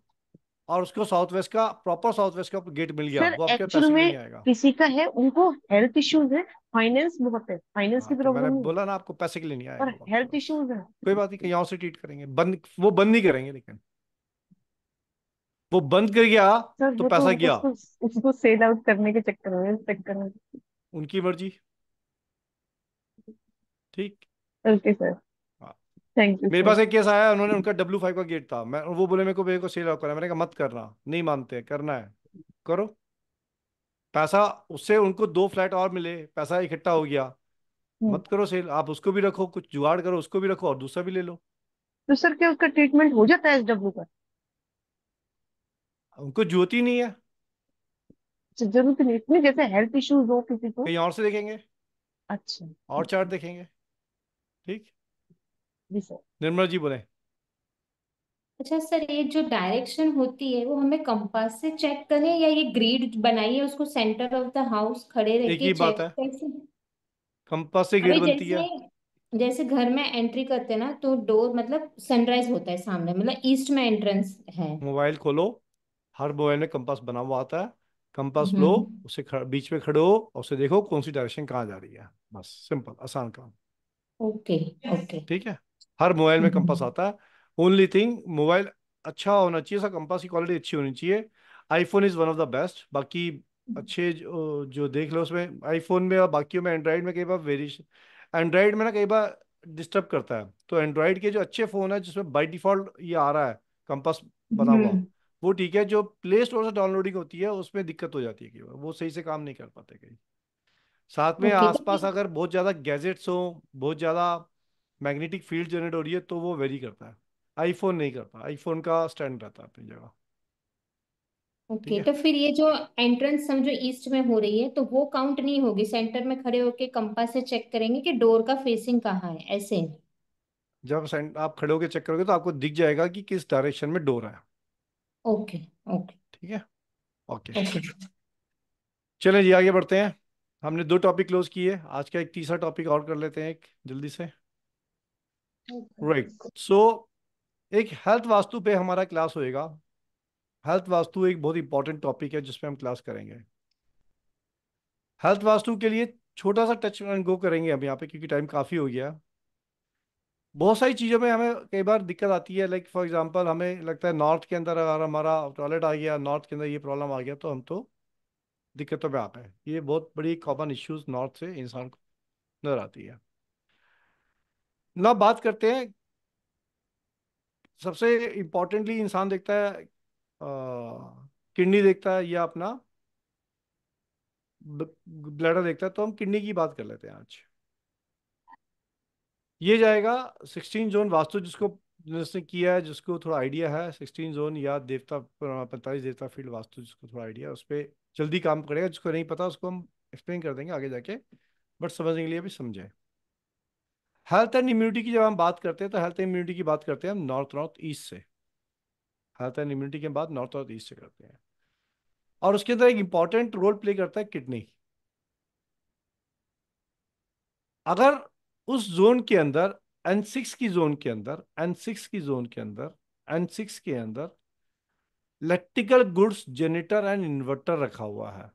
और उसको साउथ वेस्ट का प्रॉपर साउथ वेस्ट का गेट मिल गया वो आपके पैसे में नहीं आएगा किसी का है उनको हेल्थ इश्यूज है फाइनेंस बहुत है फाइनेंस हाँ, की प्रॉब्लम तो मैंने बोला ना आपको पैसे के लिए नहीं आएगा पर हेल्थ इश्यूज है कोई बात नहीं यहाँ से ट्रीट करेंगे बंद वो बंद नहीं करेंगे लेकिन वो बंद कर गया तो, तो पैसा गया उसको सेल आउट करने के चक्कर में चक्कर में उनकी मर्जी ठीक ओके सर मेरे पास एक केस आया उन्होंने उनका डब्ल्यू फाइव का गेट था मैं वो बोले मेरे को मेरे को सेल आउट करना मैंने कहा मत करना नहीं मानते करना है करो पैसा उससे उनको दो फ्लैट और मिले पैसा इकट्ठा हो गया हम्म। मत करो सेल आप उसको भी रखो कुछ जुगाड़ करो उसको भी रखो और दूसरा भी ले लो तो सर क्या उसका ट्रीटमेंट हो जाता है एस डब्ल्यू का उनको ज्योति नहीं है अच्छा, जरूरत नहीं इतनी जैसे हेल्थ इश्यूज हो किसी को कहीं और से देखेंगे अच्छा और चार्ट देखेंगे ठीक निर्मल जी बोले अच्छा सर ये जो डायरेक्शन होती है वो हमें कंपास से चेक करें या ये ग्रीड बनाई है उसको सेंटर ऑफ द हाउस खड़े रह एक के ही बात है कैसे कंपास से ग्रीड अभी बनती है जैसे घर में एंट्री करते हैं ना तो डोर मतलब सनराइज होता है सामने मतलब ईस्ट में एंट्रेंस है मोबाइल खोलो हर मोबाइल में कंपास बना हुआ आता है कंपास हम्म। लो उसे बीच में खड़े हो और उसे देखो कौन सी डायरेक्शन कहाँ जा रही है बस सिंपल आसान काम ओके ओके ठीक है हर मोबाइल में हम्म। कंपास आता है ओनली थिंग मोबाइल अच्छा होना चाहिए सर कंपास की क्वालिटी अच्छी होनी चाहिए iPhone is one of the best बाकी अच्छे हम्म। जो, जो देख लो उसमें आईफोन में और बाकियों में एंड्रॉयड में कई बार वेरिएशन एंड्रॉयड में ना कई बार डिस्टर्ब करता है तो एंड्रॉयड के जो अच्छे फ़ोन है जिसमें बाई डिफ़ॉल्ट ये आ रहा है कंपास बना हुआ हम्म। वो ठीक है जो प्ले स्टोर से डाउनलोडिंग होती है उसमें दिक्कत हो जाती है कई बार वो सही से काम नहीं कर पाते कहीं साथ में आसपास अगर बहुत ज़्यादा गैजेट्स हो बहुत ज़्यादा मैग्नेटिक फील्ड जनरेट हो रही है तो वो वेरी करता है आईफोन नहीं करता आईफोन का स्टैंड रहता है अपनी जगह ओके okay, तो फिर ये जो एंट्रेंस समझो ईस्ट में हो रही है तो वो काउंट नहीं होगी सेंटर में खड़े होके कंपास से चेक करेंगे कि डोर का फेसिंग कहाँ है ऐसे जब आप खड़े होकर चेक करोगे तो आपको दिख जाएगा कि किस डायरेक्शन में डोर है ओके ओके ठीक है ओके ओके चलें जी आगे बढ़ते हैं हमने दो टॉपिक क्लोज किए आज का एक तीसरा टॉपिक और कर लेते हैं एक जल्दी से राइट सो एक हेल्थ वास्तु पे हमारा क्लास होएगा हेल्थ वास्तु एक बहुत इंपॉर्टेंट टॉपिक है जिसपे हम क्लास करेंगे हेल्थ वास्तु के लिए छोटा सा टच एंड गो करेंगे हम यहाँ पे क्योंकि टाइम काफ़ी हो गया बहुत सारी चीज़ों में हमें कई बार दिक्कत आती है लाइक फॉर एग्जांपल हमें लगता है नॉर्थ के अंदर अगर हमारा टॉयलेट आ गया नॉर्थ के अंदर ये प्रॉब्लम आ गया तो हम तो दिक्कतों में आ गए ये बहुत बड़ी कॉमन इश्यूज नॉर्थ से इंसान को नजर आती है ना बात करते हैं सबसे इम्पोर्टेंटली इंसान देखता है किडनी देखता है या अपना ब्लडर देखता है तो हम किडनी की बात कर लेते हैं आज ये जाएगा सिक्सटीन जोन वास्तु जिसको जिसने किया है जिसको थोड़ा आइडिया है सिक्सटीन जोन या देवता पैंतालीस देवता फील्ड वास्तु जिसको थोड़ा आइडिया है उस पर जल्दी काम करेगा जिसको नहीं पता उसको हम एक्सप्लेन कर देंगे आगे जाके बट समझने के लिए भी समझें हेल्थ एंड इम्यूनिटी की जब हम बात करते हैं तो हेल्थ एंड इम्यूनिटी की बात करते हैं हम नॉर्थ नॉर्थ ईस्ट से हेल्थ एंड इम्यूनिटी के बाद नॉर्थ नॉर्थ ईस्ट से करते हैं और उसके अंदर एक इंपॉर्टेंट रोल प्ले करता है किडनी अगर उस जोन के अंदर एन सिक्स की जोन के अंदर एन सिक्स की जोन के अंदर एन सिक्स के अंदर electrical goods generator and inverter रखा हुआ है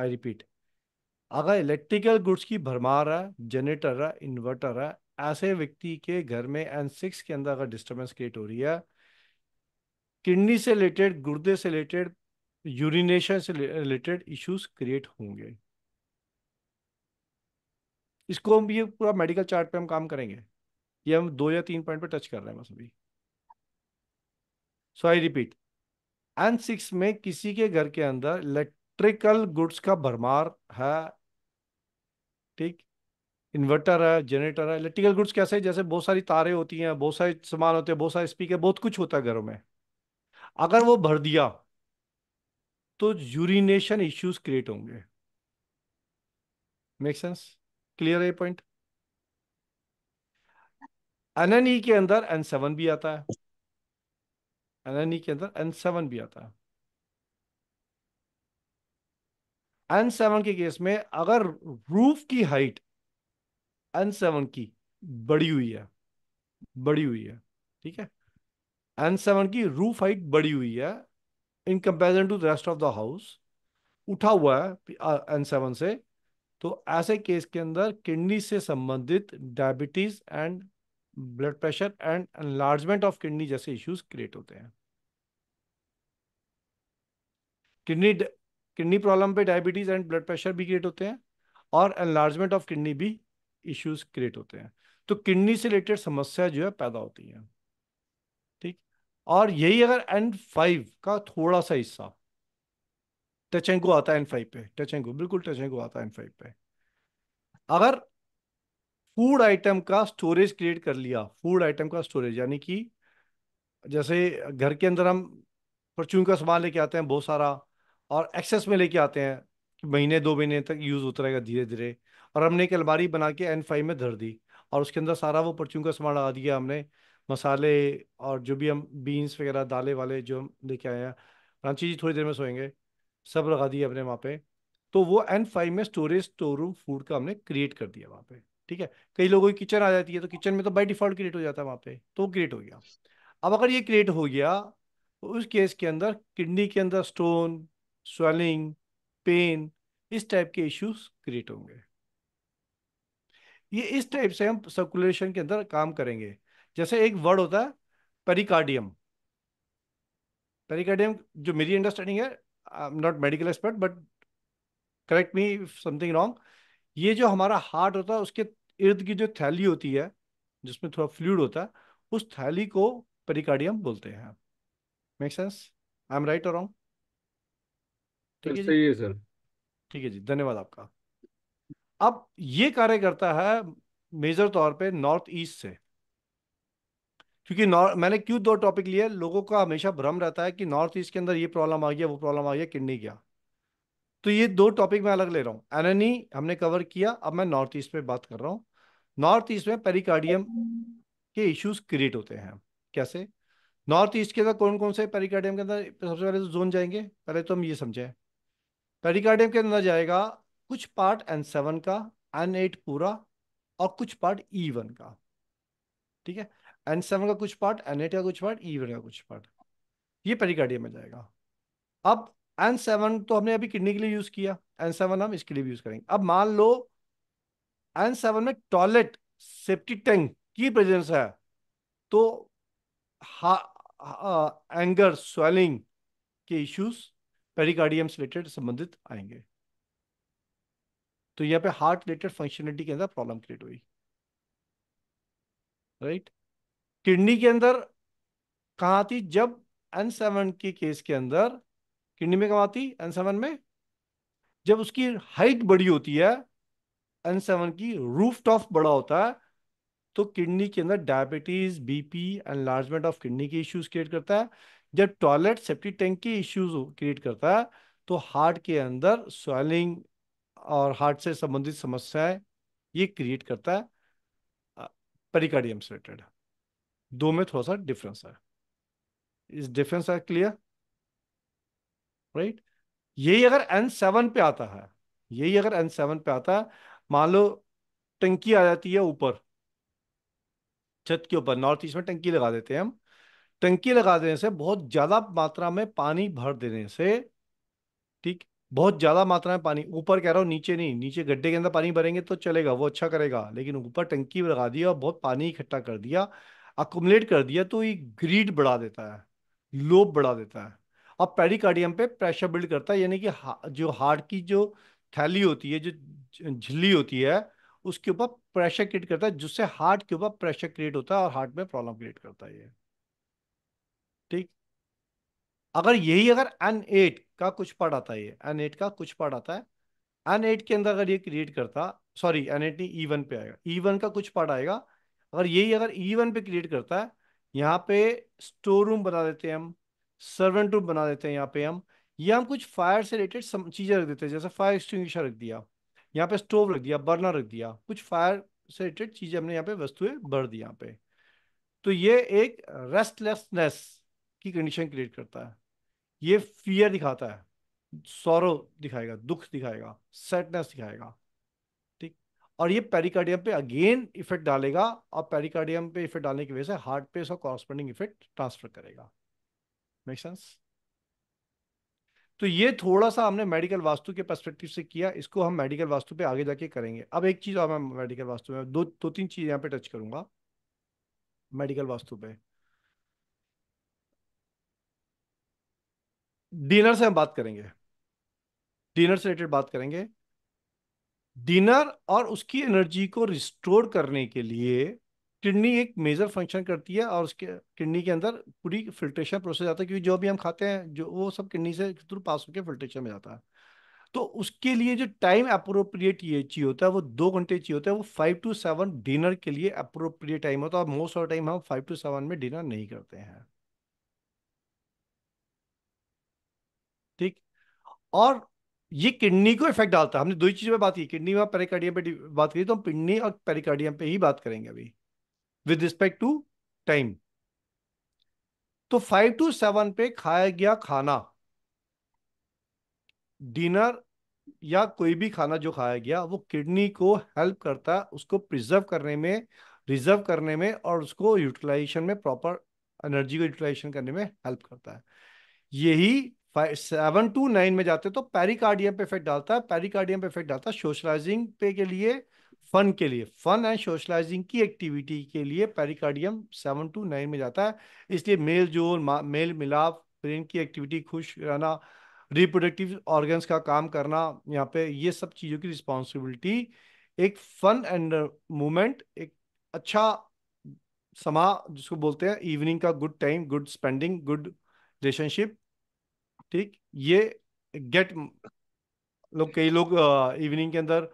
आई रिपीट अगर इलेक्ट्रिकल गुड्स की भरमार है जनरेटर है इन्वर्टर है ऐसे व्यक्ति के घर में एन सिक्स के अंदर अगर डिस्टर्बेंस क्रिएट हो रही है किडनी से रिलेटेड गुर्दे से रिलेटेड यूरिनेशन से रिलेटेड इश्यूज क्रिएट होंगे इसको हम ये पूरा मेडिकल चार्ट पे हम काम करेंगे ये हम दो या तीन पॉइंट पे टच कर रहे हैं बस अभी so I repeat N six में किसी के घर के अंदर इलेक्ट्रिकल गुड्स का भरमार है ठीक इन्वर्टर है जनरेटर है इलेक्ट्रिकल गुड्स कैसे है जैसे बहुत सारी तारें होती हैं बहुत सारे सामान होते हैं बहुत सारे स्पीकर बहुत कुछ होता है घरों में अगर वो भर दिया तो यूरिनेशन इश्यूज क्रिएट होंगे मेक सेंस क्लियर है पॉइंट एन एन ई के अंदर एन सेवन भी आता है एनएनई e के अंदर एन सेवन भी आता है एन सेवन के केस में अगर रूफ की हाइट एन सेवन की बड़ी हुई है बड़ी हुई है ठीक है एन सेवन की रूफ हाइट बड़ी हुई है in comparison to the rest of the house उठा हुआ है एन सेवन से तो ऐसे केस के अंदर किडनी से संबंधित diabetes and blood pressure and enlargement of kidney जैसे इश्यूज क्रिएट होते हैं किडनी किडनी प्रॉब्लम पे डायबिटीज एंड ब्लड प्रेशर भी क्रिएट होते हैं और एनलार्जमेंट ऑफ किडनी भी इश्यूज क्रिएट होते हैं तो किडनी से रिलेटेड समस्या जो है पैदा होती है ठीक और यही अगर एन फाइव का थोड़ा सा हिस्सा टचेंगो आता है एन फाइव पे टचेंगो बिल्कुल टचेंगो आता है एन फाइव पे अगर फूड आइटम का स्टोरेज क्रिएट कर लिया फूड आइटम का स्टोरेज यानी कि जैसे घर के अंदर हम परचून का सामान लेके आते हैं बहुत सारा और एक्सेस में लेके आते हैं कि महीने दो महीने तक यूज़ होता रहेगा धीरे धीरे और हमने एक अलमारी बना के एन फाइव में धर दी और उसके अंदर सारा वो परचून का सामान लगा दिया हमने मसाले और जो भी हम बीन्स वगैरह दालें वाले जो हम लेके आए हैं रांची जी थोड़ी देर में सोएंगे सब लगा दिए हमने वहाँ पे तो वो एन फाइव में स्टोरेज स्टोर रूम फूड का हमने क्रिएट कर दिया वहाँ पे ठीक है कई लोगों की किचन आ जाती है तो किचन में तो बाई डिफॉल्ट क्रिएट हो जाता है वहाँ पे तो क्रिएट हो गया अब अगर ये क्रिएट हो गया तो उस केस के अंदर किडनी के अंदर स्टोन स्वेलिंग पेन इस टाइप के इश्यूज क्रिएट होंगे ये इस टाइप से हम सर्कुलेशन के अंदर काम करेंगे जैसे एक वर्ड होता है पेरिकार्डियम पेरिकार्डियम जो मेरी अंडरस्टैंडिंग है I am not medical expert but correct me something wrong ये जो हमारा हार्ट होता है उसके इर्द की जो थैली होती है जिसमें थोड़ा फ्लूड होता है उस थैली को पेरिकार्डियम बोलते हैं make sense I am right और रॉन्ग ठीक है है सर ठीक है जी धन्यवाद आपका अब ये कार्य करता है मेजर तौर पे नॉर्थ ईस्ट से क्योंकि मैंने क्यों दो टॉपिक लिए लोगों का हमेशा भ्रम रहता है कि नॉर्थ ईस्ट के अंदर ये प्रॉब्लम आ गया वो प्रॉब्लम आ गया किडनी क्या तो ये दो टॉपिक मैं अलग ले रहा हूँ एननी हमने कवर किया अब मैं नॉर्थ ईस्ट पे बात कर रहा हूँ नॉर्थ ईस्ट में पेरिकार्डियम के इश्यूज क्रिएट होते हैं कैसे नॉर्थ ईस्ट के अंदर कौन कौन से पेरिकार्डियम के अंदर सबसे पहले तो जोन जाएंगे पहले तो हम ये समझें पेरिकार्डियम के अंदर जाएगा कुछ पार्ट एन सेवन का एन एट पूरा और कुछ पार्ट ई वन का ठीक है एन सेवन का कुछ पार्ट एन एट का कुछ पार्ट ई वन का कुछ पार्ट ये पेरिकार्डियम में जाएगा अब एन सेवन तो हमने अभी किडनी के लिए यूज किया एन सेवन हम इसके लिए भी यूज करेंगे अब मान लो एन सेवन में टॉयलेट सेफ्टी टैंक की प्रेजेंस है तो हा, हा, एंगर स्वेलिंग के इश्यूज पेरिकार्डियम से रिलेटेड संबंधित आएंगे तो यहाँ पे हार्ट रिलेटेड फंक्शनलिटी के अंदर प्रॉब्लम क्रिएट हुई राइट किडनी के अंदर कहा आती जब एन सेवन के केस के अंदर किडनी में कहा आती एन सेवन में जब उसकी हाइट बड़ी होती है एन सेवन की रूफ टॉप बड़ा होता है तो किडनी के अंदर diabetes BP enlargement of kidney के इश्यूज क्रिएट करता है जब टॉयलेट सेफ्टी टैंक के इश्यूज क्रिएट करता है तो हार्ट के अंदर स्वेलिंग और हार्ट से संबंधित समस्याएं ये क्रिएट करता है परिकार्डियम से रिलेटेड दो में थोड़ा सा डिफरेंस है इस डिफरेंस है क्लियर राइट यही अगर एन सेवन पे आता है यही अगर एन सेवन पे आता है मान लो टंकी आ जाती है ऊपर छत के ऊपर नॉर्थ ईस्ट में टंकी लगा देते हैं हम टंकी लगा देने से बहुत ज्यादा मात्रा में पानी भर देने से ठीक बहुत ज्यादा मात्रा में पानी ऊपर कह रहा हूँ नीचे नहीं नीचे गड्ढे के अंदर पानी भरेंगे तो चलेगा वो अच्छा करेगा लेकिन ऊपर टंकी लगा दिया और बहुत पानी इकट्ठा कर दिया अकोमलेट कर दिया तो ये ग्रीड बढ़ा देता है लोभ बढ़ा देता है अब पेरिकार्डियम पे प्रेशर बिल्ड करता है यानी कि हा, जो हार्ट की जो थैली होती है जो झिल्ली होती है उसके ऊपर प्रेशर क्रिएट करता है जिससे हार्ट के ऊपर प्रेशर क्रिएट होता है और हार्ट में प्रॉब्लम क्रिएट करता है ये ठीक अगर यही अगर एन एट का कुछ पार्ट आता है ये एन एट का कुछ पार्ट आता है एन एट के अंदर अगर ये क्रिएट करता सॉरी एन एट नहीं ई e वन पे आएगा ई e वन का कुछ पार्ट आएगा अगर यही अगर ई e वन पे क्रिएट करता है यहाँ पे स्टोर रूम बना देते हैं हम सर्वेंट रूम बना देते हैं यहाँ पे हम ये हम कुछ फायर से रिलेटेड चीज़ें रख देते हैं जैसे फायर एक्सटिंग्विशर रख दिया यहाँ पे स्टोव रख दिया बर्नर रख दिया कुछ फायर से रिलेटेड चीज़ें हमने यहाँ पे वस्तुएं भर दी यहाँ पे तो ये एक रेस्टलेसनेस की कंडीशन क्रिएट करता है ये फियर दिखाता है सौरव दिखाएगा दुख दिखाएगा सैडनेस दिखाएगा ठीक और ये पेरिकार्डियम पे अगेन इफेक्ट डालेगा और पेरिकार्डियम पे इफेक्ट डालने की वजह से हार्ट पे इसका कॉरस्पॉन्डिंग इफेक्ट ट्रांसफर करेगा मेक सेंस तो ये थोड़ा सा हमने मेडिकल वास्तु के पर्सपेक्टिव से किया इसको हम मेडिकल वास्तु पे आगे जाके करेंगे अब एक चीज़ और मैं मेडिकल वास्तु में दो दो तीन चीज़ यहाँ पे टच करूंगा मेडिकल वास्तु पे डिनर से हम बात करेंगे डिनर से रिलेटेड बात करेंगे डिनर और उसकी एनर्जी को रिस्टोर करने के लिए किडनी एक मेजर फंक्शन करती है और उसके किडनी के अंदर पूरी फिल्ट्रेशन प्रोसेस आता है क्योंकि जो भी हम खाते हैं जो वो सब किडनी से थ्रू पास होकर फिल्ट्रेशन में जाता है तो उसके लिए जो टाइम अप्रोप्रिएट ये चाहिए होता है वो दो घंटे चाहिए होता है वो फाइव टू सेवन डिनर के लिए अप्रोप्रिएट टाइम होता है और मोस्ट ऑफ टाइम हम फाइव टू सेवन में डिनर नहीं करते हैं और ये किडनी को इफेक्ट डालता है हमने दो ही चीज़ों पर बात की किडनी और पेरिकार्डियम पे बात करी तो हम किडनी और पेरिकार्डियम पे ही बात करेंगे अभी विद रिस्पेक्ट टू टाइम तो फाइव टू सेवन पे खाया गया खाना डिनर या कोई भी खाना जो खाया गया वो किडनी को हेल्प करता है उसको प्रिजर्व करने में रिजर्व करने में और उसको यूटिलाइजेशन में प्रॉपर एनर्जी को यूटिलाइजेशन करने में हेल्प करता है यही सेवन टू नाइन में जाते तो पेरिकार्डियम पे इफेक्ट डालता है पेरिकार्डियम पे इफेक्ट डालता है सोशलाइजिंग पे के लिए फन के लिए फन एंड सोशलाइजिंग की एक्टिविटी के लिए पेरिकार्डियम सेवन टू नाइन में जाता है इसलिए मेल जोल मेल मिलाप ब्रेन की एक्टिविटी खुश रहना रिप्रोडक्टिव ऑर्गन्स का काम करना यहाँ पे ये सब चीज़ों की रिस्पॉन्सिबिलिटी एक फन एंड मोमेंट एक अच्छा समा जिसको बोलते हैं इवनिंग का good time good spending good relationship ठीक ये गेट लोग कई लोग इवनिंग के अंदर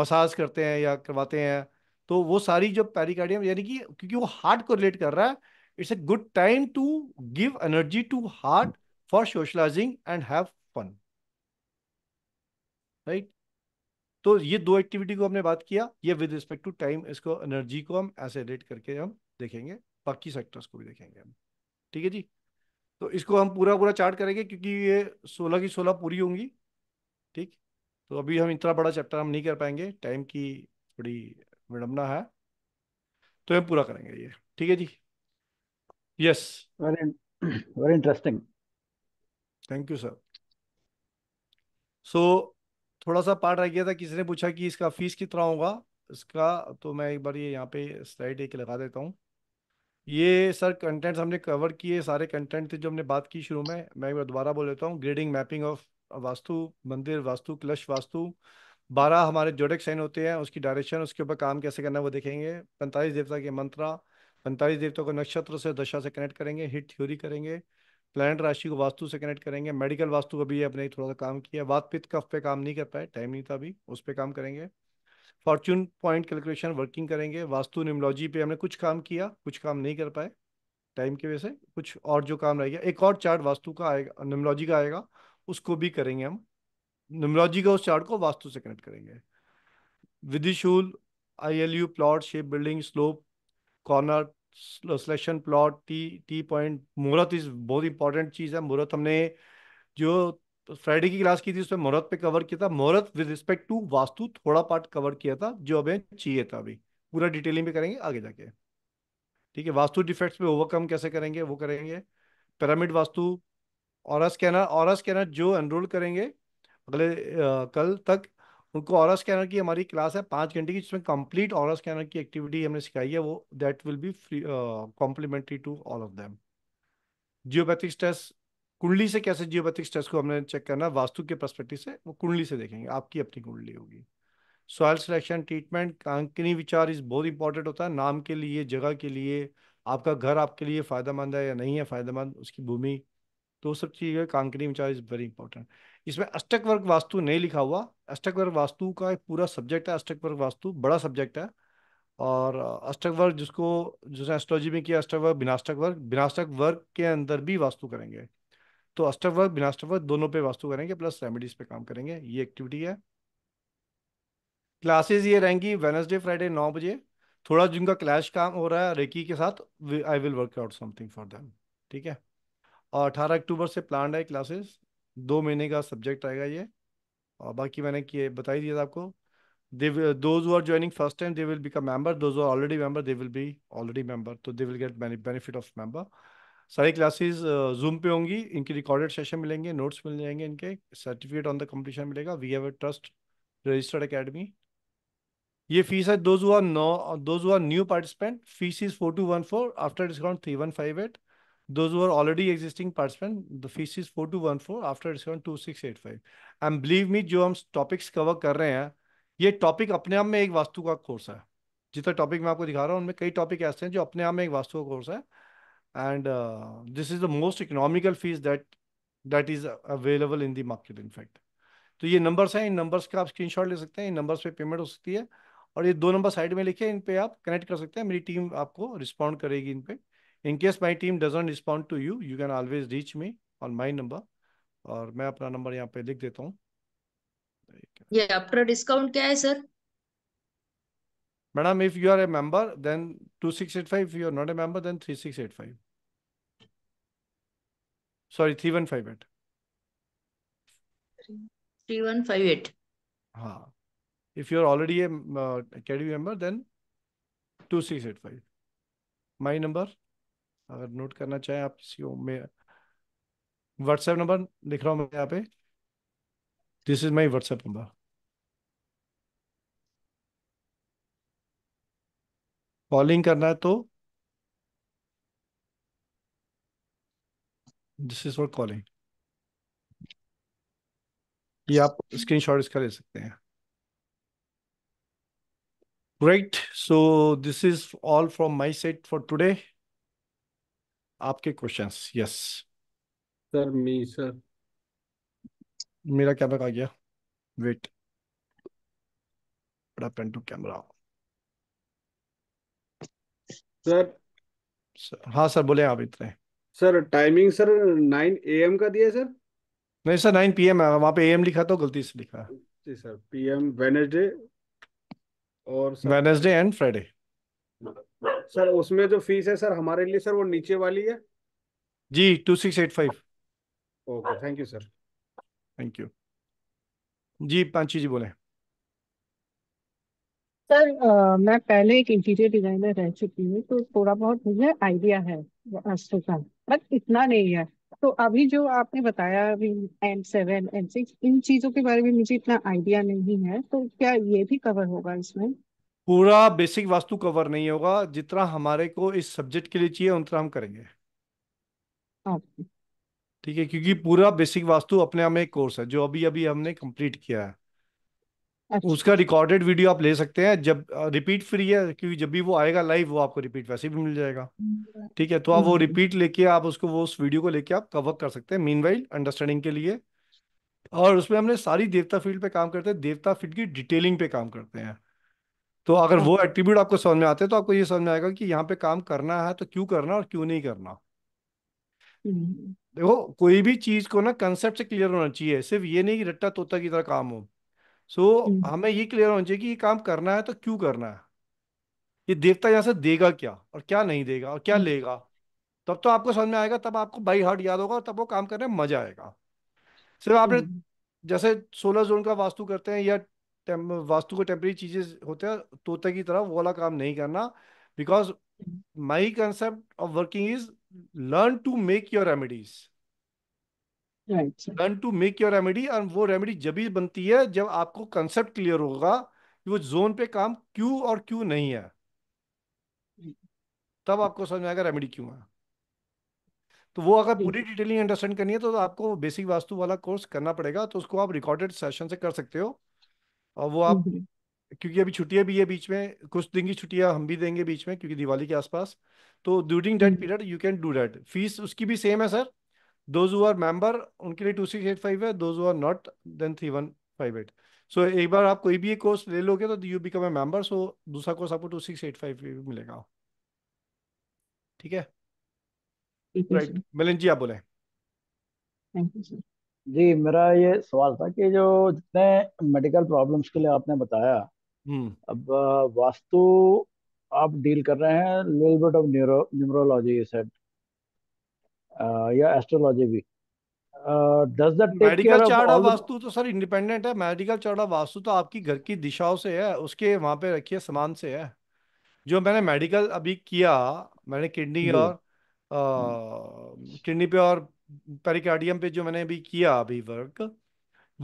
मसाज करते हैं या करवाते हैं तो वो सारी जो पेरिकार्डियम यानी कि क्योंकि वो हार्ट को रिलेट कर रहा है it's a good time to give energy to heart for socialising and have fun right तो ये दो एक्टिविटी को हमने बात किया ये विद रिस्पेक्ट टू टाइम इसको एनर्जी को हम ऐसे रिलेट करके हम देखेंगे बाकी सेक्टर्स को भी देखेंगे हम ठीक है जी तो इसको हम पूरा पूरा चार्ट करेंगे क्योंकि ये सोलह की सोलह पूरी होंगी ठीक तो अभी हम इतना बड़ा चैप्टर हम नहीं कर पाएंगे टाइम की थोड़ी विडम्बना है तो हम पूरा करेंगे ये ठीक है जी yes very interesting thank you sir so थोड़ा सा पार्ट रह गया था किसी ने पूछा कि इसका फीस कितना होगा इसका तो मैं एक बार ये यहाँ पे स्लाइड एक लगा देता हूँ ये सर कंटेंट्स हमने कवर किए सारे कंटेंट थे जो हमने बात की शुरू में मैं एक बार दोबारा बोल लेता हूँ ग्रेडिंग मैपिंग ऑफ वास्तु मंदिर वास्तु क्लश वास्तु बारह हमारे जोडेक साइन होते हैं उसकी डायरेक्शन उसके ऊपर काम कैसे करना है वो देखेंगे पैंतालीस देवता के मंत्रा पैंतालीस देवता को नक्षत्र से दशा से कनेक्ट करेंगे हिट थ्योरी करेंगे प्लानट राशि को वास्तु से कनेक्ट करेंगे मेडिकल वास्तु का भी अपने थोड़ा सा काम किया वातपित कफ पे काम नहीं कर पाए टाइम नहीं था अभी उस पर काम करेंगे फॉर्च्यून पॉइंट कैलकुलेशन वर्किंग करेंगे वास्तु निमोलॉजी पे हमने कुछ काम किया कुछ काम नहीं कर पाए टाइम की वजह से कुछ और जो काम रह गया एक और चार्ट वास्तु का आएगा निमोलॉजी का आएगा उसको भी करेंगे हम निमोलॉजी का उस चार्ट को वास्तु से कनेक्ट करेंगे विधिशूल I L U plot shape building slope corner selection plot T T point मुहूर्त इज बहुत इंपॉर्टेंट चीज़ है मुहूर्त हमने जो तो फ्राइडे की क्लास की थी उसमें मोहरत पे कवर किया था मोहरत विद रिस्पेक्ट टू वास्तु थोड़ा पार्ट कवर किया था जो अभी चाहिए था अभी पूरा डिटेलिंग में करेंगे आगे जाके ठीक है वास्तु डिफेक्ट्स पे ओवरकम कैसे करेंगे वो करेंगे पिरामिड वास्तु और स्कैनर और स्कैनर जो एनरोल करेंगे अगले कल तक उनको और स्कैनर की हमारी क्लास है पाँच घंटे की जिसमें कंप्लीट और स्कैनर की एक्टिविटी हमने सिखाई है वो that will be free complimentary to all of them geopathics test कुंडली से कैसे जियोपैथिक स्ट्रेस को हमने चेक करना वास्तु के परस्पेक्टिव से वो कुंडली से देखेंगे आपकी अपनी कुंडली होगी सॉयल सिलेक्शन ट्रीटमेंट कांकनी विचार इज बहुत इंपॉर्टेंट होता है नाम के लिए जगह के लिए आपका घर आपके लिए फ़ायदेमंद है या नहीं है फ़ायदेमंद उसकी भूमि तो सब चीज़ें कांकनी विचार इज़ वेरी इंपॉर्टेंट इसमें अष्टक वर्ग वास्तु नहीं लिखा हुआ अष्टक वर्ग वास्तु का एक पूरा सब्जेक्ट है अष्टक वर्ग वास्तु बड़ा सब्जेक्ट है और अष्टक वर्ग जिसको जिसने एस्ट्रोलॉजी में किया अष्टक वर्ग बिनाष्टक वर्ग बिनाष्टक वर्ग के अंदर भी वास्तु करेंगे तो अष्टवर्ग बिना अष्टवर्ग दोनों पे वास्तु करेंगे प्लस रेमेडीज पे काम करेंगे ये एक्टिविटी है क्लासेस ये रहेंगी वेनसडे फ्राइडे नौ बजे थोड़ा जिनका क्लैश काम हो रहा है रेकी के साथ I will work out something for them ठीक है और अठारह अक्टूबर से प्लान है क्लासेस दो महीने का सब्जेक्ट आएगा ये और बाकी मैंने ये बता ही दिया था आपको they will, those who are joining first time they will become member those who are already member they will be already member so तो they will get benefit of member सारी क्लासेस जूम पे होंगी इनकी recorded session मिलेंगे notes मिल जाएंगे इनके certificate on the completion मिलेगा we have a trust registered academy ये फीस है those who are no those who are new participant fees is four two one four after discount three one five eight already participant fees is four two one four after discount two six eight five I am believe me जो हम topics cover कर रहे हैं ये topic अपने आप में एक वास्तु का कोर्स है जितना टॉपिक मैं आपको दिखा रहा हूँ उनमें कई टॉपिक ऐसे हैं जो अपने आप में एक वास्तु का कोर्स है and uh, this is the most economical fees that that is available in the market in fact तो ये नंबर्स हैं इन नंबर्स का आप स्क्रीनशॉट ले सकते हैं इन नंबर्स पे पेमेंट हो सकती है और ये दो नंबर साइड में लिखे हैं इन पे आप कनेक्ट कर सकते हैं मेरी टीम आपको रिस्पॉन्ड करेगी इन पे in case my team doesn't respond to you you can always reach me on my number और मैं अपना नंबर यहाँ पे लिख देता हूँ ये आफ्टर डिस्काउंट क्या है sir Madam, if you are a member, then 2685. If you are not a member, then 3685. Sorry, 3158. 3158. हाँ. If you are already a uh, academy member, then 2685. My number, अगर नोट करना चाहें आप किसी को मैं व्हाट्सएप नंबर लिख रहा हूँ मैं यहाँ पे this is my WhatsApp number बॉलिंग करना है तो दिस इज फॉर कॉलिंग ये आप शॉट इसका ले सकते हैं right so this is all from my set for today आपके question yes sir me sir मेरा कैमरा आ गया वेट बड़ा पेंटू कैमरा सर हाँ सर बोले आप इतने sir timing sir nine A M का दिया है सर नहीं सर नाइन पी एम है वहाँ पे ए एम लिखा तो गलती से लिखा है जी सर पी एम वेनेसडे और sir Wednesday and Friday sir उसमें जो फीस है सर हमारे लिए सर वो नीचे वाली है जी two six eight five okay thank you sir thank you जी पांची जी बोले सर मैं पहले एक इंटीरियर डिजाइनर रह चुकी हूँ तो थोड़ा बहुत मुझे आइडिया है वास्तु का बट इतना नहीं है तो अभी जो आपने बताया अभी एन सेवन एन सिक्स इन चीजों के बारे में मुझे इतना आइडिया नहीं है तो क्या ये भी कवर होगा इसमें पूरा बेसिक वास्तु कवर नहीं होगा जितना हमारे को इस सब्जेक्ट के लिए चाहिए उतना हम करेंगे ठीक है क्योंकि पूरा बेसिक वास्तु अपने आप में एक कोर्स है जो अभी अभी हमने कंप्लीट किया है अच्छा। उसका रिकॉर्डेड वीडियो आप ले सकते हैं जब रिपीट फ्री है क्योंकि जब भी वो आएगा लाइव वो आपको रिपीट वैसे भी मिल जाएगा हम्म। ठीक है तो आप वो रिपीट हम्म। लेके आप उसको वो उस वीडियो को लेके आप कवर कर सकते हैं मीन अंडरस्टैंडिंग के लिए और उसमें हमने सारी देवता फील्ड पे काम करते हैं देवता फील्ड की डिटेलिंग पे काम करते हैं तो अगर वो एट्रीब्यूट अच्छा। आपको समझ में आते हैं तो आपको ये समझ में आएगा कि यहाँ पे काम करना है तो क्यों करना और क्यों नहीं करना हम्म। देखो कोई भी चीज को ना कंसेप्ट से क्लियर होना चाहिए सिर्फ ये नहीं कि रट्टा तोता की तरह काम हो सो so, हम्म। हमें ये क्लियर होना चाहिए कि ये काम करना है तो क्यों करना है ये देवता यहाँ से देगा क्या और क्या नहीं देगा और क्या हम्म। लेगा तब तो आपको समझ में आएगा तब आपको बाई हार्ट याद होगा और तब वो काम करने में मजा आएगा सिर्फ आपने हम्म। जैसे सोलर जोन का वास्तु करते हैं या वास्तु को टेम्परेरी चीजें होते हैं तोते की तरह वो वाला काम नहीं करना because my concept of working is learn to make your remedies learn to make your remedy और वो रेमेडी जब भी बनती है जब आपको कंसेप्ट क्लियर होगा कि वो जोन पे काम क्यों और क्यों नहीं है तब आपको समझ में आएगा रेमेडी क्यों है तो वो अगर पूरी डिटेलिंग अंडरस्टैंड करनी है तो आपको बेसिक वास्तु वाला कोर्स करना पड़ेगा तो उसको आप रिकॉर्डेड सेशन से कर सकते हो और वो आप mm-hmm. क्योंकि अभी छुट्टियां भी है बीच में कुछ दिन की छुट्टियां हम भी देंगे बीच में क्योंकि दिवाली के आसपास तो during that period you can do that fees उसकी भी सेम है sir those who are member उनके लिए टू सिक्स एट फाइव है those who are not then three one five eight so एक बार आप कोई भी एक कोर्स ले लोगे तो you become a member so दूसरा कोर्स आपको टू सिक्स एट फाइव भी मिलेगा ठीक है राइट मिलन जी आप बोले थैंक यू जी मेरा ये सवाल था कि जो जितने मेडिकल प्रॉब्लम्स के लिए आपने बताया हम्म। अब वास्तु आप डील कर रहे हैं little bit of neuro numerology set या एस्ट्रोलॉजी भी does that medical chart of vastu तो सर इंडिपेंडेंट है मेडिकल चार्ट ऑफ वास्तु तो आपकी घर की दिशाओं से है उसके वहां पे रखिए समान से है जो मैंने मेडिकल अभी किया मैंने किडनी और किडनी हम्म। पे और पेरिकार्डियम पे जो मैंने अभी किया अभी वर्क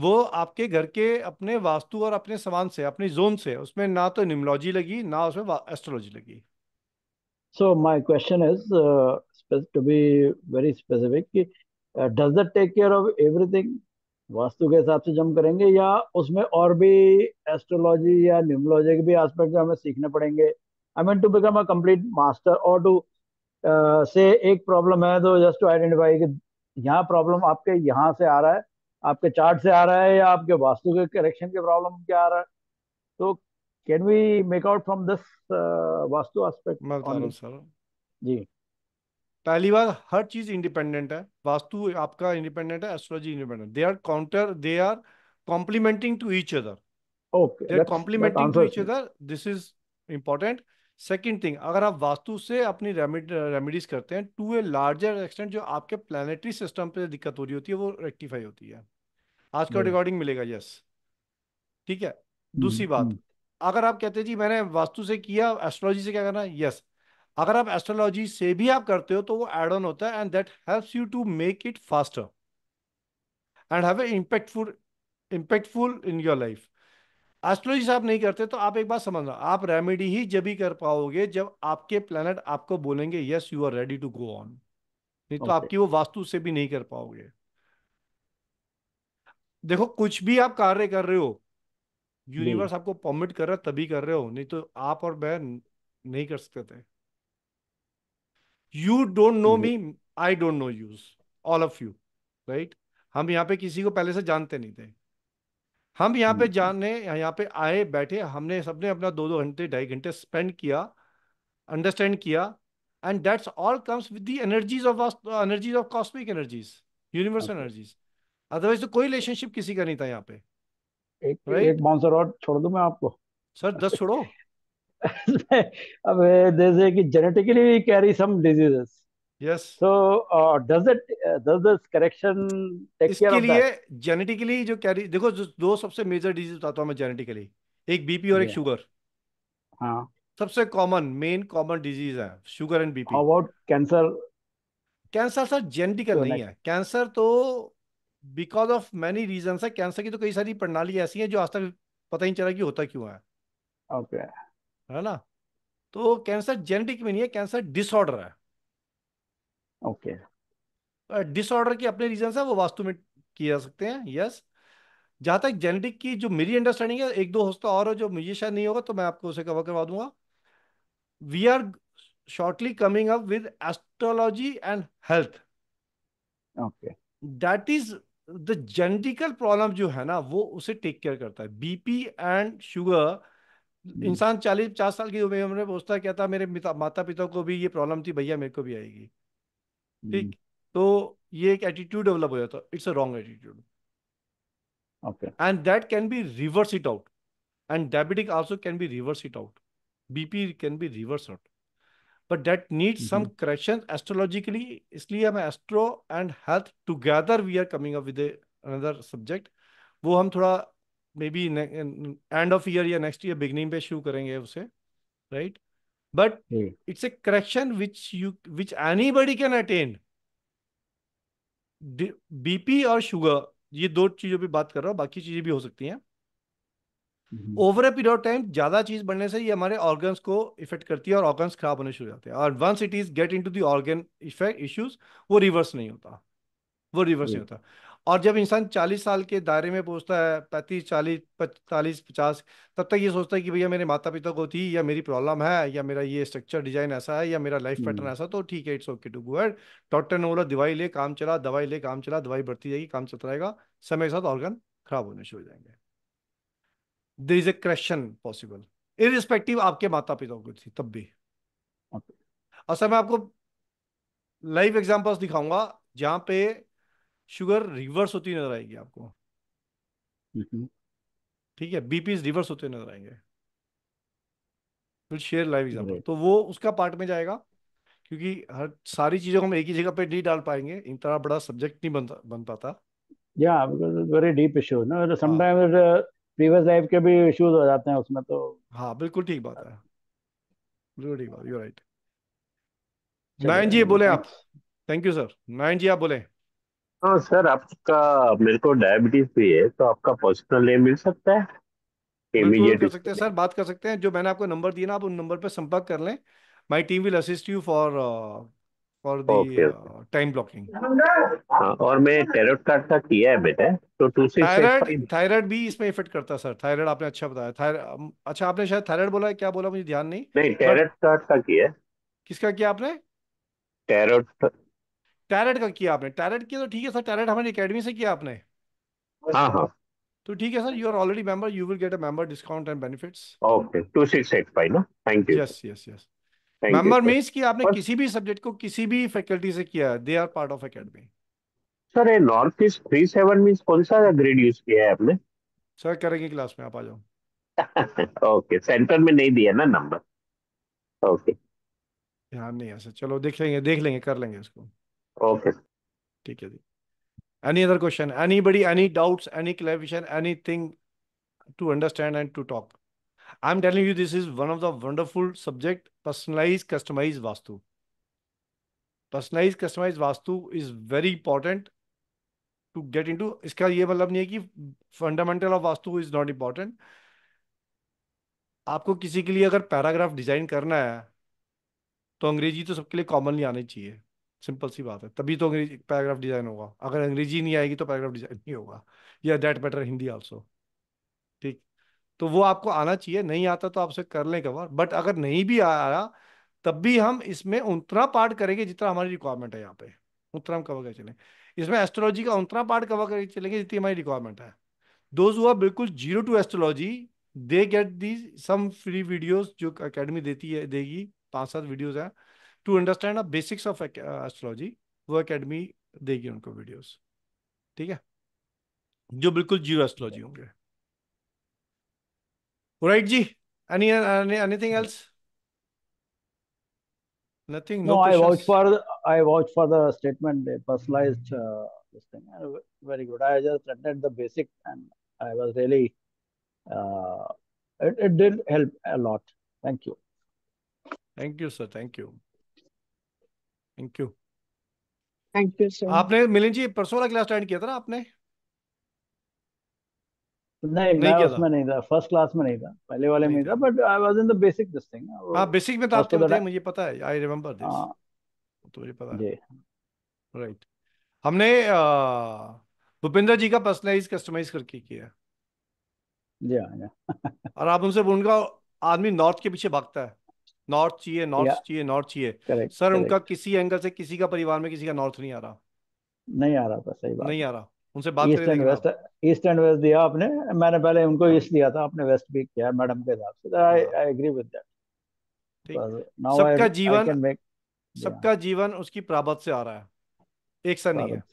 वो आपके घर के अपने वास्तु और अपने समान से अपने जोन से उसमें ना तो न्यूमोलॉजी लगी ना उसमें एस्ट्रोलॉजी लगी so my question is to be very specific कि uh, does that take care of everything vastu के हिसाब से जम करेंगे या उसमें और भी एस्ट्रोलॉजी या न्यूमोलॉजी के भी एस्पेक्ट हमें सीखने पड़ेंगे I mean to become a complete master और टू से एक प्रॉब्लम है तो जस्ट टू आइडेंटिफाई कि यहाँ प्रॉब्लम आपके यहाँ से आ रहा है आपके चार्ट से आ रहा है या आपके वास्तु के करेक्शन के प्रॉब्लम क्या आ रहा है तो can we make out from this vastu aspect जी पहली बार हर चीज इंडिपेंडेंट है वास्तु आपका इंडिपेंडेंट है astrology independent they are counter they are complementing to each other okay they are complementing to each other this is important second thing अगर आप वास्तु से अपनी रेमेडीज करते हैं टू ए लार्जर एक्सटेंट जो आपके प्लानिटरी सिस्टम पे दिक्कत हो रही होती है वो रेक्टिफाई होती है आज का रिकॉर्डिंग hmm. मिलेगा यस ठीक है hmm, दूसरी बात hmm. अगर आप कहते हैं जी मैंने वास्तु से किया एस्ट्रोलॉजी से क्या करना है यस अगर आप एस्ट्रोलॉजी से भी आप करते हो तो वो एड ऑन होता है and that helps you to make it faster and have a impactful impactful in your life astrology आप नहीं करते तो आप एक बात समझना आप रेमेडी ही जब ही कर पाओगे जब आपके प्लानट आपको बोलेंगे yes you are ready to go on नहीं तो okay. तो आपकी वो वास्तु से भी नहीं कर पाओगे देखो कुछ भी आप कार्य कर रहे हो यूनिवर्स hmm. आपको परमिट कर रहा है तभी कर रहे हो नहीं तो आप और मैं नहीं कर सकते थे you don't know me I don't know use all of you right हम यहाँ पे किसी को पहले से जानते नहीं थे हम यहाँ पे hmm. जाने यहाँ पे आए बैठे हमने सबने अपना दो दो घंटे ढाई घंटे स्पेंड किया अंडरस्टैंड किया and that's all comes with the energies of energies of cosmic energies universal energies otherwise तो कोई रिलेशनशिप किसी का नहीं था यहाँ पे एक right? एक बाउंसर और छोड़ दूं मैं आपको सर दस छोड़ो अब जैसे कि genetically we carry some diseases yes so does it does this correction take care of take लिए जेनेटिकली जो कैरी देखो जो दो सबसे मेजर डिजीज बताता हूं मैं जेनेटिकली एक बीपी और yeah. एक शुगर हाँ सबसे कॉमन मेन कॉमन डिजीज है sugar and BP about cancer cancer sir genetical नहीं है कैंसर तो बिकॉज ऑफ मेनी रीजन है कैंसर की तो कई सारी प्रणाली ऐसी है जो आज तक पता ही नहीं चला कि होता क्यों है ओके okay. है ना तो कैंसर जेनेटिक में नहीं है कैंसर डिसऑर्डर है ओके okay. डिसऑर्डर के अपने रीजन है वो वास्तु में किए जा सकते हैं यस जहां तक जेनेटिक की जो मेरी अंडरस्टैंडिंग है एक दो होस्ता और हो जो मुझे शायद नहीं होगा तो मैं आपको उसे कवर करवा दूंगा we are shortly coming up with astrology and health okay that is the genetical problem जो है ना वो उसे टेक केयर करता है बीपी एंड शुगर इंसान चालीस पचास साल की उम्र में पहुंचता क्या था मेरे माता पिता को भी ये प्रॉब्लम थी भैया मेरे को भी आएगी ठीक तो ये एक एटीट्यूड डेवलप हो जाता it's a wrong attitude and that can be reverse it out and diabetic also can be reverse it out BP can be reverse out but that need some correction astrologically इसलिए हम astro and health together we are coming up with another subject वो हम थोड़ा maybe end of year या next year beginning पे शुरू करेंगे उसे right but it's a correction which you which anybody can attain BP और sugar ये दो चीजों पर बात कर रहा हूँ बाकी चीजें भी हो सकती हैं over a period of time ज्यादा चीज बढ़ने से ये हमारे ऑर्गन्स को इफेक्ट करती है और ऑर्गन्स खराब होने शुरू हो जाते हैं और once it is get into the organ effect issues वो रिवर्स नहीं होता वो रिवर्स नहीं hmm. होता और जब इंसान चालीस साल के दायरे में पहुंचता है पैंतीस चालीस पैंतालीस पचास तब तक ये सोचता है कि भैया मेरे माता पिता को थी या मेरी प्रॉब्लम है या मेरा ये स्ट्रक्चर डिजाइन ऐसा है या मेरा लाइफ पैटर्न हम्म। ऐसा तो ठीक है it's okay to go doctor ने बोला दवाई ले काम चला दवाई ले काम चला दवाई बढ़ती जाएगी काम चलता रहेगा समय के साथ ऑर्गन खराब होने शुरू हो जाएंगे there is a correction possible irrespective आपके माता पिता को थी तब भी और सर अच्छा, मैं आपको लाइव एग्जाम्पल्स दिखाऊंगा जहां पे शुगर रिवर्स होती नजर आएगी आपको ठीक है बीपीज रिवर्स होते नजर आएंगे विल शेयर लाइव एग्जाम्पल तो वो उसका पार्ट में जाएगा क्योंकि हर सारी चीजों को हम एक ही जगह पे नहीं डाल पाएंगे इतना बड़ा सब्जेक्ट नहीं बन बन पाता या वेरी डीप इशू ना सम टाइम प्रीवियस लाइफ के भी इश्यूज हो जाते हैं उसमें तो हाँ बिल्कुल ठीक बात है बिल्कुल ठीक बात यू राइट नायन जी बोले आप thank you sir Nayan ji आप बोले हाँ सर आपका मेरे को डायबिटीज भी है तो आपका पर्सनल नेम मिल सकता है बिल्कुल इमीडिएट तो कर सकते हैं सर बात कर सकते हैं जो मैंने आपको नंबर दिया ना आप उन नंबर पर संपर्क कर लें my team will assist you for for okay okay the time blocking और मैं टेरोट कार्ड का किया है बेटा तो two six eight thyroid five thyroid भी इसमें इफेक्ट करता है सर थायराइड आपने अच्छा बताया थायराइड um, अच्छा आपने शायद थायराइड बोला है क्या बोला मुझे ध्यान नहीं नहीं बट टेरोट कार्ड का किया है किसका किया आपने टेरोट टैरेट का किया आपने टैरेट किया तो ठीक है सर टैरेट हमारी अकेडमी से किया आपने हाँ हाँ तो ठीक है sir you are already member you will get a member discount and benefits okay two six eight five ना thank you yes yes yes member means कि आपने किसी भी सब्जेक्ट को किसी भी फैकल्टी से किया है they are part of academy sir ये north east three seven means कौन सा ग्रेड यूज किया है आपने सर करेंगे क्लास में आप आ जाओ ओके सेंटर में नहीं दिया ना नंबर ओके ध्यान नहीं है सर चलो देख लेंगे देख लेंगे कर लेंगे इसको ओके ठीक है जी any other question anybody any doubt any clarification anything to understand and to talk I am telling you this is one of the wonderful subject personalise customise vastu personalise customise vastu is very important to get into इसका यह मतलब नहीं है कि fundamental of vastu is not important आपको किसी के लिए अगर पैराग्राफ डिजाइन करना है तो अंग्रेजी तो सबके लिए कॉमनली आनी चाहिए सिंपल सी बात है तभी तो अंग्रेजी पैराग्राफ डिजाइन होगा अगर अंग्रेजी नहीं आएगी तो पैराग्राफ डिजाइन नहीं होगा या डेट बेटर हिंदी ऑल्सो ठीक तो वो आपको आना चाहिए नहीं आता तो आपसे कर लें कवर बट अगर नहीं भी आया तब भी हम इसमें उतना पार्ट करेंगे जितना हमारी रिक्वायरमेंट है यहाँ पे उतना हम कवर कर चलेंगे इसमें एस्ट्रोलॉजी का उतना पार्ट कवर करके चलेंगे जितनी हमारी रिक्वायरमेंट है दोज हुआ बिल्कुल zero to astrology they get the some free videos जो अकेडमी देती है देगी पांच सात वीडियोस हैं to understand basics of astrology वो अकेडमी देगी उनको वीडियोस ठीक है जो बिल्कुल जीरो एस्ट्रोलॉजी होंगे राइट जी any anything else nothing no I watch for I watch for the statement personalize this thing very good I just attended the basic and I was really it it did help a lot thank you thank you sir thank you thank you thank you sir आपने मिलिन जी परसों वाला class attend किया था ना आपने नहीं नहीं मैं उसमें नहीं था फर्स्ट क्लास में नहीं था पहले वाले नहीं में था but I was in the basic this thing हां बेसिक में तो आपको तो थे मुझे पता है आई रिमेंबर दिस हाँ तो मुझे पता है जी राइट हमने भूपेंद्र जी का पर्सनलाइज कस्टमाइज करके किया जी हां और आप उनसे उनका आदमी नॉर्थ के पीछे भागता है नॉर्थ चाहिए नॉर्थ चाहिए नॉर्थ चाहिए सर उनका किसी एंगल से किसी का परिवार में किसी का नॉर्थ नहीं आ रहा नहीं आ रहा था सही बात नहीं आ रहा उनसे बात east and west east and west दिया आपने मैंने पहले उनको ईस्ट दिया था आपने वेस्ट भी किया मैडम के हिसाब से I I agree with that सबका जीवन सबका हाँ। जीवन उसकी प्राबत से आ रहा है एक सा नहीं है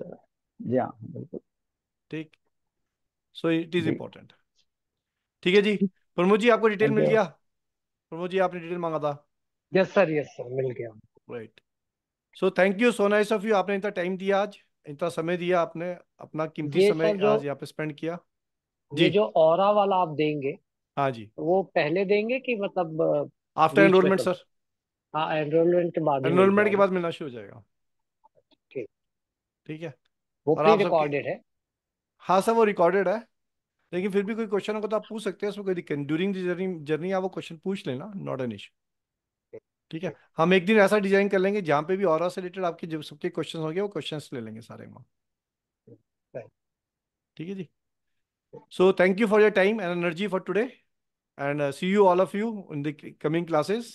जी हाँ बिल्कुल ठीक सो इट इज इम्पोर्टेंट ठीक है जी प्रमोद जी आपको डिटेल मिल गया प्रमोद जी आपने डिटेल मांगा था यस सर यस सर मिल गया right so thank you so nice of you आपने इतना टाइम दिया आज इतना समय दिया आपने अपना कीमती समय आज यहाँ पे स्पेंड किया जी जो और वाला आप देंगे हाँ जी वो पहले देंगे कि मतलब आफ्टर एनरोलमेंट सर हाँ एनरोलमेंट के बाद एनरोलमेंट के बाद मिलना शुरू हो जाएगा ठीक ठीक है वो रिकॉर्डेड है हाँ सर वो रिकॉर्डेड है लेकिन फिर भी कोई क्वेश्चन होगा तो आप पूछ सकते हैं उसमें कोई दिक्कत ड्यूरिंग जर्नी जर्नी आप वो क्वेश्चन पूछ लेना नॉट एन इशू ठीक है हम एक दिन ऐसा डिजाइन कर लेंगे जहाँ पे भी और से रिलेटेड आपके जो सबके क्वेश्चन होंगे वो क्वेश्चन ले लेंगे सारे वहाँ ठीक है जी so thank you for your time and energy for today. And see you all of you in the coming classes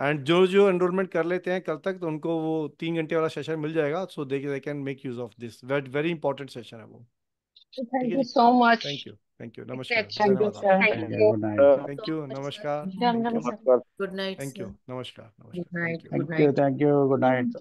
and जो जो एनरोलमेंट कर लेते हैं कल तक तो उनको वो तीन घंटे वाला सेशन मिल जाएगा so they can make use of this very important session है वो thank you so much thank you Thank you. Namaskar. Thank you, sir. Uh, Thank you. Thank you. Namaskar. Good night. Thank you. Namaskar. Good night. Thank you. Thank you. Good night.